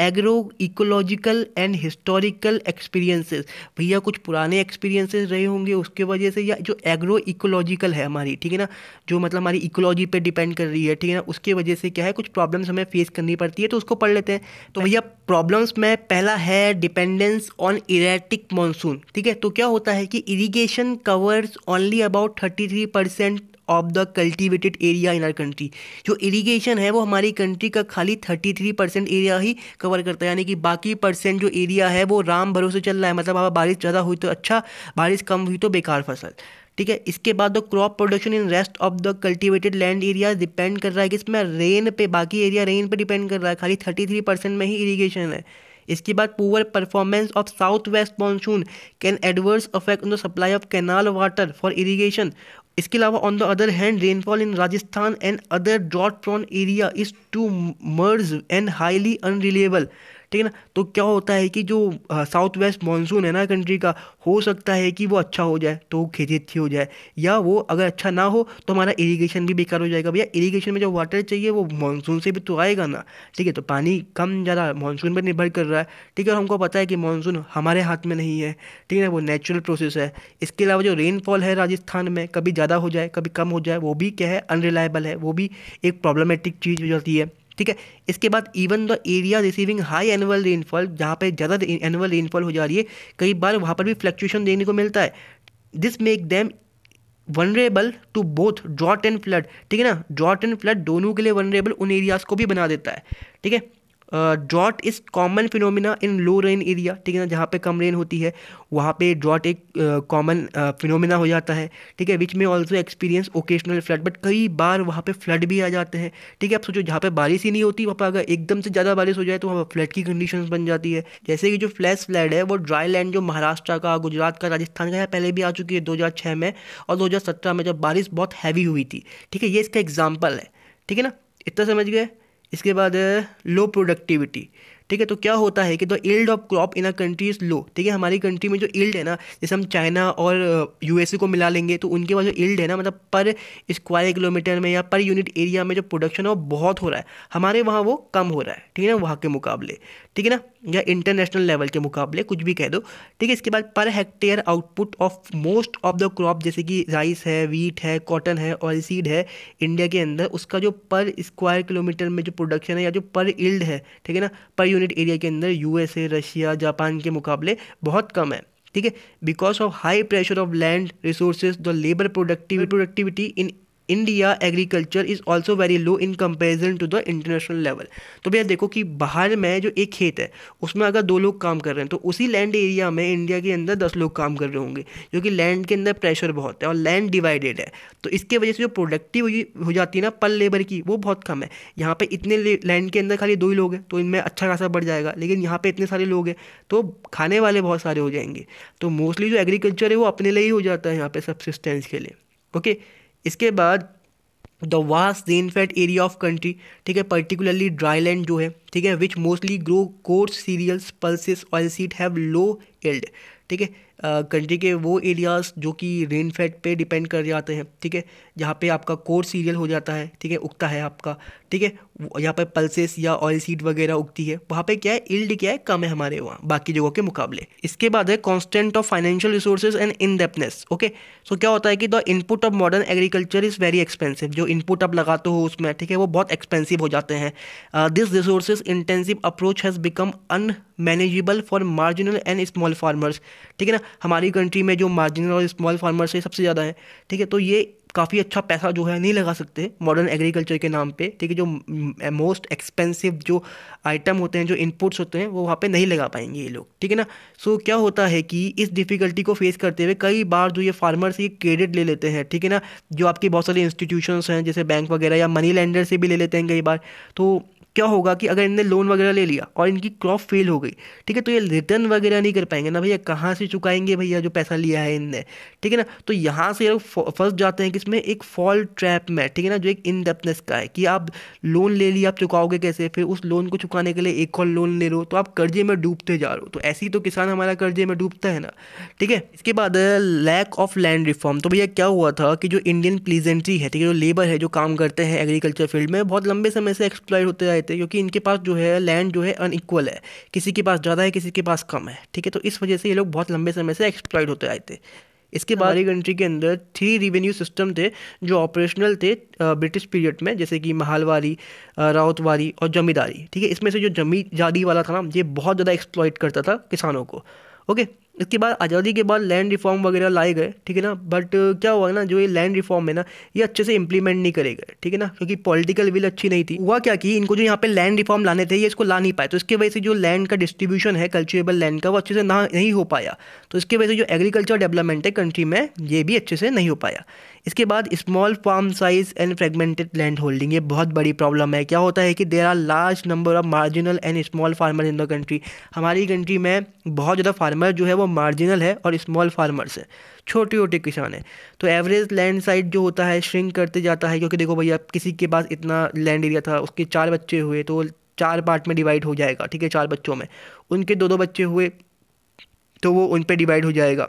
agro ecological and historical experiences भैया कुछ पुराने एक्सपीरियंसेस रहे होंगे उसके वजह से या जो एग्रो इकोलॉजिकल है हमारी ठीक है ना जो मतलब हमारी इकोलॉजी पे डिपेंड कर रही है ठीक है ना उसके वजह से क्या है कुछ प्रॉब्लम्स हमें फेस करनी पड़ती है तो उसको पढ़ लेते हैं तो भैया प्रॉब्लम्स में पहला है डिपेंडेंस ऑन इरेटिक मानसून ठीक है तो क्या होता है कि irrigation covers only about thirty three percent of the cultivated area in our country जो इरीगेशन है वो हमारी कंट्री का खाली थर्टी थ्री परसेंट एरिया ही कवर करता है यानी कि बाकी परसेंट जो एरिया है वो राम भरोसे चल रहा है मतलब अब बारिश ज़्यादा हुई तो अच्छा बारिश कम हुई तो बेकार फसल ठीक है इसके बाद the crop production in rest of the cultivated land area depend कर रहा है कि इसमें रेन पे बाकी एरिया रेन पे डिपेंड कर रहा है खाली थर्टी थ्री परसेंट में ही इरीगेशन है इसके बाद poor performance of south west monsoon can adverse affect on the supply of canal water for irrigation इसके अलावा on the other hand rainfall in Rajasthan and other drought prone area is too मर्ज and highly unreliable ठीक है ना तो क्या होता है कि जो साउथ वेस्ट मानसून है ना कंट्री का हो सकता है कि वो अच्छा हो जाए तो खेती अच्छी हो जाए या वो अगर अच्छा ना हो तो हमारा इरीगेशन भी बेकार हो जाएगा भैया इरीगेशन में जो वाटर चाहिए वो मानसून से भी तो आएगा ना ठीक है तो पानी कम ज़्यादा मानसून पर निर्भर कर रहा है ठीक है और हमको पता है कि मानसून हमारे हाथ में नहीं है ठीक है ना वो नेचुरल प्रोसेस है इसके अलावा जो रेनफॉल है राजस्थान में कभी ज़्यादा हो जाए कभी कम हो जाए वो भी क्या है अनरिलायबल है वो भी एक प्रॉब्लमेटिक चीज़ हो जाती है ठीक है इसके बाद even the area receiving high annual rainfall जहाँ पे ज़्यादा एनुअल रेनफॉल हो जा रही है कई बार वहाँ पर भी फ्लक्चुएशन देखने को मिलता है this make them vulnerable to both drought and flood ठीक है ना ड्रॉट एंड फ्लड दोनों के लिए वनरेबल उन एरियाज़ को भी बना देता है ठीक है drought is common phenomena in low rain area ठीक है ना जहाँ पे कम रेन होती है वहाँ पे ड्रॉट एक कॉमन फिनोमिना हो जाता है ठीक है विच में also experience occasional flood but कई बार वहाँ पे फ्लड भी आ जाते हैं ठीक है आप सोचो जहाँ पे बारिश ही नहीं होती वहाँ पर अगर एकदम से ज़्यादा बारिश हो जाए तो वहाँ पर फ्लड की कंडीशन बन जाती है जैसे कि जो फ्लैश फ्लड है वो ड्राई लैंड जो महाराष्ट्र का गुजरात का राजस्थान का यहाँ पहले भी आ चुकी है दो में और दो में जब बारिश बहुत हैवी हुई थी ठीक है ये इसका एग्जाम्पल है ठीक है ना इतना समझ गए इसके बाद लो uh, प्रोडक्टिविटी ठीक है तो क्या होता है कि the yield of crop in a country is low ठीक है हमारी कंट्री में जो इल्ड है ना जैसे हम चाइना और यूएसए uh, को मिला लेंगे तो उनके पास जो इल्ड है ना मतलब पर स्क्वायर किलोमीटर में या पर यूनिट एरिया में जो प्रोडक्शन है वो बहुत हो रहा है हमारे वहाँ वो कम हो रहा है ठीक है ना वहाँ के मुकाबले ठीक है ना या इंटरनेशनल लेवल के मुकाबले कुछ भी कह दो ठीक है इसके बाद per hectare output of most of the crop जैसे कि राइस है वीट है कॉटन है ऑयल सीड है इंडिया के अंदर उसका जो पर स्क्वायर किलोमीटर में जो प्रोडक्शन है या जो पर इल्ड है ठीक है ना पर यूनिट ट्रेड एरिया के अंदर यूएसए रशिया जापान के मुकाबले बहुत कम है ठीक है because of high pressure of land resources the labour productive productivity in India agriculture is also very low in comparison to the international level तो भैया देखो कि बाहर में जो एक खेत है उसमें अगर दो लोग काम कर रहे हैं तो उसी लैंड एरिया में इंडिया के अंदर दस लोग काम कर रहे होंगे क्योंकि लैंड के अंदर प्रेशर बहुत है और लैंड डिवाइडेड है तो इसके वजह से जो प्रोडक्टिव हो जाती है ना पर लेबर की वो बहुत कम है यहाँ पर इतने लैंड के अंदर खाली दो ही लोग हैं तो इनमें अच्छा खासा बढ़ जाएगा लेकिन यहाँ पर इतने सारे लोग हैं तो खाने वाले बहुत सारे हो जाएंगे तो मोस्टली जो एग्रीकल्चर है वो अपने लिए ही हो जाता है यहाँ पर सबसिस्टेंस के लिए ओके okay? इसके बाद the vast rain fed area of country ठीक है पर्टिकुलरली ड्राई लैंड जो है ठीक है which mostly grow coarse cereals pulses oil seed have low yield ठीक है कंट्री के वो एरियाज़ जो कि रेनफेड पे डिपेंड कर जाते हैं ठीक है जहाँ पे आपका कोर सीरियल हो जाता है ठीक है उगता है आपका ठीक है यहाँ पर पल्सेस या ऑयल सीड वगैरह उगती है वहाँ पे क्या है इल्ड क्या है कम है हमारे वहाँ बाकी जगहों के मुकाबले इसके बाद है constant of financial resources and indebtedness okay so क्या होता है कि the input of modern agriculture is very expensive जो इनपुट आप लगाते हो उसमें ठीक है वो बहुत एक्सपेंसिव हो जाते हैं this resources intensive approach has become unmanageable for marginal and small farmers ठीक है ना हमारी कंट्री में जो मार्जिनल और स्मॉल फार्मर्स है सबसे ज़्यादा है ठीक है तो ये काफ़ी अच्छा पैसा जो है नहीं लगा सकते मॉडर्न एग्रीकल्चर के नाम पे ठीक है जो मोस्ट एक्सपेंसिव जो आइटम होते हैं जो इनपुट्स होते हैं वो वहाँ पे नहीं लगा पाएंगे ये लोग ठीक है ना सो so, क्या होता है कि इस डिफ़िकल्टी को फेस करते हुए कई बार जो ये फार्मर्स ये क्रेडिट ले लेते हैं ठीक है ना जो आपके बहुत सारे इंस्टीट्यूशन हैं जैसे बैंक वगैरह या मनी लैंडर से भी ले लेते हैं कई बार तो क्या होगा कि अगर इनने लोन वगैरह ले लिया और इनकी क्रॉप फेल हो गई ठीक है तो ये रिटर्न वगैरह नहीं कर पाएंगे ना भैया कहाँ से चुकाएंगे भैया जो पैसा लिया है इनने ठीक है ना तो यहाँ से लोग फंस जाते हैं कि इसमें एक फॉल ट्रैप में ठीक है ना जो एक इनडेप्थनेस का है कि आप लोन ले लिया आप चुकाओगे कैसे फिर उस लोन को चुकाने के लिए एक और लोन ले लो तो आप कर्जे में डूबते जा रहे हो तो ऐसे ही तो किसान हमारा कर्जे में डूबता है ना ठीक है इसके बाद लैक ऑफ लैंड रिफॉर्म तो भैया क्या हुआ था कि जो इंडियन प्लीजेंट्री है ठीक है जो लेबर है जो काम करते हैं एग्रीकल्चर फील्ड में बहुत लंबे समय से एक्सप्लॉयड होते रहे रहते हैं क्योंकि इनके पास जो है लैंड जो है अनइक्वल है किसी के पास ज़्यादा है किसी के पास कम है ठीक है तो इस वजह से ये लोग बहुत लंबे समय से एक्सप्लॉयड होते आए थे इसके बाद हमारी कंट्री के अंदर थ्री रिवेन्यू सिस्टम थे जो ऑपरेशनल थे ब्रिटिश पीरियड में जैसे कि महालवारी राउतवारी और जमींदारी ठीक है इसमें से जो जादी वाला था ना ये बहुत ज़्यादा एक्सप्लॉयट करता था किसानों को ओके इसके बाद आज़ादी के बाद लैंड रिफॉर्म वगैरह लाए गए ठीक है ना बट uh, क्या हुआ ना जो ये लैंड रिफॉर्म है ना ये अच्छे से इंप्लीमेंट नहीं करे गए ठीक है ना क्योंकि पॉलिटिकल विल अच्छी नहीं थी हुआ क्या कि इनको जो यहाँ पे लैंड रिफॉर्म लाने थे ये इसको ला नहीं पाए तो इसकी वजह से जो लैंड का डिस्ट्रीब्यूशन है कल्चरेबल लैंड का वो अच्छे से ना नहीं हो पाया तो इसकी वजह से जो एग्रीकल्चर डेवलपमेंट है कंट्री में ये भी अच्छे से नहीं हो पाया इसके बाद small farm size and fragmented land holding ये बहुत बड़ी प्रॉब्लम है क्या होता है कि there are large number of marginal and small farmer in the country हमारी कंट्री में बहुत ज़्यादा फार्मर जो है वो मार्जिनल है और स्मॉल फार्मर्स हैं छोटे छोटे किसान हैं तो एवरेज लैंड साइड जो होता है श्रिंक करते जाता है क्योंकि देखो भैया किसी के पास इतना लैंड एरिया था उसके चार बच्चे हुए तो चार पार्ट में डिवाइड हो जाएगा ठीक है चार बच्चों में उनके दो दो बच्चे हुए तो वो उन पर डिवाइड हो जाएगा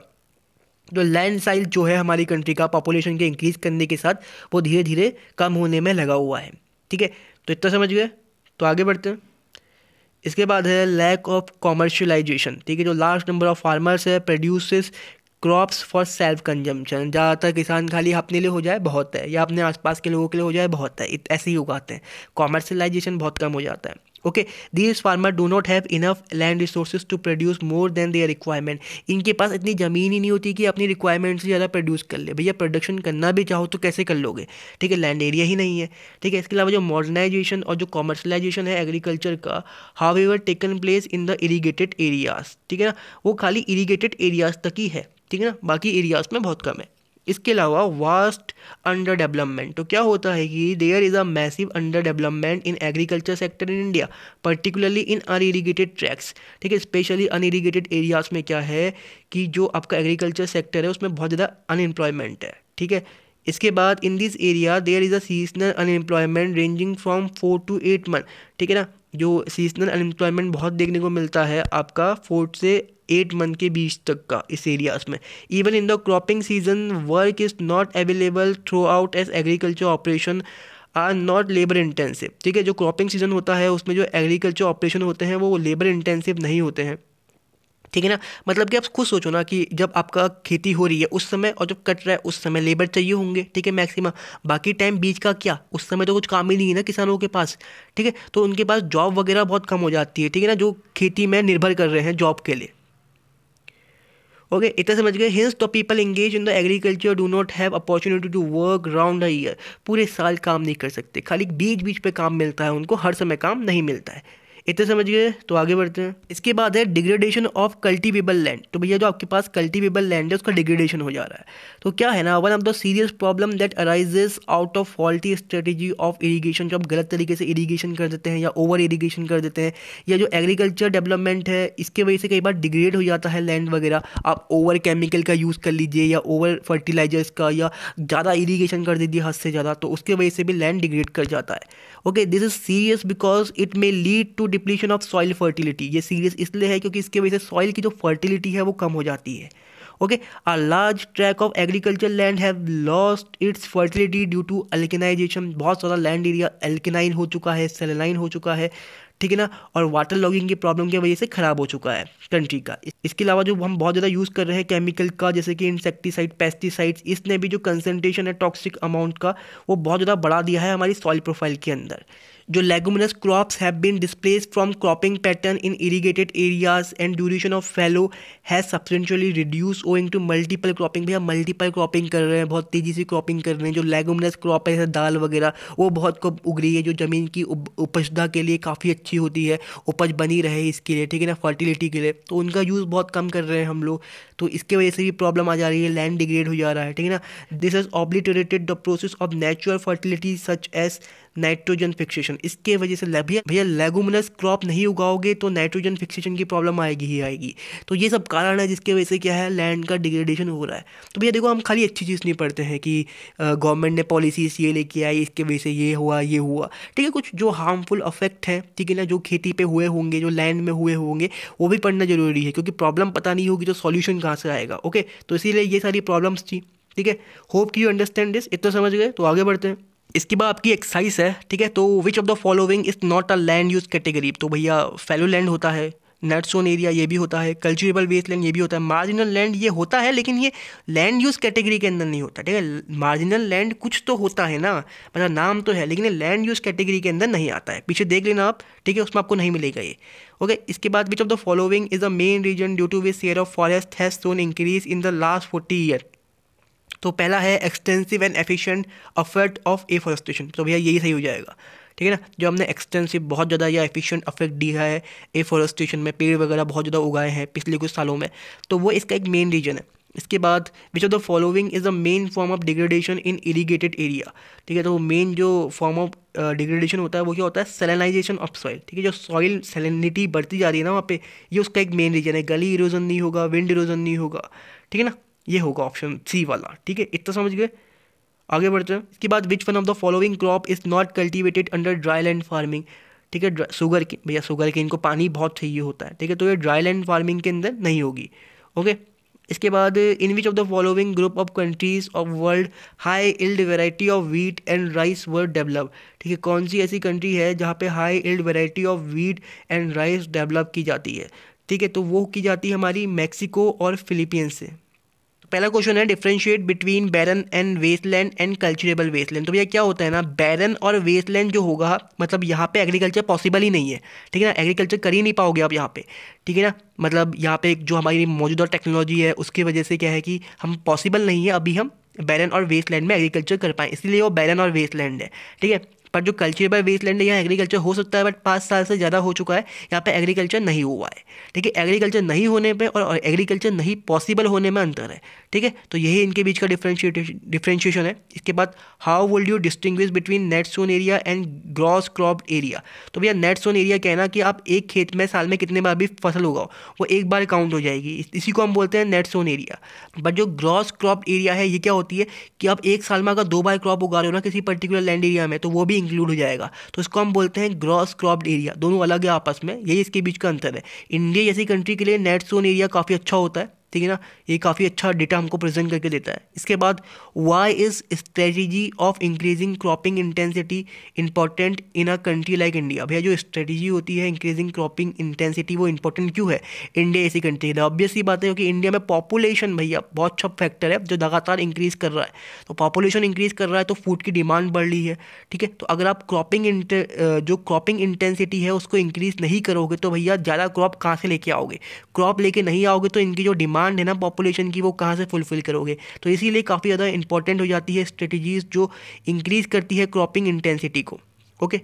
जो लैंड साइज जो है हमारी कंट्री का पॉपुलेशन के इंक्रीज करने के साथ वो धीरे धीरे कम होने में लगा हुआ है ठीक है तो इतना समझ गए तो आगे बढ़ते हैं इसके बाद है लैक ऑफ कॉमर्शलाइजेशन ठीक है जो लार्ज नंबर ऑफ फार्मर्स है produces crops for self consumption ज़्यादातर किसान खाली अपने लिए हो जाए बहुत है या अपने आसपास के लोगों के लिए हो जाए बहुत है ऐसे ही उगाते हैं कॉमर्शलाइजेशन बहुत कम हो जाता है okay these farmer do not have enough land resources to produce more than their requirement इनके पास इतनी ज़मीन ही नहीं होती कि अपनी रिक्वायरमेंट से ज़्यादा प्रोड्यूस कर ले भैया प्रोडक्शन करना भी चाहो तो कैसे कर लोगे ठीक है लैंड एरिया ही नहीं है ठीक है इसके अलावा जो मॉडर्नाइजेशन और जो कॉमर्शलाइजेशन है एग्रीकल्चर का however taken place in the irrigated areas ठीक है ना वो खाली इरीगेटेड एरियाज तक ही है ठीक है ना बाकी एरियाज में बहुत कम है इसके अलावा वास्ट अंडर डेवलपमेंट तो क्या होता है कि there is a massive under development in agriculture sector in India particularly in irrigated tracts ठीक है स्पेशली अनइरीगेटेड एरियाज़ में क्या है कि जो आपका एग्रीकल्चर सेक्टर है उसमें बहुत ज़्यादा अनएम्प्लॉयमेंट है ठीक है इसके बाद in this area there is a seasonal unemployment ranging from four to eight month ठीक है ना जो सीजनल अनएम्प्लॉयमेंट बहुत देखने को मिलता है आपका फोर्थ से एट मंथ के बीच तक का इस एरियाज़ में even in the cropping season work is not available throughout as agriculture operation are not labour intensive ठीक है जो क्रॉपिंग सीजन होता है उसमें जो एग्रीकल्चर ऑपरेशन होते हैं वो लेबर इंटेंसिव नहीं होते हैं ठीक है ना मतलब कि आप खुद सोचो ना कि जब आपका खेती हो रही है उस समय और जब कट रहा है उस समय लेबर चाहिए होंगे ठीक है मैक्सिमम बाकी टाइम बीच का क्या उस समय तो कुछ काम ही नहीं है ना किसानों के पास ठीक है तो उनके पास जॉब वगैरह बहुत कम हो जाती है ठीक है ना जो खेती में निर्भर कर रहे हैं जॉब के लिए ओके इतना समझ गए hence the people engage in the agriculture do not have opportunity to work round the year पूरे साल काम नहीं कर सकते खाली बीच बीच पे काम मिलता है उनको हर समय काम नहीं मिलता है इतने समझ गए तो आगे बढ़ते हैं इसके बाद है डिग्रेडेशन ऑफ कल्टिवेबल लैंड तो भैया जो आपके पास कल्टिवेबल लैंड है उसका डिग्रेडेशन हो जा रहा है तो क्या है ना one of the serious problem that arises out of faulty strategy of irrigation जो आप गलत तरीके से इरीगेशन कर देते हैं या ओवर इरीगेशन कर देते हैं या जो एग्रीकल्चर डेवलपमेंट है इसके वजह से कई बार डिग्रेड हो जाता है लैंड वगैरह आप ओवर केमिकल का यूज़ कर लीजिए या ओवर फर्टिलाइजर्स का या ज़्यादा इरीगेशन कर दीजिए हद से ज़्यादा तो उसके वजह से भी लैंड डिग्रेड कर जाता है okay this is serious because it may lead to depletion of soil fertility ये सीरियस इसलिए है क्योंकि इसकी वजह से सॉइल की जो फर्टिलिटी है वो कम हो जाती है okay a large tract of agriculture land have lost its fertility due to alkalisation बहुत सारा लैंड एरिया एल्केनाइन हो चुका है सेलेनाइन हो चुका है ठीक है ना और वाटर लॉगिंग की प्रॉब्लम की वजह से ख़राब हो चुका है कंट्री का इसके अलावा जो हम बहुत ज़्यादा यूज़ कर रहे हैं केमिकल का जैसे कि इंसेक्टिसाइड पेस्टिसाइड्स इसने भी जो कंसनट्रेशन है टॉक्सिक अमाउंट का वो बहुत ज़्यादा बढ़ा दिया है हमारी सॉइल प्रोफाइल के अंदर जो leguminous crops have been displace from cropping pattern in irrigated areas and duration of fallow has substantially reduce owing to multiple cropping भैया मल्टीपल क्रॉपिंग कर रहे हैं बहुत तेज़ी से क्रॉपिंग कर रहे हैं जो लेगुमिनस क्रॉप है जैसे दाल वगैरह वो बहुत कम उग रही है जो ज़मीन की उपजदा के लिए काफ़ी अच्छी होती है उपज बनी रहे इसके लिए ठीक है ना फर्टिलिटी के लिए तो उनका यूज़ बहुत कम कर रहे हैं हम लोग तो इसके वजह से भी प्रॉब्लम आ जा रही है लैंड डिग्रेड हो जा रहा है ठीक है ना this is obliterated the process of natural fertility such as nitrogen fixation इसके वजह से भैया भैया लेगुमिनस क्रॉप नहीं उगाओगे तो नाइट्रोजन फिक्सेशन की प्रॉब्लम आएगी ही आएगी तो ये सब कारण है जिसके वजह से क्या है लैंड का डिग्रेडेशन हो रहा है तो भैया देखो हम खाली अच्छी चीज़ नहीं पढ़ते हैं कि गवर्नमेंट ने पॉलिसीज़ ये लेके आई इसके वजह से ये हुआ ये हुआ ठीक है कुछ जो हार्मफुल अफेक्ट हैं ठीक है ना जो खेती पे हुए होंगे जो लैंड में हुए होंगे वो भी पढ़ना ज़रूरी है क्योंकि प्रॉब्लम पता नहीं होगी तो सॉल्यूशन कहाँ से आएगा ओके तो इसीलिए ये सारी प्रॉब्लम्स थी ठीक है होप कि यू अंडरस्टैंड दिस इतना समझ गए तो आगे बढ़ते हैं इसके बाद आपकी एक्साइज है ठीक है तो which of the following is not a land use category तो भैया फेलो लैंड होता है नेट सोन एरिया ये भी होता है कल्चरेबल वेस्ट लैंड ये भी होता है मार्जिनल लैंड ये होता है लेकिन ये लैंड यूज़ कैटेगरी के अंदर नहीं होता ठीक है मार्जिनल लैंड कुछ तो होता है ना मतलब नाम तो है लेकिन ये लैंड यूज़ कैटेगरी के अंदर नहीं आता है पीछे देख लेना आप ठीक है उसमें आपको नहीं मिलेगा ये ओके इसके बाद which of the following is the main reason due to which area of forest has shown increase in the last forty year तो पहला है extensive and efficient effect of forestation तो भैया यही सही हो जाएगा ठीक है ना जो हमने एक्सटेंसिव बहुत ज़्यादा या एफिशिएंट अफेक्ट दिया है एफॉरेस्टेशन में पेड़ वगैरह बहुत ज़्यादा उगाए हैं पिछले कुछ सालों में तो वो इसका एक मेन रीजन है इसके बाद which of the following is the main form of degradation in irrigated area ठीक है तो मेन जो फॉर्म ऑफ डिग्रेडेशन होता है वो क्या होता है सेलेनाइजेशन ऑफ सॉइल ठीक है जो सॉइल सेलेनिटी बढ़ती जा रही है ना वहाँ पे ये उसका एक मेन रीजन है गली इरोजन नहीं होगा विंड इरोजन नहीं होगा ठीक है ना ये होगा ऑप्शन सी वाला ठीक है इतना समझ गए आगे बढ़ते हैं इसके बाद which one of the following crop is not cultivated under dry land farming ठीक है सुगर की भैया सुगर के इनको पानी बहुत चाहिए होता है ठीक है तो ये ड्राई लैंड फार्मिंग के अंदर नहीं होगी ओके इसके बाद in which of the following group of countries of world high yield variety of wheat and rice world develop ठीक है कौन सी ऐसी कंट्री है जहाँ पे high yield variety of wheat and rice develop की जाती है ठीक है तो वो की जाती है हमारी मैक्सिको और फिलीपींस से पहला क्वेश्चन है differentiate between barren and wasteland and culturable wasteland तो भैया क्या होता है ना बैरन और वेस्टलैंड जो होगा मतलब यहाँ पे एग्रीकल्चर पॉसिबल ही नहीं है ठीक है ना एग्रीकल्चर कर ही नहीं पाओगे आप यहाँ पे ठीक है ना मतलब यहाँ पे जो हमारी मौजूदा टेक्नोलॉजी है उसकी वजह से क्या है कि हम पॉसिबल नहीं है अभी हम बैरन और वेस्टलैंड में एग्रीकल्चर कर पाएँ इसलिए वो बैरन और वेस्टलैंड है ठीक है पर जो कल्चर बाय लैंड है यहाँ एग्रीकल्चर हो सकता है बट पाँच साल से ज़्यादा हो चुका है यहाँ पर एग्रीकल्चर नहीं हुआ है ठीक है एग्रीकल्चर नहीं होने पर और एग्रीकल्चर नहीं पॉसिबल होने में अंतर है ठीक है तो यही इनके बीच का डिफ्रेंशिएटेशन डिफ्रेंशिएशन है इसके बाद how would you distinguish between net sown area and gross crop area तो भैया नेट सोन एरिया कहना कि आप एक खेत में साल में कितने बार भी फसल उगाओ वो एक बार काउंट हो जाएगी इसी को हम बोलते हैं नेट सोन एरिया बट जो ग्रॉस क्रॉप एरिया है ये क्या होती है कि आप एक साल में अगर दो बार क्रॉप उगा रहे हो ना किसी पर्टिकुलर लैंड एरिया में तो वो भी इंक्लूड हो जाएगा तो इसको हम बोलते हैं ग्रॉस क्रॉप्ड एरिया दोनों अलग है आपस में यही इसके बीच का अंतर है इंडिया जैसी कंट्री के लिए नेट सोन एरिया काफ़ी अच्छा होता है ठीक है ना ये काफ़ी अच्छा डेटा हमको प्रेजेंट करके देता है इसके बाद why is strategy of increasing cropping intensity important in a country like India भैया जो स्ट्रेटजी होती है इंक्रीजिंग क्रॉपिंग इंटेंसिटी वो इंपॉर्टेंट क्यों है इंडिया ऐसी कंट्री है ऑब्वियसली बात है क्योंकि इंडिया में पॉपुलेशन भैया बहुत अच्छा फैक्टर है जो लगातार इंक्रीज़ कर रहा है तो पॉपुलेशन इंक्रीज़ कर रहा है तो फूड की डिमांड बढ़ रही है ठीक है तो अगर आप क्रॉपिंग जो क्रॉपिंग इंटेंसिटी है उसको इंक्रीज़ नहीं करोगे तो भैया ज़्यादा क्रॉप कहाँ से लेके आओगे क्रॉप लेके नहीं आओगे तो इनकी जो डिमांड डिमांड है ना पॉपुलेशन की वो कहाँ से फुलफ़िल करोगे तो इसीलिए काफ़ी ज़्यादा इंपॉर्टेंट हो जाती है स्ट्रेटजीज़ जो इंक्रीज़ करती है क्रॉपिंग इंटेंसिटी को ओके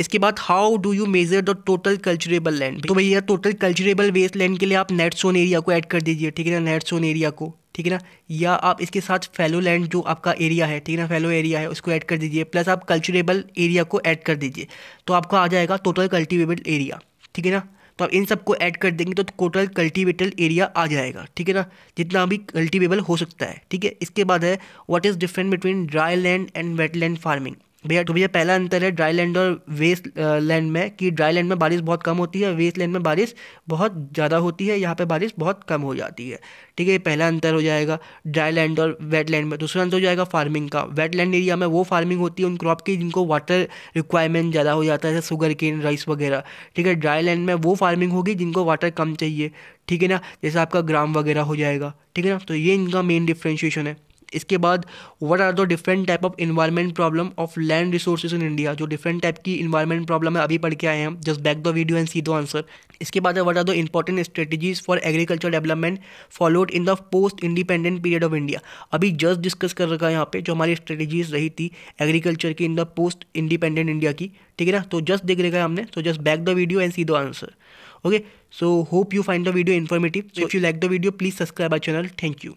इसके बाद how do you measure the total culturable land तो भैया टोटल कल्चरेबल वेस्ट लैंड के लिए आप नेट सोन एरिया को ऐड कर दीजिए ठीक है ना नेट सोन एरिया को ठीक है ना या आप इसके साथ फेलो लैंड जो आपका एरिया है ठीक है ना फेलो एरिया है उसको ऐड कर दीजिए प्लस आप कल्चरेबल एरिया को ऐड कर दीजिए तो आपका आ जाएगा टोटल कल्टिवेबल एरिया ठीक है ना तो आप इन सबको ऐड कर देंगे तो टोटल कल्टीवेटल एरिया आ जाएगा ठीक है ना जितना भी कल्टीवेबल हो सकता है ठीक है इसके बाद है what is different between dry land and wetland farming भैया तो भैया पहला अंतर है ड्राई लैंड और वेस्ट लैंड में कि ड्राई लैंड में बारिश बहुत कम होती है वेस्ट लैंड में बारिश बहुत ज़्यादा होती है यहाँ पे बारिश बहुत कम हो जाती है ठीक है ये पहला अंतर हो जाएगा ड्राई लैंड और वेट लैंड में दूसरा अंतर हो जाएगा फार्मिंग का वेट लैंड एरिया में वो फार्मिंग होती है उन क्रॉप की जिनको वाटर रिक्वायरमेंट ज़्यादा हो जाता है जैसे शुगर केन राइस वगैरह ठीक है ड्राई लैंड में वो फार्मिंग होगी जिनको वाटर कम चाहिए ठीक है ना जैसे आपका ग्राम वगैरह हो जाएगा ठीक है ना तो ये इनका मेन डिफ्रेंशिएशन है इसके बाद what are the different type of environment problem of land resources in India जो डिफरेंट टाइप की इन्वायरमेंट प्रॉब्लम है अभी पढ़ के आए हैं just back the video and see the answer इसके बाद what are the important strategies for agriculture development followed in the post independent period of India अभी जस्ट डिस्कस कर रखा है यहाँ पे जो हमारी स्ट्रेटेजीज रही थी एग्रीकल्चर की in the post independent India की ठीक है ना तो जस्ट देख रखा है हमने तो just back the video and see the answer okay so hope you find the video informative so if you like the video please subscribe our channel thank